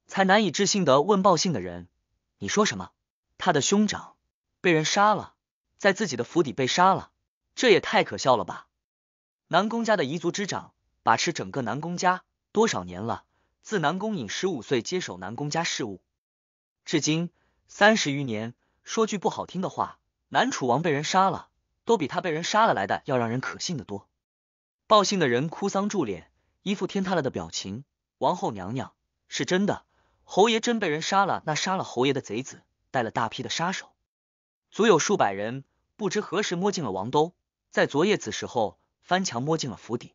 才难以置信的问报信的人：“你说什么？他的兄长被人杀了，在自己的府邸被杀了，这也太可笑了吧？”南宫家的彝族之长把持整个南宫家多少年了？自南宫隐十五岁接手南宫家事务，至今三十余年。说句不好听的话，南楚王被人杀了，都比他被人杀了来的要让人可信的多。报信的人哭丧住脸，一副天塌了的表情。王后娘娘是真的，侯爷真被人杀了。那杀了侯爷的贼子带了大批的杀手，足有数百人，不知何时摸进了王都，在昨夜子时候翻墙摸进了府邸。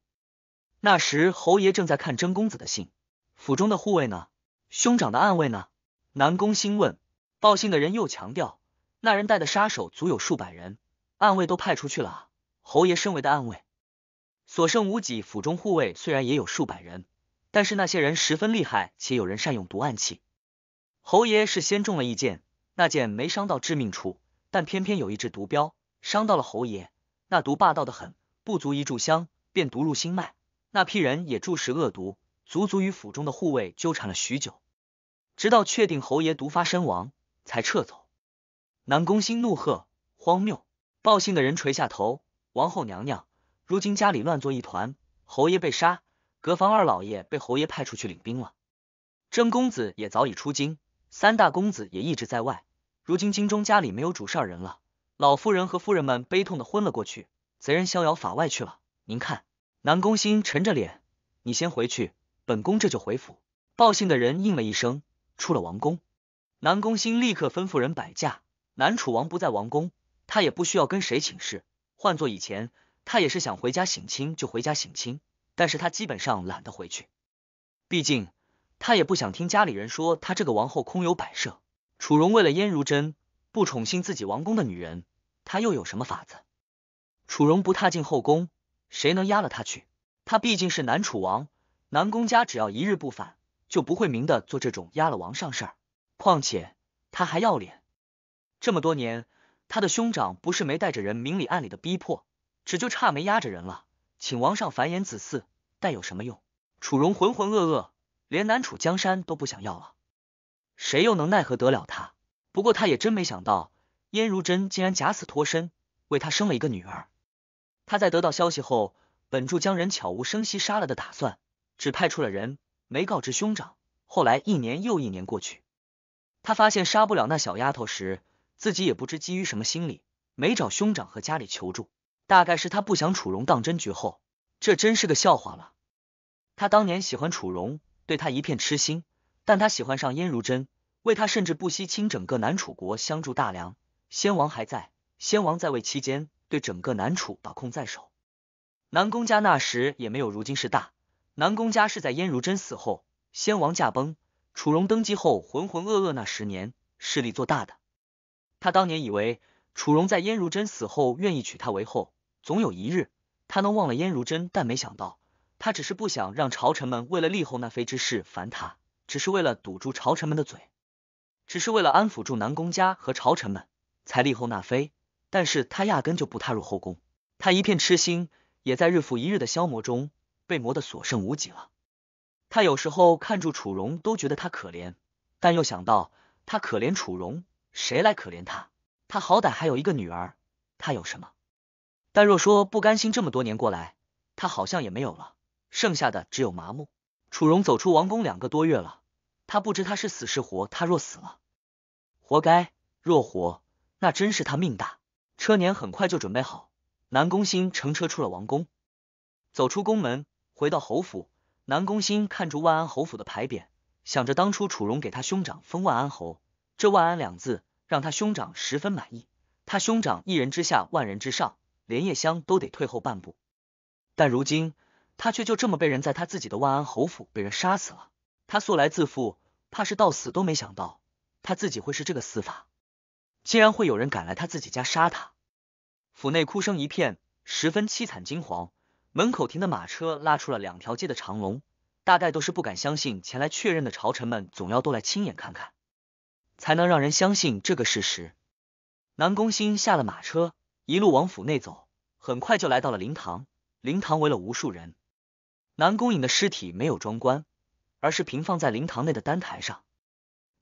那时侯爷正在看甄公子的信，府中的护卫呢？兄长的暗卫呢？南宫兴问。报信的人又强调。那人带的杀手足有数百人，暗卫都派出去了。侯爷身为的暗卫所剩无几，府中护卫虽然也有数百人，但是那些人十分厉害，且有人善用毒暗器。侯爷是先中了一箭，那箭没伤到致命处，但偏偏有一只毒镖伤到了侯爷。那毒霸道的很，不足一炷香便毒入心脉。那批人也注食恶毒，足足与府中的护卫纠缠了许久，直到确定侯爷毒发身亡，才撤走。南宫兴怒喝：“荒谬！”报信的人垂下头：“王后娘娘，如今家里乱作一团，侯爷被杀，隔房二老爷被侯爷派出去领兵了，郑公子也早已出京，三大公子也一直在外，如今京中家里没有主事儿人了，老夫人和夫人们悲痛的昏了过去，贼人逍遥法外去了。您看。”南宫兴沉着脸：“你先回去，本宫这就回府。”报信的人应了一声，出了王宫。南宫兴立刻吩咐人摆驾。南楚王不在王宫，他也不需要跟谁请示。换做以前，他也是想回家省亲就回家省亲，但是他基本上懒得回去。毕竟他也不想听家里人说他这个王后空有摆设。楚荣为了燕如真不宠幸自己王宫的女人，他又有什么法子？楚荣不踏进后宫，谁能压了他去？他毕竟是南楚王，南宫家只要一日不反，就不会明的做这种压了王上事儿。况且他还要脸。这么多年，他的兄长不是没带着人明里暗里的逼迫，只就差没压着人了。请王上繁衍子嗣，但有什么用？楚荣浑浑噩噩，连南楚江山都不想要了，谁又能奈何得了他？不过他也真没想到，燕如真竟然假死脱身，为他生了一个女儿。他在得到消息后，本住将人悄无声息杀了的打算，只派出了人，没告知兄长。后来一年又一年过去，他发现杀不了那小丫头时。自己也不知基于什么心理，没找兄长和家里求助。大概是他不想楚荣当真绝后，这真是个笑话了。他当年喜欢楚荣，对他一片痴心，但他喜欢上燕如真，为他甚至不惜倾整个南楚国相助大梁。先王还在，先王在位期间对整个南楚把控在手，南宫家那时也没有如今势大。南宫家是在燕如真死后，先王驾崩，楚荣登基后浑浑噩噩那十年势力做大的。他当年以为楚荣在燕如真死后愿意娶她为后，总有一日他能忘了燕如真，但没想到他只是不想让朝臣们为了立后纳妃之事烦他，只是为了堵住朝臣们的嘴，只是为了安抚住南宫家和朝臣们才立后纳妃。但是他压根就不踏入后宫，他一片痴心也在日复一日的消磨中被磨得所剩无几了。他有时候看住楚荣，都觉得他可怜，但又想到他可怜楚荣，谁来可怜他？他好歹还有一个女儿，他有什么？但若说不甘心，这么多年过来，他好像也没有了，剩下的只有麻木。楚荣走出王宫两个多月了，他不知他是死是活。他若死了，活该；若活，那真是他命大。车辇很快就准备好，南宫兴乘车出了王宫，走出宫门，回到侯府。南宫兴看住万安侯府的牌匾，想着当初楚荣给他兄长封万安侯。这万安两字让他兄长十分满意，他兄长一人之下万人之上，连夜香都得退后半步。但如今他却就这么被人在他自己的万安侯府被人杀死了。他素来自负，怕是到死都没想到他自己会是这个死法，竟然会有人敢来他自己家杀他。府内哭声一片，十分凄惨惊惶。门口停的马车拉出了两条街的长龙，大概都是不敢相信前来确认的朝臣们总要都来亲眼看看。才能让人相信这个事实。南宫欣下了马车，一路往府内走，很快就来到了灵堂。灵堂围了无数人。南宫颖的尸体没有装棺，而是平放在灵堂内的丹台上。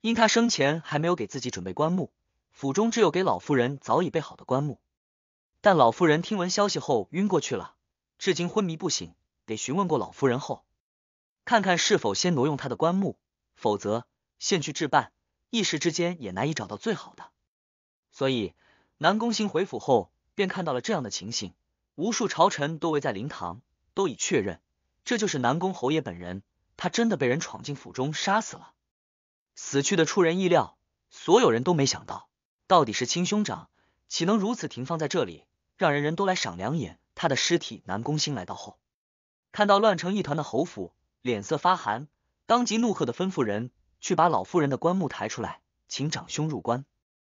因他生前还没有给自己准备棺木，府中只有给老夫人早已备好的棺木。但老夫人听闻消息后晕过去了，至今昏迷不醒。得询问过老夫人后，看看是否先挪用他的棺木，否则现去置办。一时之间也难以找到最好的，所以南宫星回府后便看到了这样的情形，无数朝臣都围在灵堂，都已确认这就是南宫侯爷本人，他真的被人闯进府中杀死了，死去的出人意料，所有人都没想到，到底是亲兄长，岂能如此停放在这里，让人人都来赏两眼他的尸体。南宫兴来到后，看到乱成一团的侯府，脸色发寒，当即怒喝的吩咐人。去把老夫人的棺木抬出来，请长兄入棺。